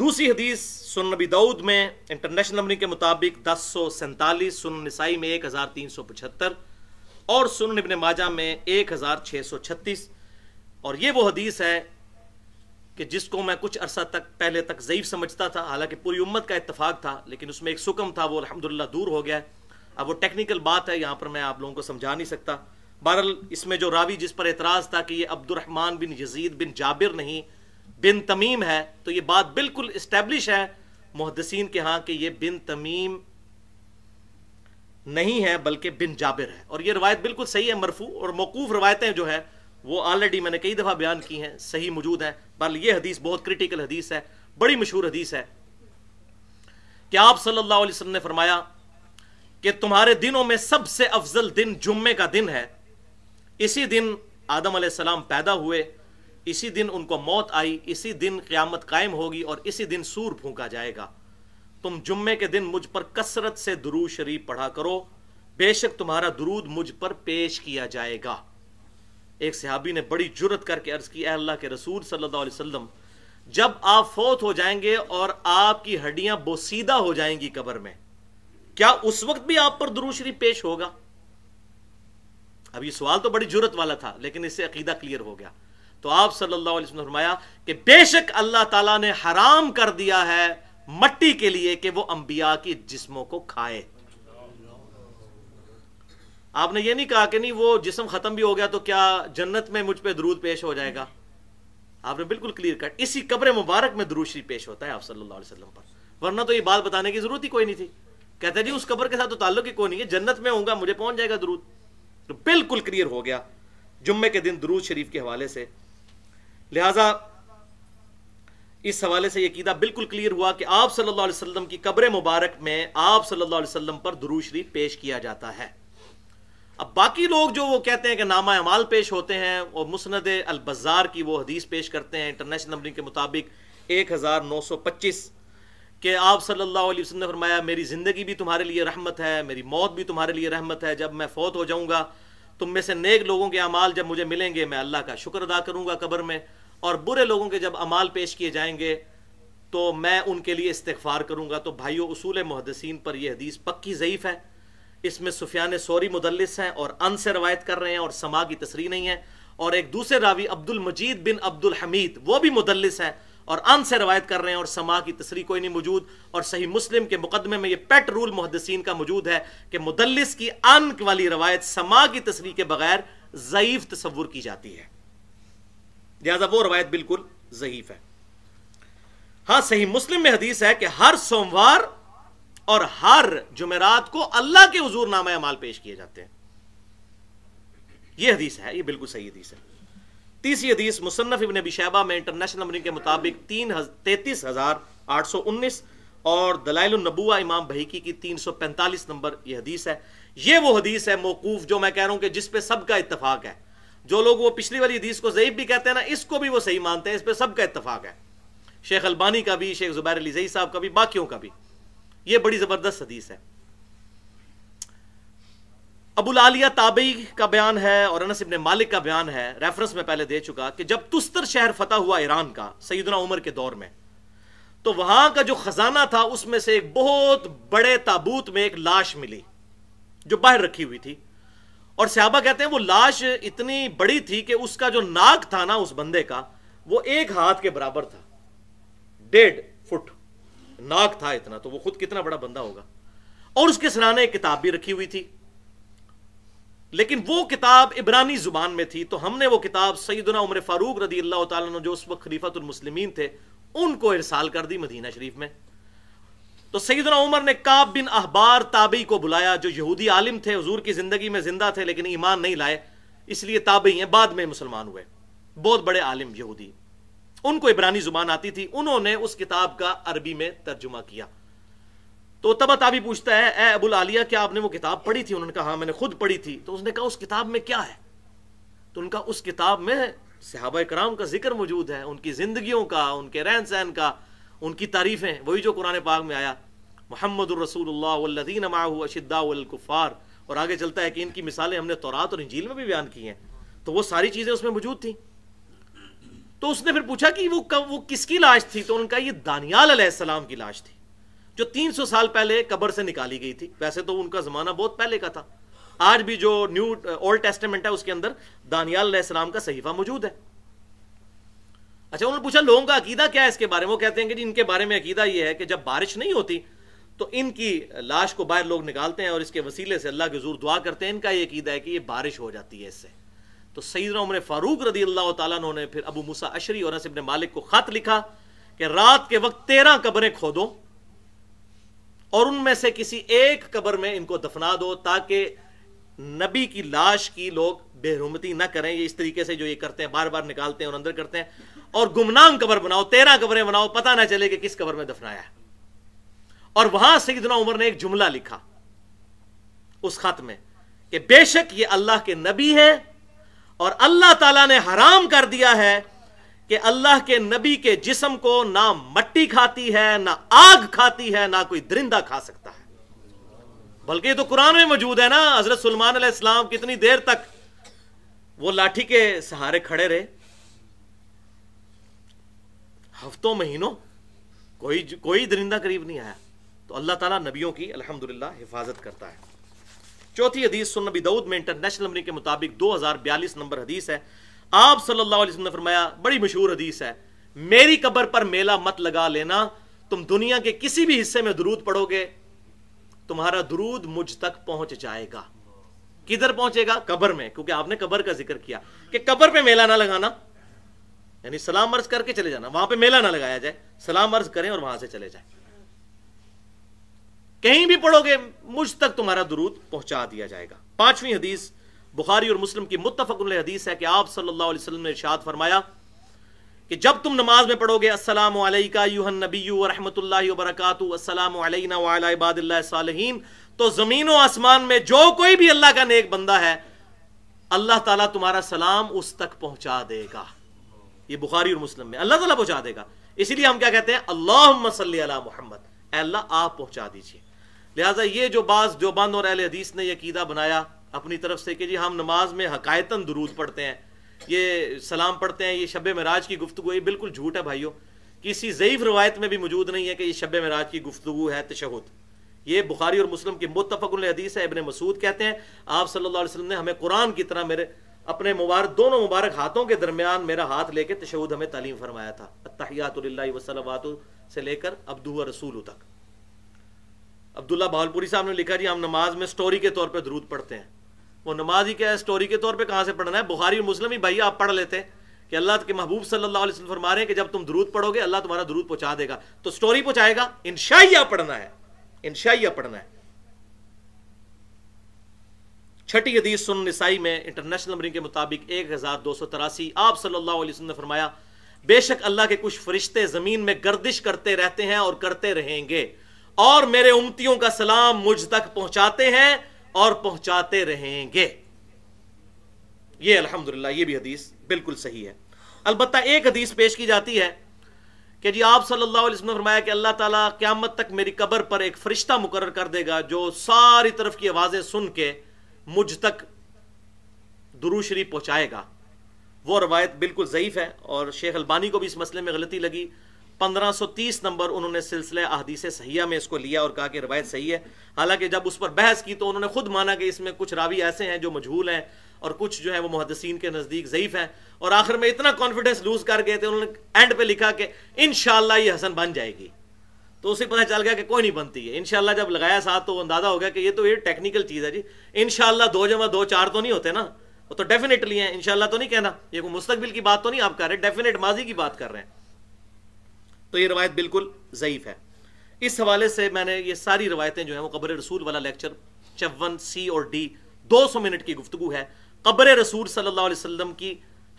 S1: دوسری حدیث سن نبی دعود میں انٹرنیشنل نمبر کے مطابق دس سو سینتالیس نسائی میں ایک ہزار تین سو پچہتر اور سن ابن ماجہ میں ایک ہزار چھ سو چھتیس اور یہ وہ حدیث ہے کہ جس کو میں کچھ عرصہ تک پہلے تک ضعیف سمجھتا تھا حالانکہ پوری امت کا اتفاق تھا لیکن اس میں ایک سکم تھا وہ الحمدللہ دور ہو گیا ہے اب وہ ٹیکنیکل بات ہے یہاں پر میں آپ لوگوں کو سمجھا نہیں سکتا بہرحال اس میں جو راوی جس پر اعتراض تھا کہ یہ عبد الرحمن بن یزید بن جابر نہیں بن تمیم ہے تو یہ بات بالکل اسٹیبلش ہے محدثین کے ہاں کہ یہ بن تمیم نہیں ہے بلکہ بن جابر ہے اور یہ روایت بالکل صحیح ہے مرفو اور موقوف روایتیں جو ہے وہ آلریڈی میں نے کئی دفعہ بیان کی ہیں صحیح موجود ہیں بہت یہ حدیث بہت کرٹیکل حدیث ہے بڑی مشہور حدیث ہے کہ آپ صلی اللہ علیہ وسلم نے فرمایا کہ تمہارے دنوں میں سب سے افضل دن جمعے کا دن ہے اسی دن آدم علیہ السلام پیدا ہوئے اسی دن ان کو موت آئی اسی دن قیامت قائم ہوگی اور اسی دن سور پھونکا جائے گا تم جمعے کے دن مجھ پر کثرت سے درو شریف پڑھا کرو بے شک تمہارا درود مجھ پر پیش کیا جائے گا ایک صحابی نے بڑی جرت کر کے عرض کی اے اللہ کے رسول صلی اللہ علیہ وسلم جب آپ فوت ہو جائیں گے اور آپ کی ہڈیاں بوسیدہ ہو جائیں گی قبر میں کیا اس وقت بھی آپ پر دروشری پیش ہوگا اب یہ سوال تو بڑی جرت والا تھا لیکن اس سے عقیدہ کلیئر ہو گیا تو آپ صلی اللہ علیہ وسلم فرمایا کہ بے شک اللہ تعالیٰ نے حرام کر دیا ہے مٹی کے لیے کہ وہ انبیاء کی جسموں کو کھائے آپ نے یہ نہیں کہا کہ نہیں وہ جسم ختم بھی ہو گیا تو کیا جنت میں مجھ پہ درود پیش ہو جائے گا آپ نے بالکل کلیئر کٹ اسی قبر مبارک میں درود شریف پیش ہوتا ہے آپ صلی اللہ علیہ وسلم پر ورنہ تو یہ بات بتانے کی ضرورت ہی کوئی نہیں تھی کہتے جی اس قبر کے ساتھ تو تعلق ہی کوئی نہیں ہے جنت میں ہوں گا مجھے پہنچ جائے گا درود تو بالکل کلیئر ہو گیا جمعے کے دن درود شریف کے حوالے سے لہذا اس حوالے سے یہ قیدا بالکل کلیئر ہوا کہ آپ صلی اللہ علیہ وسلم کی قبر مبارک میں آپ صلی اللہ علیہ وسلم پر درود شریف پیش کیا جاتا ہے اب باقی لوگ جو وہ کہتے ہیں کہ نامہ اعمال پیش ہوتے ہیں وہ مسند البزار کی وہ حدیث پیش کرتے ہیں انٹرنیشنل نمبر کے مطابق ایک ہزار نو سو پچیس کہ آپ صلی اللہ علیہ وسلم نے فرمایا میری زندگی بھی تمہارے لیے رحمت ہے میری موت بھی تمہارے لیے رحمت ہے جب میں فوت ہو جاؤں گا تم میں سے نیک لوگوں کے اعمال جب مجھے ملیں گے میں اللہ کا شکر ادا کروں گا قبر میں اور برے لوگوں کے جب امال پیش کیے جائیں گے تو میں ان کے لیے استغفار کروں گا تو بھائیو اصول محدثین پر یہ حدیث پکی ضعیف ہے اس میں سفیان سوری مدلس ہیں اور ان سے روایت کر رہے ہیں اور سما کی تصریح نہیں ہے اور ایک دوسرے راوی عبد المجید بن عبد الحمید وہ بھی مدلس ہے اور ان سے روایت کر رہے ہیں اور سما کی تصریح کوئی نہیں موجود اور صحیح مسلم کے مقدمے میں یہ پیٹ رول محدثین کا موجود ہے کہ مدلس کی ان والی روایت سما کی تصریح کے بغیر ضعیف تصور کی جاتی ہے لہذا وہ روایت بالکل ضعیف ہے ہاں صحیح مسلم میں حدیث ہے کہ ہر سوموار اور ہر جمعرات کو اللہ کے حضور نامہ اعمال پیش کیے جاتے ہیں یہ حدیث ہے یہ بالکل صحیح حدیث ہے تیسری حدیث مصنف ابن شہبہ میں انٹرنیشنل کے مطابق تین تینتیس ہزار آٹھ سو انیس اور دلائل النبوہ امام بہکی کی تین سو پینتالیس نمبر یہ حدیث ہے یہ وہ حدیث ہے موقوف جو میں کہہ رہا ہوں کہ جس پہ سب کا اتفاق ہے جو لوگ وہ پچھلی والی حدیث کو ضعیف بھی کہتے ہیں نا اس کو بھی وہ صحیح مانتے ہیں اس پہ سب کا اتفاق ہے شیخ البانی کا بھی شیخ زبیر علی زئی صاحب کا بھی باقیوں کا بھی یہ بڑی زبردست حدیث ہے ابو تابعی کا بیان ہے اور انس ابن مالک کا بیان ہے ریفرنس میں پہلے دے چکا کہ جب تستر شہر فتح ہوا ایران کا سیدنا عمر کے دور میں تو وہاں کا جو خزانہ تھا اس میں سے ایک بہت بڑے تابوت میں ایک لاش ملی جو باہر رکھی ہوئی تھی اور صحابہ کہتے ہیں وہ لاش اتنی بڑی تھی کہ اس کا جو ناک تھا نا اس بندے کا وہ ایک ہاتھ کے برابر تھا ڈیڑھ فٹ ناک تھا اتنا تو وہ خود کتنا بڑا بندہ ہوگا اور اس کے سرانے ایک کتاب بھی رکھی ہوئی تھی لیکن وہ کتاب عبرانی زبان میں تھی تو ہم نے وہ کتاب سیدنا عمر فاروق رضی اللہ تعالیٰ عنہ جو اس وقت خلیفت المسلمین تھے ان کو ارسال کر دی مدینہ شریف میں تو سیدنا عمر نے کاب بن احبار تابعی کو بلایا جو یہودی عالم تھے حضور کی زندگی میں زندہ تھے لیکن ایمان نہیں لائے اس لیے تابعی ہیں بعد میں مسلمان ہوئے بہت بڑے عالم یہودی ان کو عبرانی زبان آتی تھی انہوں نے اس کتاب کا عربی میں ترجمہ کیا تو تبا تابی پوچھتا ہے اے ابو العالیہ کیا آپ نے وہ کتاب پڑھی تھی انہوں نے کہا ہاں میں نے خود پڑھی تھی تو اس نے کہا اس کتاب میں کیا ہے تو ان کا اس کتاب میں صحابہ کرام کا ذکر موجود ہے ان کی زندگیوں کا ان کے رہن سہن کا ان کی تعریفیں وہی جو قرآن پاک میں آیا محمد الرسول اللہ والذین معه اشداء والکفار اور آگے چلتا ہے کہ ان کی مثالیں ہم نے تورات اور انجیل میں بھی بیان کی ہیں تو وہ ساری چیزیں اس میں موجود تھیں تو اس نے پھر پوچھا کہ وہ, وہ کس کی لاش تھی تو ان کا یہ دانیال علیہ السلام کی لاش تھی جو تین سو سال پہلے قبر سے نکالی گئی تھی ویسے تو ان کا زمانہ بہت پہلے کا تھا آج بھی جو نیو اولڈ ٹیسٹمنٹ ہے اس کے اندر دانیال علیہ السلام کا صحیفہ موجود ہے اچھا انہوں نے پوچھا لوگوں کا عقیدہ کیا ہے اس کے بارے میں وہ کہتے ہیں کہ جی ان کے بارے میں عقیدہ یہ ہے کہ جب بارش نہیں ہوتی تو ان کی لاش کو باہر لوگ نکالتے ہیں اور اس کے وسیلے سے اللہ کے حضور دعا کرتے ہیں ان کا یہ عقیدہ ہے کہ یہ بارش ہو جاتی ہے اس سے تو سیدنا عمر فاروق رضی اللہ تعالیٰ نے پھر ابو اشری اور ابن مالک کو خط لکھا کہ رات کے وقت تیرہ قبریں کھودو اور ان میں سے کسی ایک قبر میں ان کو دفنا دو تاکہ نبی کی لاش کی لوگ بے رومتی نہ کریں یہ اس طریقے سے جو یہ کرتے ہیں بار بار نکالتے ہیں اور اندر کرتے ہیں اور گمنام قبر بناؤ تیرہ قبریں بناؤ پتہ نہ چلے کہ کس قبر میں دفنایا ہے اور وہاں سیدنا عمر نے ایک جملہ لکھا اس خط میں کہ بے شک یہ اللہ کے نبی ہیں اور اللہ تعالیٰ نے حرام کر دیا ہے کہ اللہ کے نبی کے جسم کو نہ مٹی کھاتی ہے نہ آگ کھاتی ہے نہ کوئی درندہ کھا سکتا ہے بلکہ یہ تو قرآن میں موجود ہے نا حضرت سلمان علیہ السلام کتنی دیر تک وہ لاٹھی کے سہارے کھڑے رہے ہفتوں مہینوں کوئی کوئی درندہ قریب نہیں آیا تو اللہ تعالیٰ نبیوں کی الحمدللہ حفاظت کرتا ہے چوتھی حدیث سن نبی دعود میں انٹرنیشنل کے مطابق دو ہزار بیالیس نمبر حدیث ہے آپ صلی اللہ علیہ وسلم نے فرمایا بڑی مشہور حدیث ہے میری قبر پر میلہ مت لگا لینا تم دنیا کے کسی بھی حصے میں درود پڑھو گے تمہارا درود مجھ تک پہنچ جائے گا کدھر پہنچے گا قبر میں کیونکہ آپ نے قبر کا ذکر کیا کہ قبر پہ میلہ نہ لگانا یعنی سلام عرض کر کے چلے جانا وہاں پہ میلہ نہ لگایا جائے سلام عرض کریں اور وہاں سے چلے جائیں کہیں بھی پڑھو گے مجھ تک تمہارا درود پہنچا دیا جائے گا پانچویں حدیث بخاری اور مسلم کی متفق حدیث ہے کہ آپ صلی اللہ علیہ وسلم نے ارشاد فرمایا کہ جب تم نماز میں پڑھو گے السلام علیکہ نبی رحمۃ اللہ وبرکاتہ السلام عباد اللہ صالحین تو زمین و آسمان میں جو کوئی بھی اللہ کا نیک بندہ ہے اللہ تعالیٰ تمہارا سلام اس تک پہنچا دے گا یہ بخاری اور مسلم میں اللہ تعالیٰ پہنچا دے گا اسی لیے ہم کیا کہتے ہیں اللہ محمد اے اللہ آپ پہنچا دیجیے لہٰذا یہ جو بعض جو بند اور اہل حدیث نے یہ قیدہ بنایا اپنی طرف سے کہ جی ہم نماز میں حقائطن درود پڑھتے ہیں یہ سلام پڑھتے ہیں یہ شب مراج کی گفتگو یہ بالکل جھوٹ ہے بھائیو کسی ضعیف روایت میں بھی موجود نہیں ہے کہ یہ شب مراج کی گفتگو ہے تشہد یہ بخاری اور مسلم کی متفق الحدیث ہے ابن مسعود کہتے ہیں آپ صلی اللہ علیہ وسلم نے ہمیں قرآن کی طرح میرے اپنے مبارک دونوں مبارک ہاتھوں کے درمیان میرا ہاتھ لے کے تشہد ہمیں تعلیم فرمایا تھا اتحیات اللہ وسلم سے لے کر ابدو رسول تک عبداللہ اللہ صاحب نے لکھا جی ہم نماز میں سٹوری کے طور پہ درود پڑھتے ہیں وہ نماز ہی کیا ہے سٹوری کے طور پہ کہاں سے پڑھنا ہے اور مسلم ہی بھائی آپ پڑھ لیتے کہ اللہ کے محبوب صلی اللہ علیہ وسلم فرما رہے ہیں کہ جب تم درود پڑھو گے اللہ تمہارا درود پہنچا دے گا تو سٹوری پہنچائے گا انشائیہ پڑھنا ہے انشائیہ پڑھنا ہے چھٹی حدیث سن نسائی میں انٹرنیشنل نمبرنگ کے مطابق ایک ہزار دو سو تراسی آپ صلی اللہ علیہ وسلم نے فرمایا بے شک اللہ کے کچھ فرشتے زمین میں گردش کرتے رہتے ہیں اور کرتے رہیں گے اور میرے امتیوں کا سلام مجھ تک پہنچاتے ہیں اور پہنچاتے رہیں گے یہ الحمد یہ بھی حدیث بالکل صحیح ہے البتہ ایک حدیث پیش کی جاتی ہے کہ جی آپ صلی اللہ علیہ وسلم فرمایا کہ اللہ تعالیٰ قیامت تک میری قبر پر ایک فرشتہ مقرر کر دے گا جو ساری طرف کی آوازیں سن کے مجھ تک دروشری پہنچائے گا وہ روایت بالکل ضعیف ہے اور شیخ البانی کو بھی اس مسئلے میں غلطی لگی پندرہ سو تیس نمبر انہوں نے سلسلہ احادیث صحیحہ میں اس کو لیا اور کہا کہ روایت صحیح ہے حالانکہ جب اس پر بحث کی تو انہوں نے خود مانا کہ اس میں کچھ راوی ایسے ہیں جو مجھول ہیں اور کچھ جو ہے وہ محدثین کے نزدیک ضعیف ہیں اور آخر میں اتنا کانفیڈینس لوز کر گئے تھے انہوں نے اینڈ پہ لکھا کہ انشاءاللہ یہ حسن بن جائے گی تو اسے پتہ چل گیا کہ کوئی نہیں بنتی ہے انشاءاللہ جب لگایا ساتھ تو اندازہ ہو گیا کہ یہ تو یہ ٹیکنیکل چیز ہے جی ان شاء اللہ دو جمع دو چار تو نہیں ہوتے نا وہ تو ڈیفینیٹلی ہیں انشاءاللہ تو نہیں کہنا یہ کوئی مستقبل کی بات تو نہیں آپ کر رہے ڈیفینیٹ ماضی کی بات کر رہے ہیں تو یہ روایت بالکل ضعیف ہے اس حوالے سے میں نے یہ ساری روایتیں جو ہیں وہ قبر رسول والا لیکچر چون سی اور ڈی دو سو منٹ کی گفتگو ہے قبر رسول صلی اللہ علیہ وسلم کی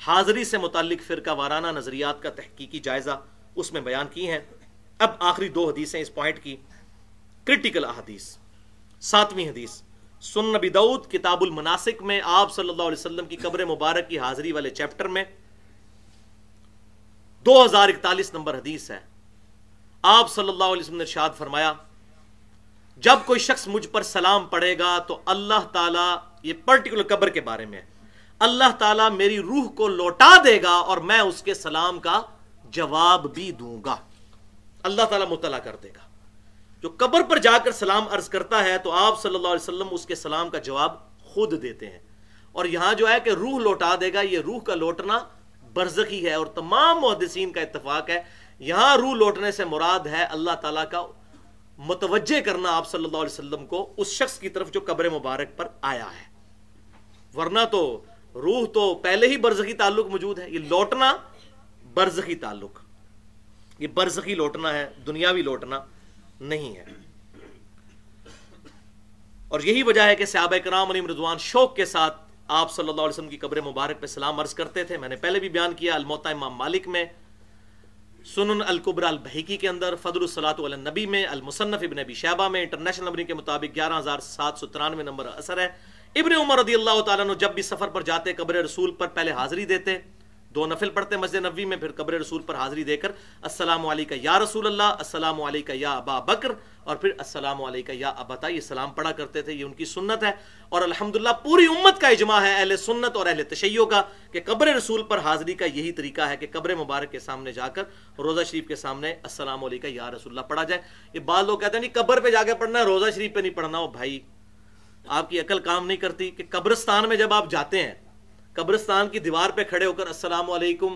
S1: حاضری سے متعلق فرقہ وارانہ نظریات کا تحقیقی جائزہ اس میں بیان کی ہیں اب آخری دو حدیثیں اس پوائنٹ کی کرٹیکل احادیث ساتویں حدیث سن نبی دعود کتاب المناسک میں آپ صلی اللہ علیہ وسلم کی قبر مبارک کی حاضری والے چیپٹر میں دو ہزار اکتالیس نمبر حدیث ہے آپ صلی اللہ علیہ وسلم نے ارشاد فرمایا جب کوئی شخص مجھ پر سلام پڑے گا تو اللہ تعالیٰ یہ پرٹیکولر قبر کے بارے میں اللہ تعالیٰ میری روح کو لوٹا دے گا اور میں اس کے سلام کا جواب بھی دوں گا اللہ تعالیٰ مطلع کر دے گا جو قبر پر جا کر سلام عرض کرتا ہے تو آپ صلی اللہ علیہ وسلم اس کے سلام کا جواب خود دیتے ہیں اور یہاں جو ہے کہ روح لوٹا دے گا یہ روح کا لوٹنا برزخی ہے اور تمام محدثین کا اتفاق ہے یہاں روح لوٹنے سے مراد ہے اللہ تعالیٰ کا متوجہ کرنا آپ صلی اللہ علیہ وسلم کو اس شخص کی طرف جو قبر مبارک پر آیا ہے ورنہ تو روح تو پہلے ہی برزخی تعلق موجود ہے یہ لوٹنا برزخی تعلق یہ برزخی لوٹنا ہے دنیاوی لوٹنا نہیں ہے اور یہی وجہ ہے کہ صحابہ کرام علی رضوان شوق کے ساتھ آپ صلی اللہ علیہ وسلم کی قبر مبارک پہ سلام عرض کرتے تھے میں نے پہلے بھی بیان کیا الموتا امام مالک میں سنن القبرا البحیکی کے اندر فضل الصلاۃ النبی میں المصنف ابن نبی شہبہ میں انٹرنیشنل نمبر کے مطابق گیارہ ہزار سات سو ترانوے نمبر اثر ہے ابن عمر رضی اللہ تعالیٰ جب بھی سفر پر جاتے قبر رسول پر پہلے حاضری دیتے دو نفل پڑھتے مسجد نبوی میں پھر قبر رسول پر حاضری دے کر السلام علیکہ یا رسول اللہ السلام علیکہ یا ابا بکر اور پھر السلام علیکم یا ابتا یہ سلام پڑھا کرتے تھے یہ ان کی سنت ہے اور الحمد پوری امت کا اجماع ہے اہل سنت اور اہل تشیع کا کہ قبر رسول پر حاضری کا یہی طریقہ ہے کہ قبر مبارک کے سامنے جا کر روزہ شریف کے سامنے السلام علیکہ یا رسول اللہ پڑھا جائے یہ بعض لوگ کہتے ہیں نہیں قبر پہ جا کے پڑھنا ہے روزہ شریف پہ نہیں پڑھنا ہو بھائی آپ کی عقل کام نہیں کرتی کہ قبرستان میں جب آپ جاتے ہیں قبرستان کی دیوار پہ کھڑے ہو کر السلام علیکم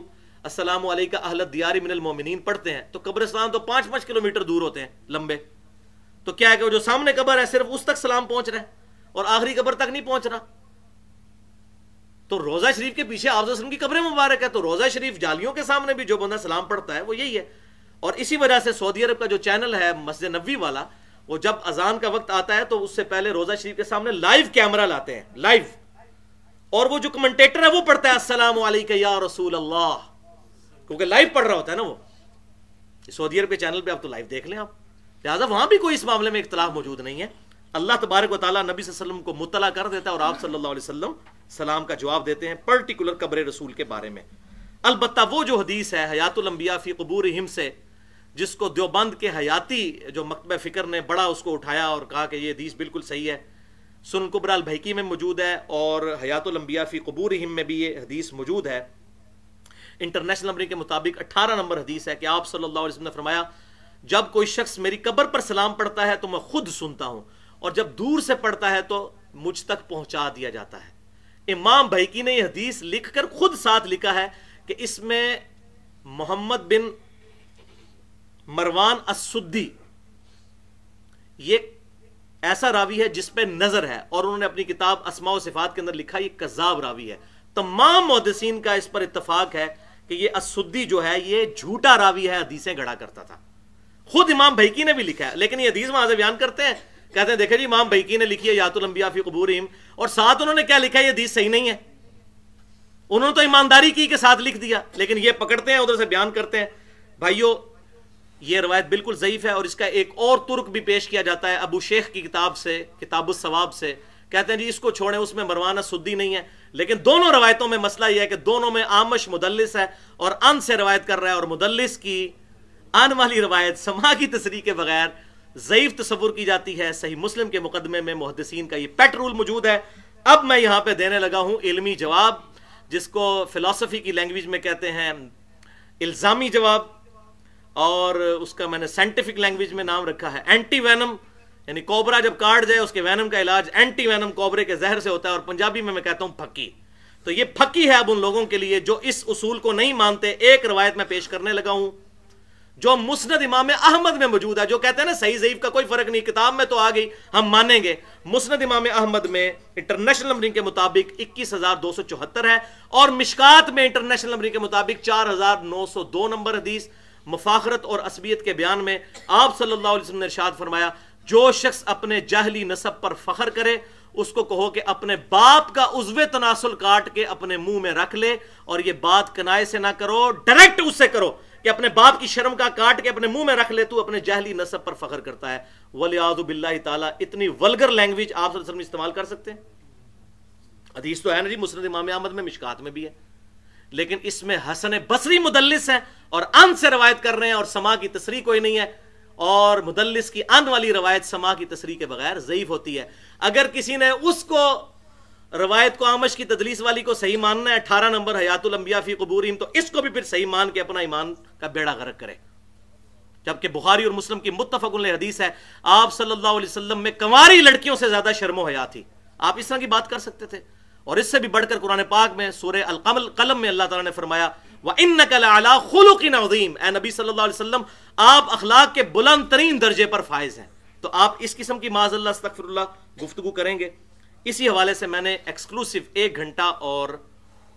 S1: السلام علیکم پڑھتے ہیں تو قبرستان تو پانچ پانچ کلو میٹر دور ہوتے ہیں لمبے تو کیا ہے کہ جو سامنے قبر ہے صرف اس تک سلام پہنچ رہے ہیں اور آخری قبر تک نہیں پہنچ رہا تو روزہ شریف کے پیچھے وسلم کی قبریں مبارک ہے تو روزہ شریف جالیوں کے سامنے بھی جو بندہ سلام پڑھتا ہے وہ یہی ہے اور اسی وجہ سے سعودی عرب کا جو چینل ہے مسجد نبوی والا وہ جب اذان کا وقت آتا ہے تو اس سے پہلے روزہ شریف کے سامنے لائیو کیمرہ لاتے ہیں لائیو اور وہ جو کمنٹیٹر ہے وہ پڑھتا ہے السلام یا رسول اللہ کیونکہ لائف پڑھ رہا ہوتا ہے نا وہ سعودی عرب کے چینل پہ آپ تو لائف دیکھ لیں آپ لہٰذا وہاں بھی کوئی اس معاملے میں اختلاف موجود نہیں ہے اللہ تبارک و تعالیٰ نبی صلی اللہ علیہ وسلم کو مطلع کر دیتا ہے اور آپ صلی اللہ علیہ وسلم سلام کا جواب دیتے ہیں پرٹیکولر قبر رسول کے بارے میں البتہ وہ جو حدیث ہے حیات الانبیاء فی قبور ہم سے جس کو دیوبند کے حیاتی جو مکتبہ فکر نے بڑا اس کو اٹھایا اور کہا کہ یہ حدیث بالکل صحیح ہے سن قبرال بھئیکی میں موجود ہے اور حیات المبیا فی قبور میں بھی یہ حدیث موجود ہے انٹرنیشنل نمبر کے مطابق اٹھارہ نمبر حدیث ہے کہ آپ صلی اللہ علیہ وسلم نے فرمایا جب کوئی شخص میری قبر پر سلام پڑھتا ہے تو میں خود سنتا ہوں اور جب دور سے پڑھتا ہے تو مجھ تک پہنچا دیا جاتا ہے امام بھائی نے یہ حدیث لکھ کر خود ساتھ لکھا ہے کہ اس میں محمد بن مروان اسدی یہ ایسا راوی ہے جس پہ نظر ہے اور انہوں نے اپنی کتاب اسماء و صفات کے اندر لکھا یہ کذاب راوی ہے تمام محدثین کا اس پر اتفاق ہے کہ یہ اسدی جو ہے یہ جھوٹا راوی ہے حدیثیں گڑا کرتا تھا خود امام بھیکی نے بھی لکھا ہے لیکن یہ حدیث وہاں سے بیان کرتے ہیں کہتے ہیں دیکھیں جی امام بھیکی نے لکھی ہے یات الانبیاء فی قبورہم اور ساتھ انہوں نے کیا لکھا ہے یہ حدیث صحیح نہیں ہے انہوں نے تو ایمانداری کی کہ ساتھ لکھ دیا لیکن یہ پکڑتے ہیں ادھر سے بیان کرتے ہیں بھائیو یہ روایت بالکل ضعیف ہے اور اس کا ایک اور ترک بھی پیش کیا جاتا ہے ابو شیخ کی کتاب سے کتاب الصواب سے کہتے ہیں جی اس کو چھوڑیں اس میں مروانا سدی نہیں ہے لیکن دونوں روایتوں میں مسئلہ یہ ہے کہ دونوں میں آمش مدلس ہے اور ان سے روایت کر رہا ہے اور مدلس کی ان والی روایت سما کی تصریح کے بغیر ضعیف تصور کی جاتی ہے صحیح مسلم کے مقدمے میں محدثین کا یہ پیٹ رول موجود ہے اب میں یہاں پہ دینے لگا ہوں علمی جواب جس کو فلاسفی کی لینگویج میں کہتے ہیں الزامی جواب اور اس کا میں نے سائنٹیفک لینگویج میں نام رکھا ہے اینٹی وینم یعنی کوبرا جب کاٹ جائے اس کے وینم کا علاج اینٹی وینم کوبرے کے زہر سے ہوتا ہے اور پنجابی میں میں کہتا ہوں پھکی تو یہ پھکی ہے اب ان لوگوں کے لیے جو اس اصول کو نہیں مانتے ایک روایت میں پیش کرنے لگا ہوں جو مسند امام احمد میں موجود ہے جو کہتے ہیں نا صحیح ضعیف کا کوئی فرق نہیں کتاب میں تو آ گئی ہم مانیں گے مسند امام احمد میں انٹرنیشنل نمبرنگ کے مطابق اکیس ہزار دو سو چوہتر ہے اور مشکات میں انٹرنیشنل نمبرنگ کے مطابق چار ہزار نو سو دو نمبر حدیث مفاخرت اور عصبیت کے بیان میں آپ صلی اللہ علیہ وسلم نے ارشاد فرمایا جو شخص اپنے جہلی نصب پر فخر کرے اس کو کہو کہ اپنے باپ کا عزو تناسل کاٹ کے اپنے منہ میں رکھ لے اور یہ بات کنائے سے نہ کرو ڈائریکٹ اس سے کرو کہ اپنے باپ کی شرم کا کاٹ کے اپنے منہ میں رکھ لے تو اپنے جہلی نصب پر فخر کرتا ہے ولی آزب تعالیٰ اتنی ولگر لینگویج آپ صلی اللہ علیہ وسلم استعمال کر سکتے ہیں حدیث تو ہے نا جی مسلم امام احمد میں مشکات میں بھی ہے لیکن اس میں حسن بصری مدلس ہے اور ان سے روایت کر رہے ہیں اور سما کی تصریح کوئی نہیں ہے اور مدلس کی ان والی روایت سما کی تصریح کے بغیر ضعیف ہوتی ہے اگر کسی نے اس کو روایت کو آمش کی تدلیس والی کو صحیح ماننا ہے اٹھارہ نمبر حیات الانبیاء فی قبور تو اس کو بھی پھر صحیح مان کے اپنا ایمان کا بیڑا غرق کرے جبکہ بخاری اور مسلم کی متفق علیہ حدیث ہے آپ صلی اللہ علیہ وسلم میں کماری لڑکیوں سے زیادہ شرم و حیات تھی آپ اس طرح کی بات کر سکتے تھے اور اس سے بھی بڑھ کر قرآن پاک میں سورہ القمل قلم میں اللہ تعالیٰ نے فرمایا وَإِنَّكَ لَعَلَىٰ خُلُقٍ عظیم اے نبی صلی اللہ علیہ وسلم آپ اخلاق کے بلند ترین درجے پر فائز ہیں تو آپ اس قسم کی معاذ اللہ استغفر اللہ گفتگو کریں گے اسی حوالے سے میں نے ایکسکلوسو ایک گھنٹہ اور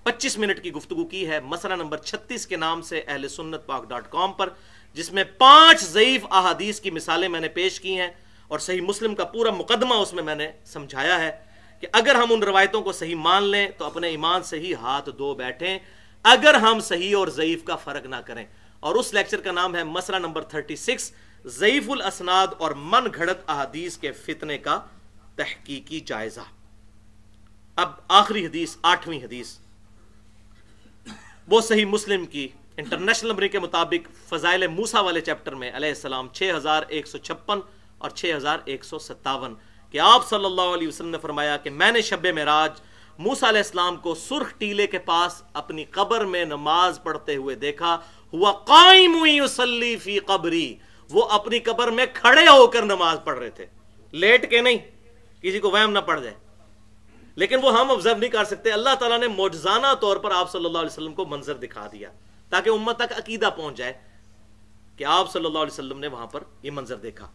S1: پچیس منٹ کی گفتگو کی ہے مسئلہ نمبر چھتیس کے نام سے اہل سنت پاک ڈاٹ کام پر جس میں پانچ ضعیف احادیث کی مثالیں میں نے پیش کی ہیں اور صحیح مسلم کا پورا مقدمہ اس میں میں نے سمجھایا ہے کہ اگر ہم ان روایتوں کو صحیح مان لیں تو اپنے ایمان سے ہی ہاتھ دھو بیٹھیں اگر ہم صحیح اور ضعیف کا فرق نہ کریں اور اس لیکچر کا نام ہے مسئلہ نمبر 36 ضعیف الاسناد اور من گھڑت احادیث کے فتنے کا تحقیقی جائزہ اب آخری حدیث آٹھویں حدیث وہ صحیح مسلم کی انٹرنیشنل نمبر کے مطابق فضائل موسا والے چیپٹر میں علیہ السلام 6156 اور 6157 کہ آپ صلی اللہ علیہ وسلم نے فرمایا کہ میں نے شب موسا علیہ السلام کو سرخ ٹیلے کے پاس اپنی قبر میں نماز پڑھتے ہوئے دیکھا ہوا قائم فی قبری وہ اپنی قبر میں کھڑے ہو کر نماز پڑھ رہے تھے لیٹ کے نہیں کسی کو وہم نہ پڑھ جائے لیکن وہ ہم آبزرو نہیں کر سکتے اللہ تعالیٰ نے موجزانہ طور پر آپ صلی اللہ علیہ وسلم کو منظر دکھا دیا تاکہ امت تک عقیدہ پہنچ جائے کہ آپ صلی اللہ علیہ وسلم نے وہاں پر یہ منظر دیکھا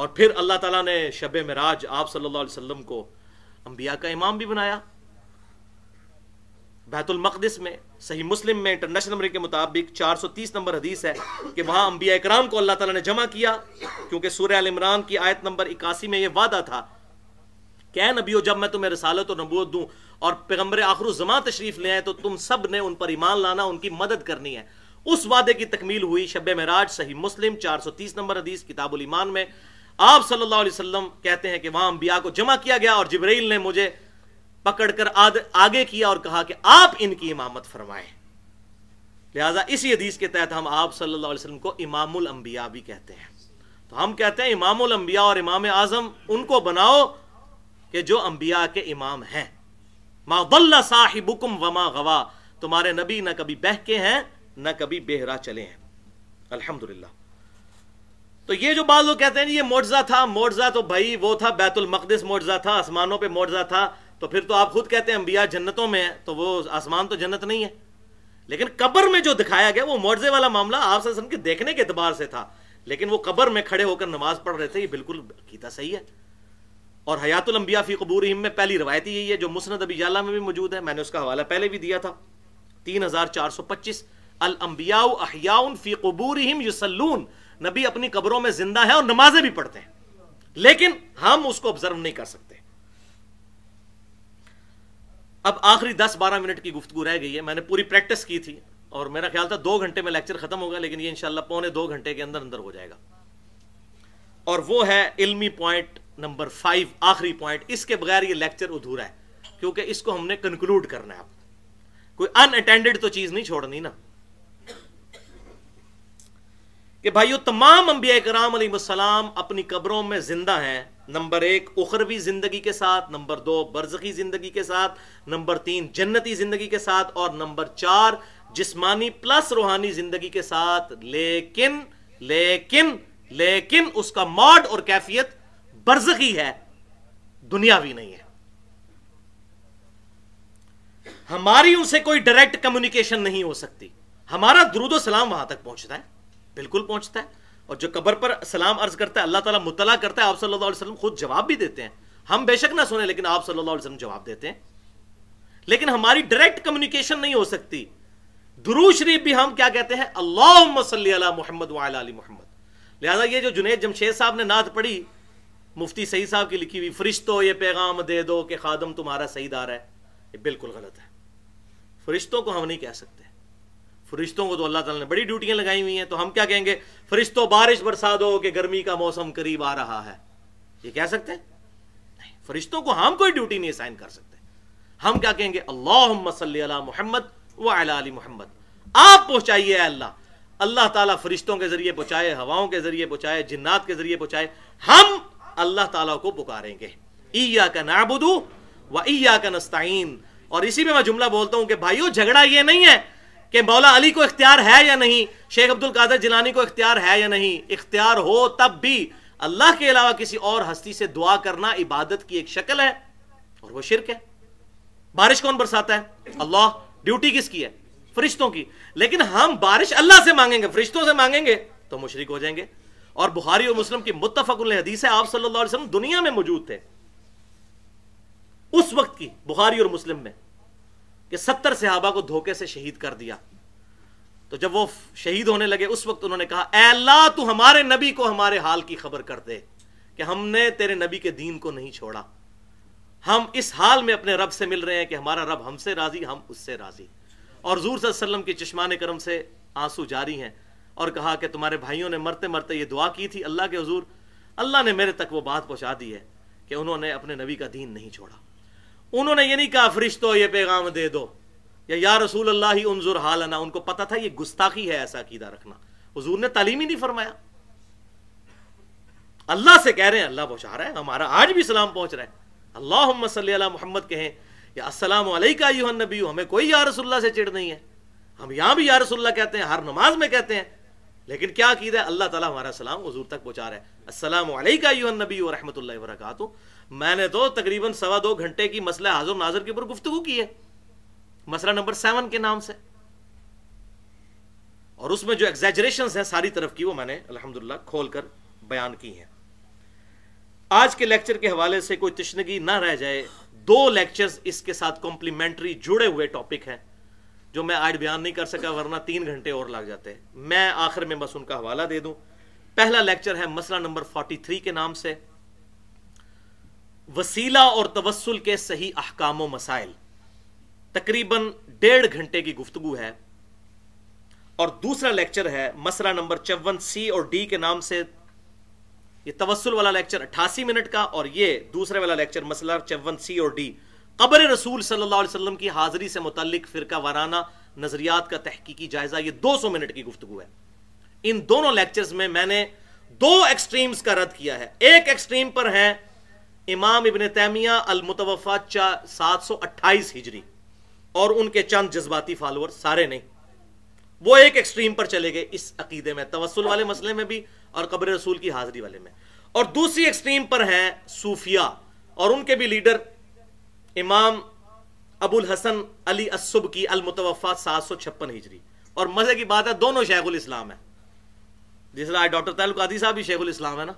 S1: اور پھر اللہ تعالیٰ نے شب مراج آپ صلی اللہ علیہ وسلم کو انبیاء کا امام بھی بنایا بیت المقدس میں میں صحیح مسلم انٹرنیشنل نمبر نمبر کے مطابق چار سو تیس حدیث ہے کہ وہاں انبیاء اکرام کو اللہ تعالیٰ نے جمع کیا کیونکہ سورہ عمران کی آیت نمبر اکاسی میں یہ وعدہ تھا کہ نبیو جب میں تمہیں رسالت اور نبوت دوں اور پیغمبر آخر وماں تشریف لے آئے تو تم سب نے ان پر ایمان لانا ان کی مدد کرنی ہے اس وعدے کی تکمیل ہوئی شب مراج صحیح مسلم چار سو تیس نمبر حدیث کتاب المان میں آپ صلی اللہ علیہ وسلم کہتے ہیں کہ وہاں انبیاء کو جمع کیا گیا اور جبریل نے مجھے پکڑ کر آگے کیا اور کہا کہ آپ ان کی امامت فرمائیں لہٰذا اسی حدیث کے تحت ہم آپ صلی اللہ علیہ وسلم کو امام الانبیاء بھی کہتے ہیں تو ہم کہتے ہیں امام الانبیاء اور امام اعظم ان کو بناؤ کہ جو انبیاء کے امام ہیں ما ضل صاحبکم وما غوا تمہارے نبی نہ کبھی بہکے ہیں نہ کبھی بہرا چلے ہیں الحمدللہ تو یہ جو بعض لوگ کہتے ہیں یہ معجزہ تھا معجزہ تو بھائی وہ تھا تھا بیت المقدس آسمانوں پہ معجزہ تھا تو پھر تو آپ خود کہتے ہیں انبیاء جنتوں میں تو تو وہ آسمان جنت نہیں ہے لیکن قبر میں جو دکھایا گیا وہ معجزے والا معاملہ آپ وسلم کے دیکھنے کے اعتبار سے تھا لیکن وہ قبر میں کھڑے ہو کر نماز پڑھ رہے تھے یہ بالکل کیتا صحیح ہے اور حیات الانبیاء فی قبور میں پہلی روایتی یہی ہے جو مسند ابی جالہ میں بھی موجود ہے میں نے اس کا حوالہ پہلے بھی دیا تھا تین ہزار چار سو پچیس الانبیاء احیاء فی یسلون نبی اپنی قبروں میں زندہ ہے اور نمازیں بھی پڑھتے ہیں لیکن ہم اس کو آبزرو نہیں کر سکتے اب آخری دس بارہ منٹ کی گفتگو رہ گئی ہے میں نے پوری پریکٹس کی تھی اور میرا خیال تھا دو گھنٹے میں لیکچر ختم ہوگا لیکن یہ انشاءاللہ پونے دو گھنٹے کے اندر اندر ہو جائے گا اور وہ ہے علمی پوائنٹ نمبر فائیو آخری پوائنٹ اس کے بغیر یہ لیکچر ادھورا ہے کیونکہ اس کو ہم نے کنکلوڈ کرنا ہے کوئی ان اٹینڈڈ تو چیز نہیں چھوڑنی نا کہ بھائیو تمام انبیاء کرام علیہ السلام اپنی قبروں میں زندہ ہیں نمبر ایک اخروی زندگی کے ساتھ نمبر دو برزخی زندگی کے ساتھ نمبر تین جنتی زندگی کے ساتھ اور نمبر چار جسمانی پلس روحانی زندگی کے ساتھ لیکن لیکن لیکن اس کا ماڈ اور کیفیت برزخی ہے دنیاوی نہیں ہے ہماری ان سے کوئی ڈائریکٹ کمیونیکیشن نہیں ہو سکتی ہمارا درود و سلام وہاں تک پہنچتا ہے بالکل پہنچتا ہے اور جو قبر پر سلام عرض کرتا ہے اللہ تعالیٰ مطلع کرتا ہے آپ صلی اللہ علیہ وسلم خود جواب بھی دیتے ہیں ہم بے شک نہ سنے لیکن آپ صلی اللہ علیہ وسلم جواب دیتے ہیں لیکن ہماری ڈائریکٹ کمیونیکیشن نہیں ہو سکتی درو شریف بھی ہم کیا کہتے ہیں اللہ صلی اللہ محمد علی محمد لہذا یہ جو جنید جمشید صاحب نے نعت پڑھی مفتی سعید صاحب کی لکھی ہوئی فرشتوں یہ پیغام دے دو کہ خادم تمہارا صحیح دار ہے یہ بالکل غلط ہے فرشتوں کو ہم نہیں کہہ سکتے فرشتوں کو تو اللہ تعالیٰ نے بڑی ڈیوٹیاں لگائی ہوئی ہیں تو ہم کیا کہیں گے فرشتوں بارش برسا دو کہ گرمی کا موسم قریب آ رہا ہے یہ کہہ سکتے ہیں نہیں فرشتوں کو ہم کوئی ڈیوٹی نہیں سائن کر سکتے ہم کیا کہیں گے اللہ صلی علی محمد و الا علی محمد آپ پہنچائیے اللہ اللہ تعالیٰ فرشتوں کے ذریعے پہنچائے ہواؤں کے ذریعے پہنچائے جنات کے ذریعے پہنچائے ہم اللہ تعالیٰ کو پکاریں گے ایا کا نابدو و ایا کا نستعین اور اسی میں میں جملہ بولتا ہوں کہ بھائیو جھگڑا یہ نہیں ہے کہ مولا علی کو اختیار ہے یا نہیں شیخ عبد القادر جلانی کو اختیار ہے یا نہیں اختیار ہو تب بھی اللہ کے علاوہ کسی اور ہستی سے دعا کرنا عبادت کی ایک شکل ہے اور وہ شرک ہے بارش کون برساتا ہے اللہ ڈیوٹی کس کی ہے فرشتوں کی لیکن ہم بارش اللہ سے مانگیں گے فرشتوں سے مانگیں گے تو مشرک ہو جائیں گے اور بہاری اور مسلم کی متفق حدیث ہے آپ صلی اللہ علیہ وسلم دنیا میں موجود تھے اس وقت کی بخاری اور مسلم میں کہ ستر صحابہ کو دھوکے سے شہید کر دیا تو جب وہ شہید ہونے لگے اس وقت انہوں نے کہا اے اللہ تو ہمارے نبی کو ہمارے حال کی خبر کر دے کہ ہم نے تیرے نبی کے دین کو نہیں چھوڑا ہم اس حال میں اپنے رب سے مل رہے ہیں کہ ہمارا رب ہم سے راضی ہم اس سے راضی اور حضور صلی اللہ علیہ وسلم کی چشمان کرم سے آنسو جاری ہیں اور کہا کہ تمہارے بھائیوں نے مرتے مرتے یہ دعا کی تھی اللہ کے حضور اللہ نے میرے تک وہ بات پہنچا دی ہے کہ انہوں نے اپنے نبی کا دین نہیں چھوڑا انہوں نے یہ نہیں کہا فرشتو یہ پیغام دے دو یا یا رسول اللہ انظر حالنا ان کو پتا تھا یہ گستاخی ہے ایسا عقیدہ رکھنا حضور نے تعلیم ہی نہیں فرمایا اللہ سے کہہ رہے ہیں اللہ پہنچا رہا ہے ہمارا آج بھی سلام پہنچ رہا ہے اللہ صلی اللہ محمد کہیں یا السلام علیکن نبی ہمیں کوئی یا رسول اللہ سے چڑ نہیں ہے ہم یہاں بھی یا رسول اللہ کہتے ہیں ہر نماز میں کہتے ہیں لیکن کیا عقیدہ ہے اللہ تعالیٰ ہمارا سلام حضور تک پہنچا رہا ہے السلام علیکہ نبی رحمۃ اللہ وبرکاتہ میں نے تو تقریباً سوا دو گھنٹے کی مسئلہ حاضر ناظر کے اوپر گفتگو کی ہے مسئلہ نمبر سیون کے نام سے اور اس میں جو ہیں ساری طرف کی کی وہ میں نے کھول کر بیان ہیں آج کے لیکچر کے حوالے سے کوئی تشنگی نہ رہ جائے دو لیکچرز اس کے ساتھ کمپلیمنٹری جڑے ہوئے ٹاپک ہیں جو میں آج بیان نہیں کر سکا ورنہ تین گھنٹے اور لگ جاتے ہیں میں آخر میں بس ان کا حوالہ دے دوں پہلا لیکچر ہے مسئلہ نمبر 43 کے نام سے وسیلہ اور توسل کے صحیح احکام و مسائل تقریباً ڈیڑھ گھنٹے کی گفتگو ہے اور دوسرا لیکچر ہے مسئلہ نمبر چون سی اور ڈی کے نام سے یہ توسل والا لیکچر اٹھاسی منٹ کا اور یہ دوسرے والا لیکچر مسئلہ چون سی اور ڈی قبر رسول صلی اللہ علیہ وسلم کی حاضری سے متعلق فرقہ وارانہ نظریات کا تحقیقی جائزہ یہ دو سو منٹ کی گفتگو ہے ان دونوں لیکچرز میں میں نے دو ایکسٹریمز کا رد کیا ہے ایک ایکسٹریم پر ہیں امام ابن تیمیہ المتوفا سات سو اٹھائیس ہجری اور ان کے چند جذباتی فالوور سارے نہیں وہ ایک ایکسٹریم پر چلے گئے اس عقیدے میں توسل والے مسئلے میں بھی اور قبر رسول کی حاضری والے میں اور دوسری ایکسٹریم پر ہیں صوفیہ اور ان کے بھی لیڈر امام ابو الحسن علی اسب کی المتوفا سات سو چھپن ہجری اور مزے کی بات ہے دونوں شیخ الاسلام ہیں جس طرح ڈاکٹر تعلق عادی صاحب بھی شیخ الاسلام ہے نا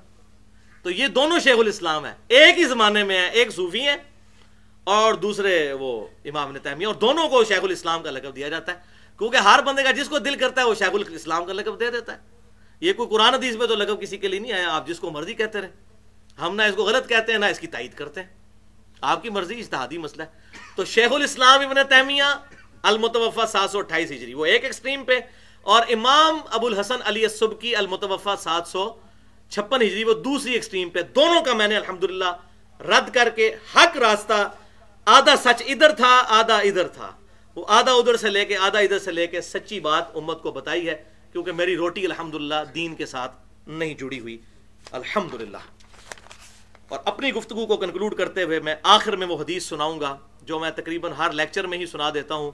S1: تو یہ دونوں شیخ الاسلام ہیں ایک ہی زمانے میں ہیں ایک صوفی ہیں اور دوسرے وہ امام تیمیہ اور دونوں کو شیخ الاسلام کا لقب دیا جاتا ہے کیونکہ ہر بندے کا جس کو دل کرتا ہے وہ شیخ الاسلام کا لقب دے دیتا ہے یہ کوئی قرآن حدیث میں تو لقب کسی کے لیے نہیں آیا آپ جس کو مرضی کہتے رہے ہم نہ اس کو غلط کہتے ہیں نہ اس کی تائید کرتے ہیں آپ کی مرضی اشتہادی مسئلہ ہے تو شیخ الاسلام ابن تیمیہ المتوفا سات سو اٹھائیس ہجری وہ ایک ایکسٹریم پہ اور امام ابو الحسن علی کی المتوفا سات سو چھپن ہجری وہ دوسری ایکسٹریم پہ دونوں کا میں نے الحمد رد کر کے حق راستہ آدھا سچ ادھر تھا آدھا ادھر تھا وہ آدھا ادھر سے لے کے آدھا ادھر سے لے کے سچی بات امت کو بتائی ہے کیونکہ میری روٹی دین کے ساتھ نہیں جڑی ہوئی اور اپنی گفتگو کو کنکلوڈ کرتے ہوئے میں آخر میں وہ حدیث سناؤں گا جو میں تقریباً ہر لیکچر میں ہی سنا دیتا ہوں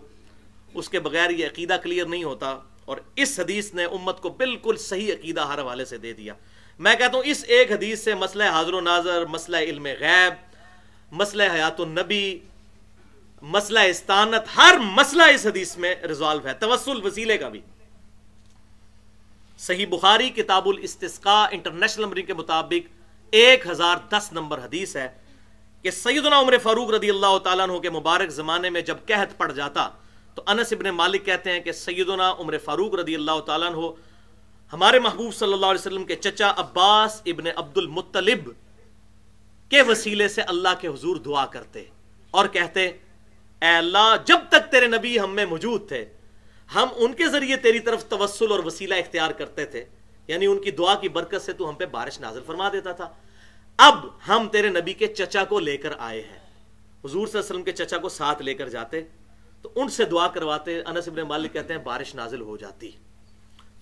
S1: اس کے بغیر یہ عقیدہ کلیئر نہیں ہوتا اور اس حدیث نے امت کو بالکل صحیح عقیدہ ہر حوالے سے دے دیا میں کہتا ہوں اس ایک حدیث سے مسئلہ حاضر و ناظر مسئلہ علم غیب مسئلہ حیات النبی مسئلہ استانت ہر مسئلہ اس حدیث میں ریزالو ہے توسل وسیلے کا بھی صحیح بخاری کتاب الاستسقاء انٹرنیشنل نمبرنگ کے مطابق ایک ہزار دس نمبر حدیث ہے کہ سیدنا عمر فاروق رضی اللہ تعالیٰ عنہ کے مبارک زمانے میں جب قحط پڑ جاتا تو انس ابن مالک کہتے ہیں کہ سیدنا عمر فاروق رضی اللہ تعالیٰ عنہ ہمارے محبوب صلی اللہ علیہ وسلم کے چچا عباس ابن عبد المطلب کے وسیلے سے اللہ کے حضور دعا کرتے اور کہتے اے اللہ جب تک تیرے نبی ہم میں موجود تھے ہم ان کے ذریعے تیری طرف توسل اور وسیلہ اختیار کرتے تھے یعنی ان کی دعا کی برکت سے تو ہم پہ بارش نازل فرما دیتا تھا اب ہم تیرے نبی کے چچا کو لے کر آئے ہیں حضور صلی اللہ علیہ وسلم کے چچا کو ساتھ لے کر جاتے تو ان سے دعا کرواتے انس ابن مالک کہتے ہیں بارش نازل ہو جاتی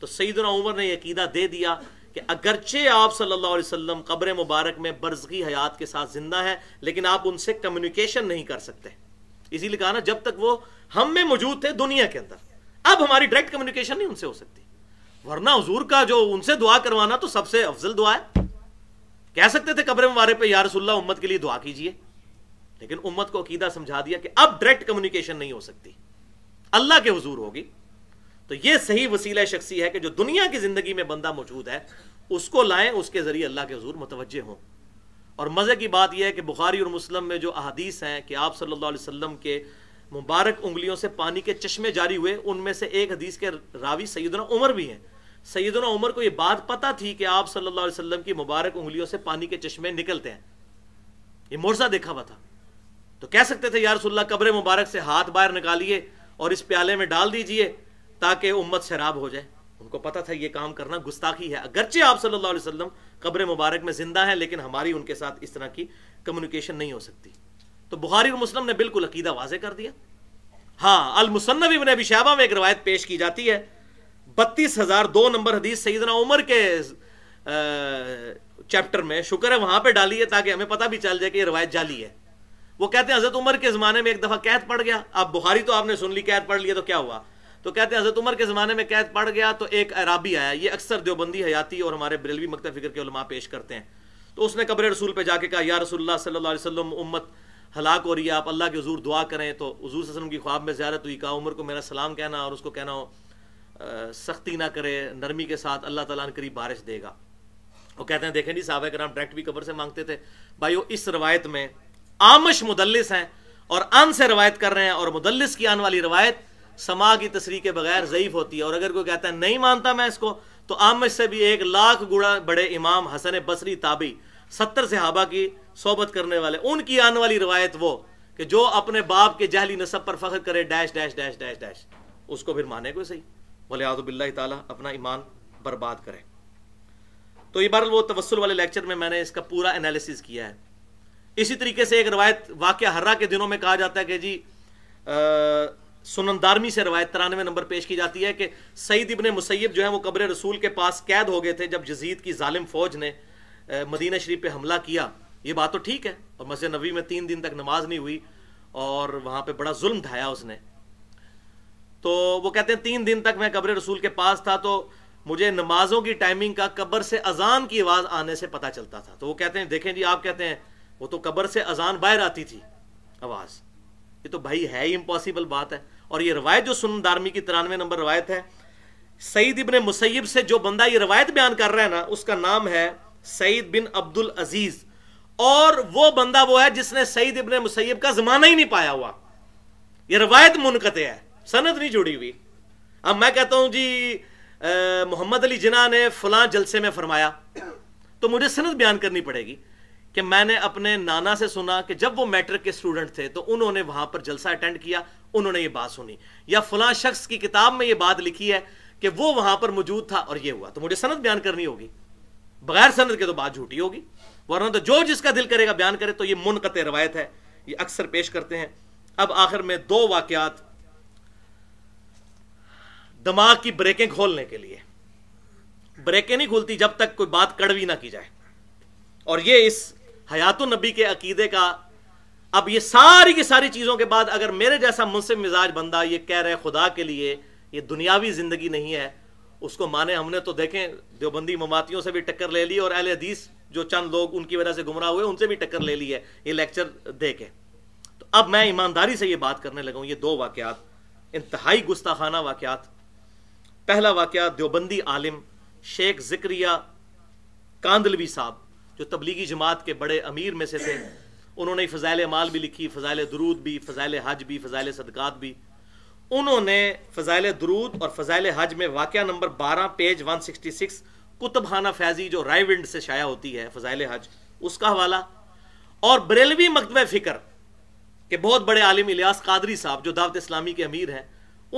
S1: تو سیدنا عمر نے عقیدہ دے دیا کہ اگرچہ آپ صلی اللہ علیہ وسلم قبر مبارک میں برزگی حیات کے ساتھ زندہ ہیں لیکن آپ ان سے کمیونیکیشن نہیں کر سکتے اسی لیے کہا نا جب تک وہ ہم میں موجود تھے دنیا کے اندر اب ہماری ڈائریکٹ کمیونیکیشن نہیں ان سے ہو سکتی ورنہ حضور کا جو ان سے دعا کروانا تو سب سے افضل دعا ہے کہہ سکتے تھے قبر مبارک پہ یا رسول اللہ امت کے لیے دعا کیجیے لیکن امت کو عقیدہ سمجھا دیا کہ اب ڈائریکٹ کمیونیکیشن نہیں ہو سکتی اللہ کے حضور ہوگی تو یہ صحیح وسیلہ شخصی ہے کہ جو دنیا کی زندگی میں بندہ موجود ہے اس کو لائیں اس کے ذریعے اللہ کے حضور متوجہ ہوں اور مزے کی بات یہ ہے کہ بخاری اور مسلم میں جو احادیث ہیں کہ آپ صلی اللہ علیہ وسلم کے مبارک انگلیوں سے پانی کے چشمے جاری ہوئے ان میں سے ایک حدیث کے راوی سیدنا عمر بھی ہیں سیدنا عمر کو یہ بات پتہ تھی کہ آپ صلی اللہ علیہ وسلم کی مبارک انگلیوں سے پانی کے چشمے نکلتے ہیں یہ مرزا دیکھا ہوا تھا تو کہہ سکتے تھے یا رسول اللہ قبر مبارک سے ہاتھ باہر نکالیے اور اس پیالے میں ڈال دیجئے تاکہ امت شراب ہو جائے ان کو پتا تھا یہ کام کرنا گستاخی ہے اگرچہ آپ صلی اللہ علیہ وسلم قبر مبارک میں زندہ ہیں لیکن ہماری ان کے ساتھ اس طرح کی کمیونیکیشن نہیں ہو سکتی تو بخاری اور مسلم نے بالکل عقیدہ واضح کر دیا ہاں المصنف ابن ابی شہبہ میں ایک روایت پیش کی جاتی ہے بتیس ہزار دو نمبر حدیث سیدنا عمر کے چیپٹر میں شکر ہے وہاں پہ ڈالی ہے تاکہ ہمیں پتہ بھی چل جائے کہ یہ روایت جالی ہے وہ کہتے ہیں حضرت عمر کے زمانے میں ایک دفعہ قید پڑ گیا اب بخاری تو آپ نے سن لی قید پڑھ لیا تو کیا ہوا تو کہتے ہیں حضرت عمر کے زمانے میں قید پڑ گیا تو ایک عرابی آیا یہ اکثر دیوبندی حیاتی اور ہمارے بریلوی مکتہ فکر کے علماء پیش کرتے ہیں تو اس نے قبر رسول پہ جا کے کہا یا رسول اللہ صلی اللہ علیہ وسلم امت ہلاک ہو رہی ہے آپ اللہ کے حضور دعا کریں تو حضور صلی اللہ علیہ وسلم کی خواب میں زیارت ہوئی کہا عمر کو میرا سلام کہنا اور اس کو کہنا ہو سختی نہ کرے نرمی کے ساتھ اللہ تعالیٰ نے قریب بارش دے گا وہ کہتے ہیں دیکھیں جی صحابہ کرام ڈائریکٹ بھی قبر سے مانگتے تھے بھائی وہ اس روایت میں آمش مدلس ہیں اور ان سے روایت کر رہے ہیں اور مدلس کی آن والی روایت سما کی تصریح کے بغیر ضعیف ہوتی ہے اور اگر کوئی کہتا ہے نہیں مانتا میں اس کو تو آمد سے بھی ایک لاکھ گڑا بڑے امام حسن بصری تابی ستر صحابہ کی صحبت کرنے والے ان کی آنے والی روایت وہ کہ جو اپنے باپ کے جہلی نصب پر فخر کرے dash dash dash dash dash اس کو پھر مانے کوئی صحیح بولے آدب اللہ تعالیٰ اپنا ایمان برباد کرے تو یہ بہرحال وہ توسل والے لیکچر میں میں نے اس کا پورا انالیسز کیا ہے اسی طریقے سے ایک روایت واقعہ ہررا کے دنوں میں کہا جاتا ہے کہ جی سنن دارمی سے روایت ترانوے نمبر پیش کی جاتی ہے کہ سعید ابن مسیب جو ہے وہ قبر رسول کے پاس قید ہو گئے تھے جب جزید کی ظالم فوج نے مدینہ شریف پہ حملہ کیا یہ بات تو ٹھیک ہے اور مسجد نبی میں تین دن تک نماز نہیں ہوئی اور وہاں پہ بڑا ظلم ڈھایا اس نے تو وہ کہتے ہیں تین دن تک میں قبر رسول کے پاس تھا تو مجھے نمازوں کی ٹائمنگ کا قبر سے اذان کی آواز آنے سے پتہ چلتا تھا تو وہ کہتے ہیں دیکھیں جی آپ کہتے ہیں وہ تو قبر سے اذان باہر آتی تھی آواز یہ تو بھائی ہے ہی امپاسبل بات ہے اور یہ روایت جو سن دارمی کی ترانوے نمبر روایت ہے سعید ابن مسیب سے جو بندہ یہ روایت بیان کر رہا ہے نا اس کا نام ہے سعید بن عبد العزیز اور وہ بندہ وہ ہے جس نے سعید ابن مسیب کا زمانہ ہی نہیں پایا ہوا یہ روایت منقطع ہے سند نہیں جڑی ہوئی اب میں کہتا ہوں جی محمد علی جناح نے فلاں جلسے میں فرمایا تو مجھے سند بیان کرنی پڑے گی کہ میں نے اپنے نانا سے سنا کہ جب وہ میٹرک کے اسٹوڈنٹ تھے تو انہوں نے وہاں پر جلسہ اٹینڈ کیا انہوں نے یہ بات سنی یا فلاں شخص کی کتاب میں یہ بات لکھی ہے کہ وہ وہاں پر موجود تھا اور یہ ہوا تو مجھے سند بیان کرنی ہوگی بغیر سند کے تو بات جھوٹی ہوگی ورنہ تو جو جس کا دل کرے گا بیان کرے تو یہ منقطع روایت ہے یہ اکثر پیش کرتے ہیں اب آخر میں دو واقعات دماغ کی بریکیں کھولنے کے لیے بریکیں نہیں کھولتی جب تک کوئی بات کڑوی نہ کی جائے اور یہ اس حیات النبی کے عقیدے کا اب یہ ساری کی ساری چیزوں کے بعد اگر میرے جیسا منصف مزاج بندہ یہ کہہ رہے خدا کے لیے یہ دنیاوی زندگی نہیں ہے اس کو مانے ہم نے تو دیکھیں دیوبندی مماتیوں سے بھی ٹکر لے لی اور اہل حدیث جو چند لوگ ان کی وجہ سے گمراہ ہوئے ان سے بھی ٹکر لے لی ہے یہ لیکچر دیکھے تو اب میں ایمانداری سے یہ بات کرنے لگا ہوں یہ دو واقعات انتہائی گستاخانہ واقعات پہلا واقعہ دیوبندی عالم شیخ ذکریہ کاندلوی صاحب جو تبلیغی جماعت کے بڑے امیر میں سے تھے انہوں نے فضائل مال بھی لکھی فضائل درود بھی فضائل حج بھی فضائل صدقات بھی انہوں نے فضائل درود اور فضائل حج میں واقعہ نمبر بارہ page one sixty six Faizi جو رائے ونڈ سے شائع ہوتی ہے فضائل حج اس کا حوالہ اور بریلوی مکتب فکر کے بہت بڑے عالم الیاس قادری صاحب جو دعوت اسلامی کے امیر ہیں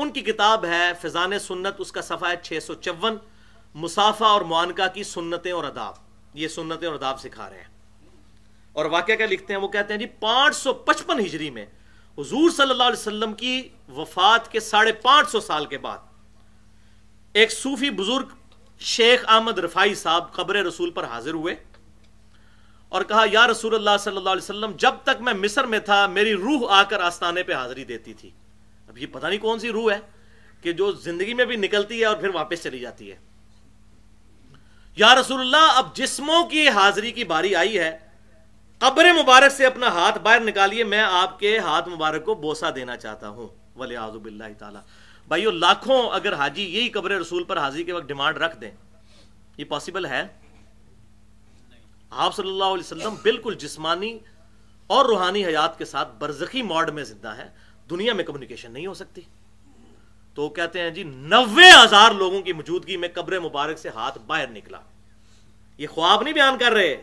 S1: ان کی کتاب ہے فضان سنت اس کا صفحہ ہے چھ سو چون مسافہ اور معانقہ کی سنتیں اور اداب یہ سنت اور سکھا رہے ہیں اور واقعہ کیا لکھتے ہیں وہ کہتے ہیں جی پانچ سو پچپن ہجری میں حضور صلی اللہ علیہ وسلم کی وفات کے ساڑھے پانچ سو سال کے بعد ایک صوفی بزرگ شیخ احمد رفائی صاحب قبر رسول پر حاضر ہوئے اور کہا یا رسول اللہ صلی اللہ علیہ وسلم جب تک میں مصر میں تھا میری روح آ کر آستانے پہ حاضری دیتی تھی اب یہ پتہ نہیں کون سی روح ہے کہ جو زندگی میں بھی نکلتی ہے اور پھر واپس چلی جاتی ہے یا رسول اللہ اب جسموں کی حاضری کی باری آئی ہے قبر مبارک سے اپنا ہاتھ باہر نکالیے میں آپ کے ہاتھ مبارک کو بوسہ دینا چاہتا ہوں ولی آزب اللہ تعالیٰ بھائی لاکھوں اگر حاجی یہی قبر رسول پر حاضری کے وقت ڈیمانڈ رکھ دیں یہ پاسبل ہے آپ صلی اللہ علیہ وسلم بالکل جسمانی اور روحانی حیات کے ساتھ برزخی موڈ میں زندہ ہے دنیا میں کمیونیکیشن نہیں ہو سکتی تو کہتے ہیں جی نوے ہزار لوگوں کی موجودگی میں قبر مبارک سے ہاتھ باہر نکلا یہ خواب نہیں بیان کر رہے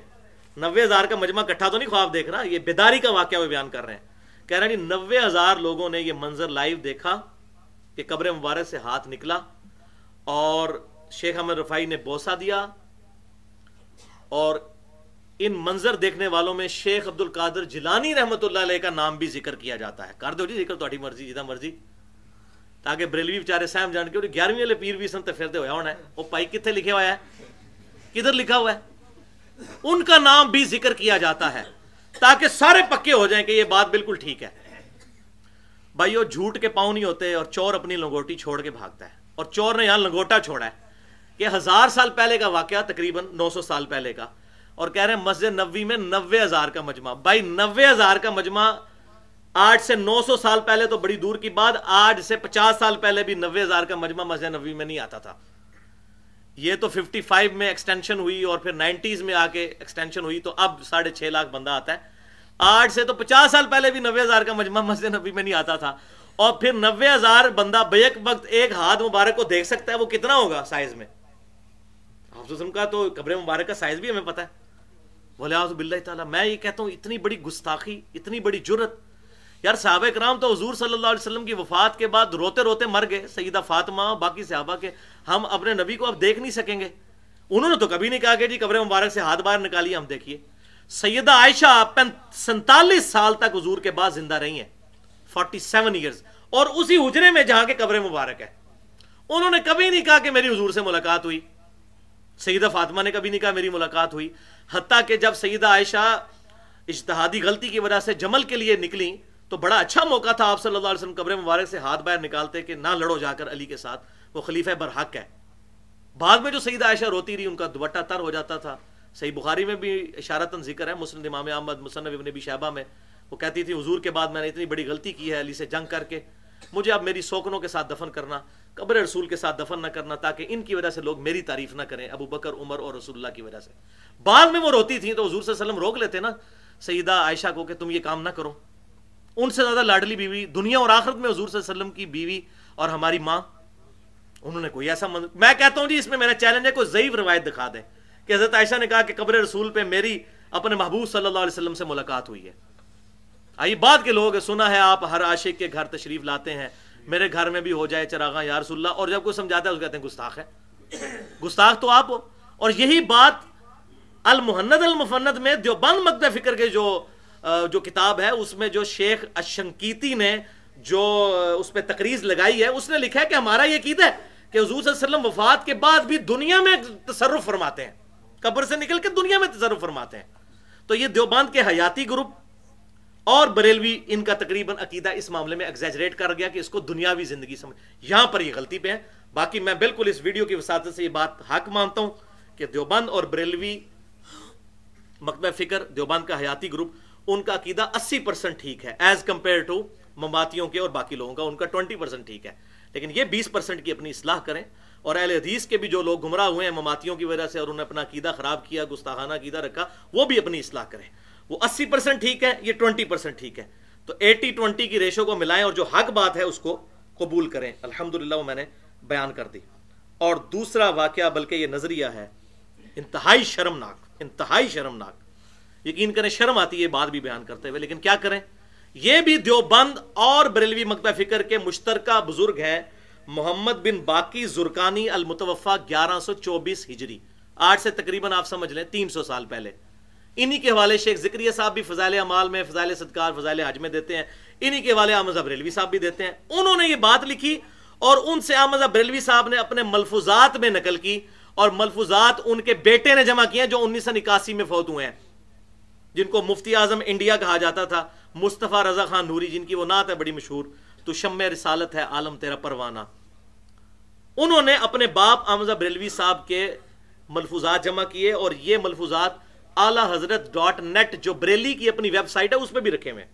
S1: نوے ہزار کا مجمع کٹھا تو نہیں خواب دیکھ رہا یہ بیداری کا واقعہ وہ بیان کر رہے ہیں کہہ رہے ہیں جی نوے ہزار لوگوں نے یہ منظر لائیو دیکھا کہ قبر مبارک سے ہاتھ نکلا اور شیخ احمد رفائی نے بوسا دیا اور ان منظر دیکھنے والوں میں شیخ عبد القادر جیلانی رحمت اللہ علیہ کا نام بھی ذکر کیا جاتا ہے کر دو جی ذکر مرضی جدہ مرضی تاکہ بریلوی بیچارے سہم جان کے گیارہویں والے پیر بھی سن تو پھرتے ہویا ہونا ہے وہ پائی کتنے لکھے ہوا ہے کدھر لکھا ہوا ہے ان کا نام بھی ذکر کیا جاتا ہے تاکہ سارے پکے ہو جائیں کہ یہ بات بالکل ٹھیک ہے بھائی وہ جھوٹ کے پاؤں نہیں ہوتے اور چور اپنی لنگوٹی چھوڑ کے بھاگتا ہے اور چور نے یہاں لنگوٹا چھوڑا ہے کہ ہزار سال پہلے کا واقعہ تقریباً نو سو سال پہلے کا اور کہہ رہے ہیں مسجد نبوی میں نوے ہزار کا مجمع بھائی نوے ہزار کا مجمع آٹھ سے نو سو سال پہلے تو بڑی دور کی بات آٹھ سے پچاس سال پہلے بھی نوے ہزار کا مجمع مسجد نبوی میں نہیں آتا تھا یہ تو ففٹی فائیو میں ایکسٹینشن ہوئی اور پھر نائنٹیز میں آ کے ایکسٹینشن ہوئی تو اب ساڑھے چھ لاکھ بندہ آتا ہے آٹھ سے تو پچاس سال پہلے بھی نوے ہزار کا مجمع مسجد نبی میں نہیں آتا تھا اور پھر نوے ہزار بندہ بیک وقت ایک ہاتھ مبارک کو دیکھ سکتا ہے وہ کتنا ہوگا سائز میں آپ کا تو قبر مبارک کا سائز بھی ہمیں پتا ہے بولے آزب اللہ تعالیٰ میں یہ کہتا ہوں اتنی بڑی گستاخی اتنی بڑی جرت یار صحابہ کرام تو حضور صلی اللہ علیہ وسلم کی وفات کے بعد روتے روتے مر گئے سیدہ فاطمہ باقی صحابہ کے ہم اپنے نبی کو اب دیکھ نہیں سکیں گے انہوں نے تو کبھی نہیں کہا کہ جی قبر مبارک سے ہاتھ باہر نکالیے ہم دیکھیے سیدہ عائشہ سینتالیس سال تک حضور کے بعد زندہ رہی ہیں فورٹی سیون ایئرس اور اسی اجرے میں جہاں کے قبر مبارک ہے انہوں نے کبھی نہیں کہا کہ میری حضور سے ملاقات ہوئی سیدہ فاطمہ نے کبھی نہیں کہا میری ملاقات ہوئی حتیٰ کہ جب سیدہ عائشہ اشتہادی غلطی کی وجہ سے جمل کے لیے نکلیں تو بڑا اچھا موقع تھا آپ صلی اللہ علیہ وسلم قبر مبارک سے ہاتھ باہر نکالتے کہ نہ لڑو جا کر علی کے ساتھ وہ خلیفہ برحق ہے بعد میں جو سعید عائشہ روتی رہی ان کا تر ہو جاتا تھا صحیح بخاری میں بھی اشارتاً ذکر ہے مسلم امام احمد مصنف ابن شہبہ میں وہ کہتی تھی حضور کے بعد میں نے اتنی بڑی غلطی کی ہے علی سے جنگ کر کے مجھے اب میری سوکنوں کے ساتھ دفن کرنا قبر رسول کے ساتھ دفن نہ کرنا تاکہ ان کی وجہ سے لوگ میری تعریف نہ کریں ابو بکر عمر اور رسول اللہ کی وجہ سے بعد میں وہ روتی تھیں تو حضور صلی اللہ علیہ وسلم روک لیتے نا سیدہ عائشہ کو کہ تم یہ کام نہ کرو ان سے زیادہ لاڈلی بیوی دنیا اور آخرت میں حضور صلی اللہ علیہ وسلم کی بیوی اور ہماری ماں انہوں نے کوئی ایسا مند... میں کہتا ہوں جی اس میں میرا چیلنج ہے کوئی ضعیف روایت دکھا دیں کہ حضرت عائشہ نے کہا کہ قبر رسول پہ میری اپنے محبوب صلی اللہ علیہ وسلم سے ملاقات ہوئی ہے آئیے بات کے لوگ سنا ہے آپ ہر عاشق کے گھر تشریف لاتے ہیں میرے گھر میں بھی ہو جائے چراغاں رسول اللہ اور جب کوئی سمجھاتا ہے اس کہتے ہیں گستاخ ہے گستاخ تو آپ ہو اور یہی بات المحنت المفنت میں دیوبند بند مقد فکر کے جو جو کتاب ہے اس میں جو شیخ اشنکیتی نے جو اس پہ تقریر لگائی ہے اس نے لکھا ہے کہ ہمارا یہ عقیدہ تصرف فرماتے ہیں قبر سے نکل کے دنیا میں تصرف فرماتے ہیں تو یہ دیوبند کے حیاتی گروپ اور بریلوی ان کا تقریباً عقیدہ اس معاملے میں ایگزیجریٹ کر گیا کہ اس کو دنیاوی زندگی سمجھ یہاں پر یہ غلطی پہ ہے باقی میں بالکل اس ویڈیو کی وساطت سے یہ بات حق مانتا ہوں کہ دیوبند اور بریلوی مکمہ فکر دیوبند کا حیاتی گروپ ان کا عقیدہ اسی پرسنٹ ٹھیک ہے ایز کمپیئر ٹو مماتیوں کے اور باقی لوگوں کا ان کا ٹوئنٹی پرسینٹ ٹھیک ہے لیکن یہ بیس پرسینٹ کی اپنی اصلاح کریں اور اہل حدیث کے بھی جو لوگ گمراہ ہوئے ہیں مماتیوں کی وجہ سے اور اپنا عقیدہ خراب کیا گستاخانہ عقیدہ رکھا وہ بھی اپنی اصلاح کریں وہ اسی پرسینٹ ٹھیک ہے یہ ٹوینٹی پرسینٹ ٹھیک ہے تو ایٹی ٹوینٹی کی ریشو کو ملائیں اور جو حق بات ہے اس کو قبول کریں الحمد وہ میں نے بیان کر دی اور دوسرا واقعہ بلکہ یہ نظریہ ہے انتہائی شرمناک انتہائی شرمناک یقین کریں شرم آتی ہے بات بھی بیان کرتے ہوئے لیکن کیا کریں یہ بھی دیوبند اور بریلوی مکبہ فکر کے مشترکہ بزرگ ہے محمد بن باقی زرکانی المتوفہ گیارہ سو چوبیس ہجری آج سے تقریباً آپ سمجھ لیں تین سو سال پہلے انہی کے حوالے شیخ ذکری صاحب بھی فضائل امال میں فضائل صدقار فضائل حج میں دیتے ہیں انہی کے حوالے احمد بریلوی صاحب بھی دیتے ہیں انہوں نے یہ بات لکھی اور ان سے احمد بریلوی صاحب نے اپنے ملفوظات میں نقل کی اور ملفوظات ان کے بیٹے نے جمع کیے جو انیس سو نکاسی میں فوت ہوئے ہیں جن کو مفتی اعظم انڈیا کہا جاتا تھا مصطفیٰ رضا خان نوری جن کی وہ نعت ہے بڑی مشہور تو شم رسالت ہے عالم تیرا پروانہ انہوں نے اپنے باپ آمزہ بریلوی صاحب کے ملفوظات جمع کیے اور یہ ملفوظات اعلی حضرت ڈاٹ نیٹ جو بریلی کی اپنی ویب سائٹ ہے اس پہ بھی رکھے ہوئے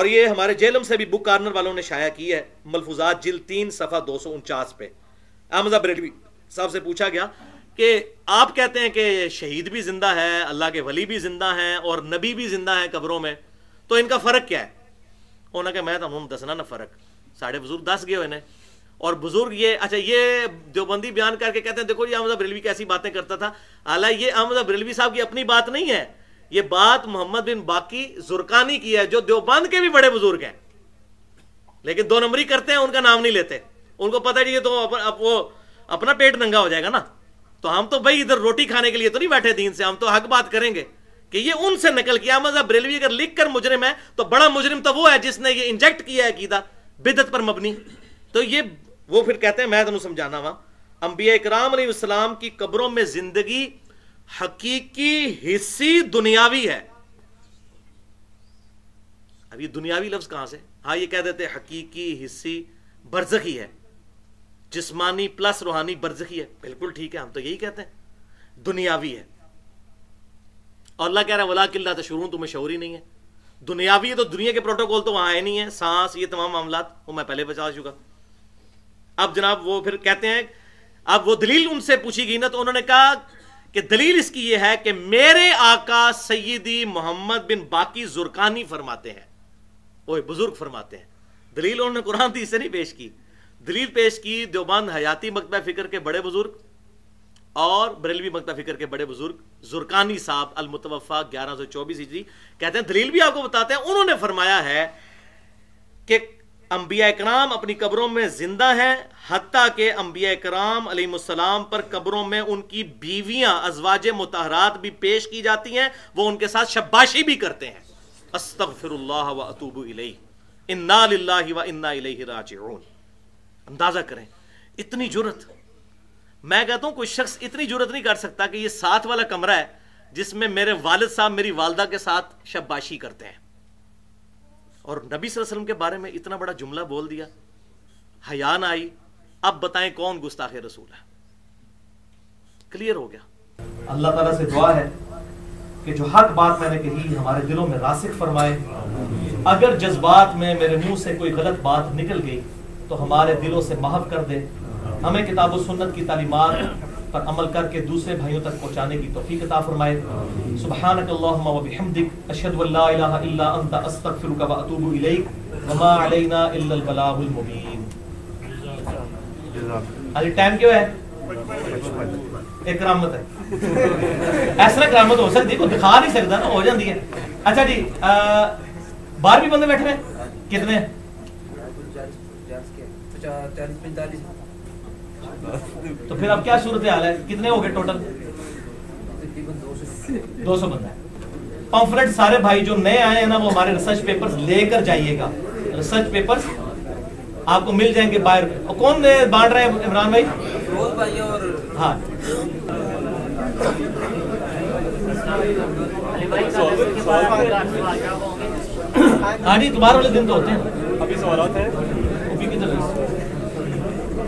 S1: اور یہ ہمارے جیلم سے بھی بک کارنر والوں نے شائع کی ہے ملفوظات جل تین صفحہ دو سو انچاس پہ احمد بریلوی صاحب سے پوچھا گیا کہ آپ کہتے ہیں کہ شہید بھی زندہ ہے اللہ کے ولی بھی زندہ ہیں اور نبی بھی زندہ ہیں قبروں میں تو ان کا فرق کیا ہے ہونا کہ میں ہوں دسنا نا فرق ساڑھے بزرگ دس گئے اور بزرگ یہ اچھا یہ دیوبندی بیان کر کے کہتے ہیں دیکھو یہ احمد بریلوی کیسی باتیں کرتا تھا اعلیٰ یہ احمد بریلوی صاحب کی اپنی بات نہیں ہے یہ بات محمد بن باقی زرکانی کی ہے جو دیوبند کے بھی بڑے بزرگ ہیں لیکن دو نمبری کرتے ہیں ان کا نام نہیں لیتے ان کو پتا ہے یہ تو وہ اپنا پیٹ ننگا ہو جائے گا نا تو ہم تو بھائی ادھر روٹی کھانے کے لیے تو نہیں بیٹھے دین سے ہم تو حق بات کریں گے کہ یہ ان سے نکل کیا مذہب بریلوی اگر لکھ کر مجرم ہے تو بڑا مجرم تو وہ ہے جس نے یہ انجیکٹ کیا ہے عقیدہ بدت پر مبنی تو یہ وہ پھر کہتے ہیں میں تمہیں سمجھانا ہوا انبیاء اکرام علیہ السلام کی قبروں میں زندگی حقیقی حصی دنیاوی ہے اب یہ دنیاوی لفظ کہاں سے ہاں یہ کہہ دیتے حقیقی حصی برزخی ہے جسمانی پلس روحانی برزخی ہے بالکل ٹھیک ہے ہم تو یہی کہتے ہیں دنیاوی ہے اور اللہ کہہ رہا ہے ولا قلعہ تشور تمہیں شعور ہی نہیں ہے دنیاوی ہے تو دنیا کے پروٹوکول تو وہاں آئے نہیں ہیں سانس یہ تمام معاملات وہ میں پہلے بچا چکا اب جناب وہ پھر کہتے ہیں اب وہ دلیل ان سے پوچھی گئی نا تو انہوں نے کہا کہ دلیل اس کی یہ ہے کہ میرے آقا سیدی محمد بن باقی زرکانی فرماتے ہیں وہ بزرگ فرماتے ہیں دلیل انہوں نے قرآن دی اسے نہیں پیش کی دلیل پیش کی دیوبند حیاتی مکتبہ فکر کے بڑے بزرگ اور بریلوی مکتبہ فکر کے بڑے بزرگ زرکانی صاحب المتوفا گیارہ سو چوبیس ہجری کہتے ہیں دلیل بھی آپ کو بتاتے ہیں انہوں نے فرمایا ہے کہ انبیاء کرام اپنی قبروں میں زندہ ہیں حتیٰ کہ انبیاء کرام علیہ السلام پر قبروں میں ان کی بیویاں ازواج متحرات بھی پیش کی جاتی ہیں وہ ان کے ساتھ شباشی بھی کرتے ہیں استغفر اللہ و اطوب راجعون اندازہ کریں اتنی جرت میں کہتا ہوں کوئی شخص اتنی جرت نہیں کر سکتا کہ یہ ساتھ والا کمرہ ہے جس میں میرے والد صاحب میری والدہ کے ساتھ شباشی کرتے ہیں اور نبی صلی اللہ علیہ وسلم کے بارے میں اتنا بڑا جملہ بول دیا آئی اب بتائیں کون گستاخ رسول ہے کلیئر ہو گیا اللہ تعالیٰ سے دعا ہے کہ جو حق بات میں نے کہی ہمارے دلوں میں راسک فرمائے اگر جذبات میں میرے منہ سے کوئی غلط بات نکل گئی تو ہمارے دلوں سے محف کر دے ہمیں کتاب و سنت کی تعلیمات پر عمل کر کے دوسرے بھائیوں تک پہنچانے کی توفیق عطا
S2: فرمائے سبحانک اللہم و بحمدک اشہدو اللہ الہ الا انت استغفرک و اتوبو الیک وما علینا الا البلاغ المبین
S1: آج ٹائم کیوں ہے ایک کرامت ہے ایسا نہ کرامت ہو سکتی کو دکھا نہیں سکتا نا ہو جاندی ہے اچھا جی باہر بھی بندے بیٹھ رہے ہیں کتنے ہیں
S2: تو پھر اب کیا صورت حال ہے کتنے ہو گئے ٹوٹل
S1: دو سو بندہ پمفلٹ سارے بھائی جو نئے آئے ہیں نا وہ ہمارے ریسرچ پیپر لے کر جائیے گا ریسرچ پیپر آپ کو مل جائیں گے باہر اور کون بانٹ رہے ہیں
S2: عمران بھائی ہاں ہاں جی تمہارے والے دن تو ہوتے ہیں ابھی سوالات ہیں